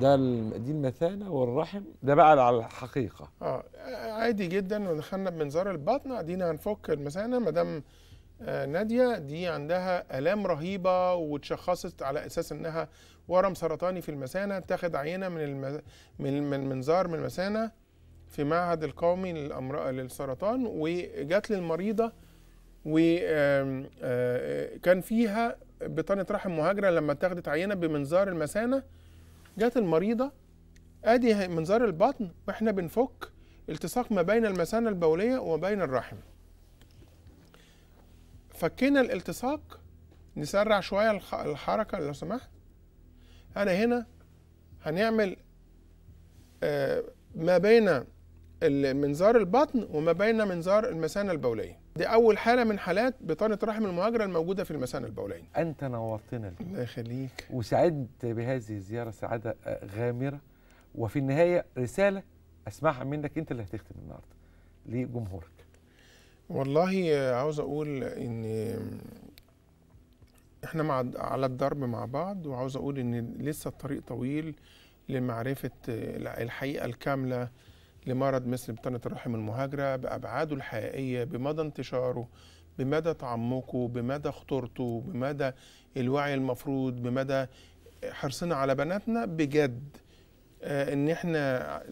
ده دي المثانه والرحم ده بقى على الحقيقه اه عادي جدا ودخلنا بمنظار البطن ادينا هنفك المثانه ما دام آه ناديه دي عندها الام رهيبه وتشخصت على اساس انها ورم سرطاني في المثانه تاخد عينه من الم... من منظار من المثانه في معهد القومي للامراض للسرطان وجات للمريضه وكان آه، فيها بطانه رحم مهاجره لما اتاخدت عينه بمنظار المثانه جت المريضه ادي منظار البطن واحنا بنفك التصاق ما بين المثانه البوليه وبين الرحم فكينا الالتصاق نسرع شويه الحركه لو سمحت انا هنا هنعمل آه، ما بين منظار البطن وما بين منظار المثانه البوليه دي اول حاله من حالات بطانه رحم المهاجره الموجوده في المثانه البوليه انت نورتنا اليوم الله يخليك وسعدت بهذه الزياره سعاده غامره وفي النهايه رساله اسمعها منك انت اللي هتختم النهارده لجمهورك والله عاوز اقول ان احنا مع على الدرب مع بعض وعاوز اقول ان لسه الطريق طويل لمعرفه الحقيقه الكامله لمرض مثل بطانة الرحم المهاجرة بأبعاده الحقيقية بمدى انتشاره بمدى تعمقه بمدى خطورته بمدى الوعي المفروض بمدى حرصنا على بناتنا بجد آه، ان احنا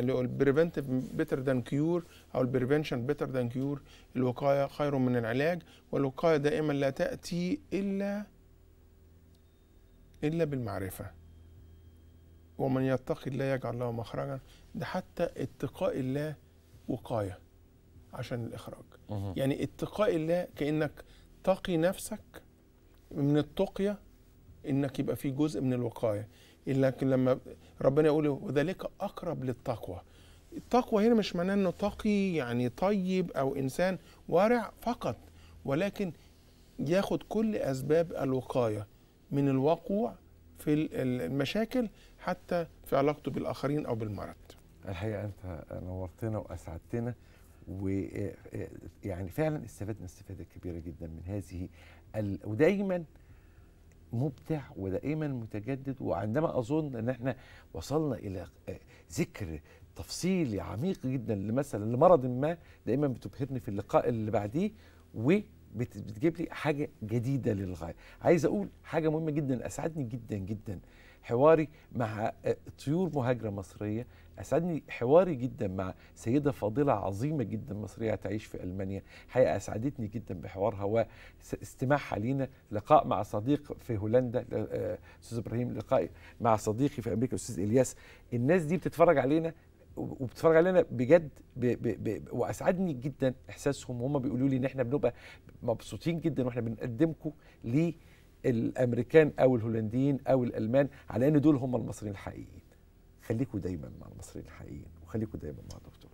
البريفنتيف بيتر ذان كيور او البريفنشن بيتر ذان كيور الوقايه خير من العلاج والوقايه دائما لا تاتي الا الا بالمعرفه ومن يتقي الله يجعل له مخرجا ده حتى اتقاء الله وقايه عشان الاخراج مه. يعني اتقاء الله كانك تقي نفسك من التقيه انك يبقى في جزء من الوقايه لكن لما ربنا يقول وذلك اقرب للتقوى التقوى هنا مش معناه انه تقي يعني طيب او انسان وارع فقط ولكن ياخد كل اسباب الوقايه من الوقوع في المشاكل حتى في علاقته بالاخرين او بالمرض الحقيقه انت نورتنا واسعدتنا ويعني فعلا استفدنا استفاده كبيره جدا من هذه ال... ودايما مبدع ودائما متجدد وعندما اظن ان احنا وصلنا الى ذكر تفصيلي عميق جدا لمثلا لمرض ما دائما بتبهرني في اللقاء اللي بعديه وبتجيب لي حاجه جديده للغايه عايز اقول حاجه مهمه جدا اسعدني جدا جدا حواري مع طيور مهاجره مصريه اسعدني حواري جدا مع سيده فاضله عظيمه جدا مصريه تعيش في المانيا حقيقه اسعدتني جدا بحوارها واستماعها لينا لقاء مع صديق في هولندا آه، استاذ ابراهيم لقاء مع صديقي في امريكا استاذ الياس الناس دي بتتفرج علينا وبتتفرج علينا بجد ب ب ب واسعدني جدا احساسهم وهم بيقولوا لي ان احنا بنبقى مبسوطين جدا واحنا بنقدمكم للامريكان او الهولنديين او الالمان على ان دول هم المصريين الحقيقيين خليكم دايما مع المصريين الحقيقيين وخليكم دايما مع دكتور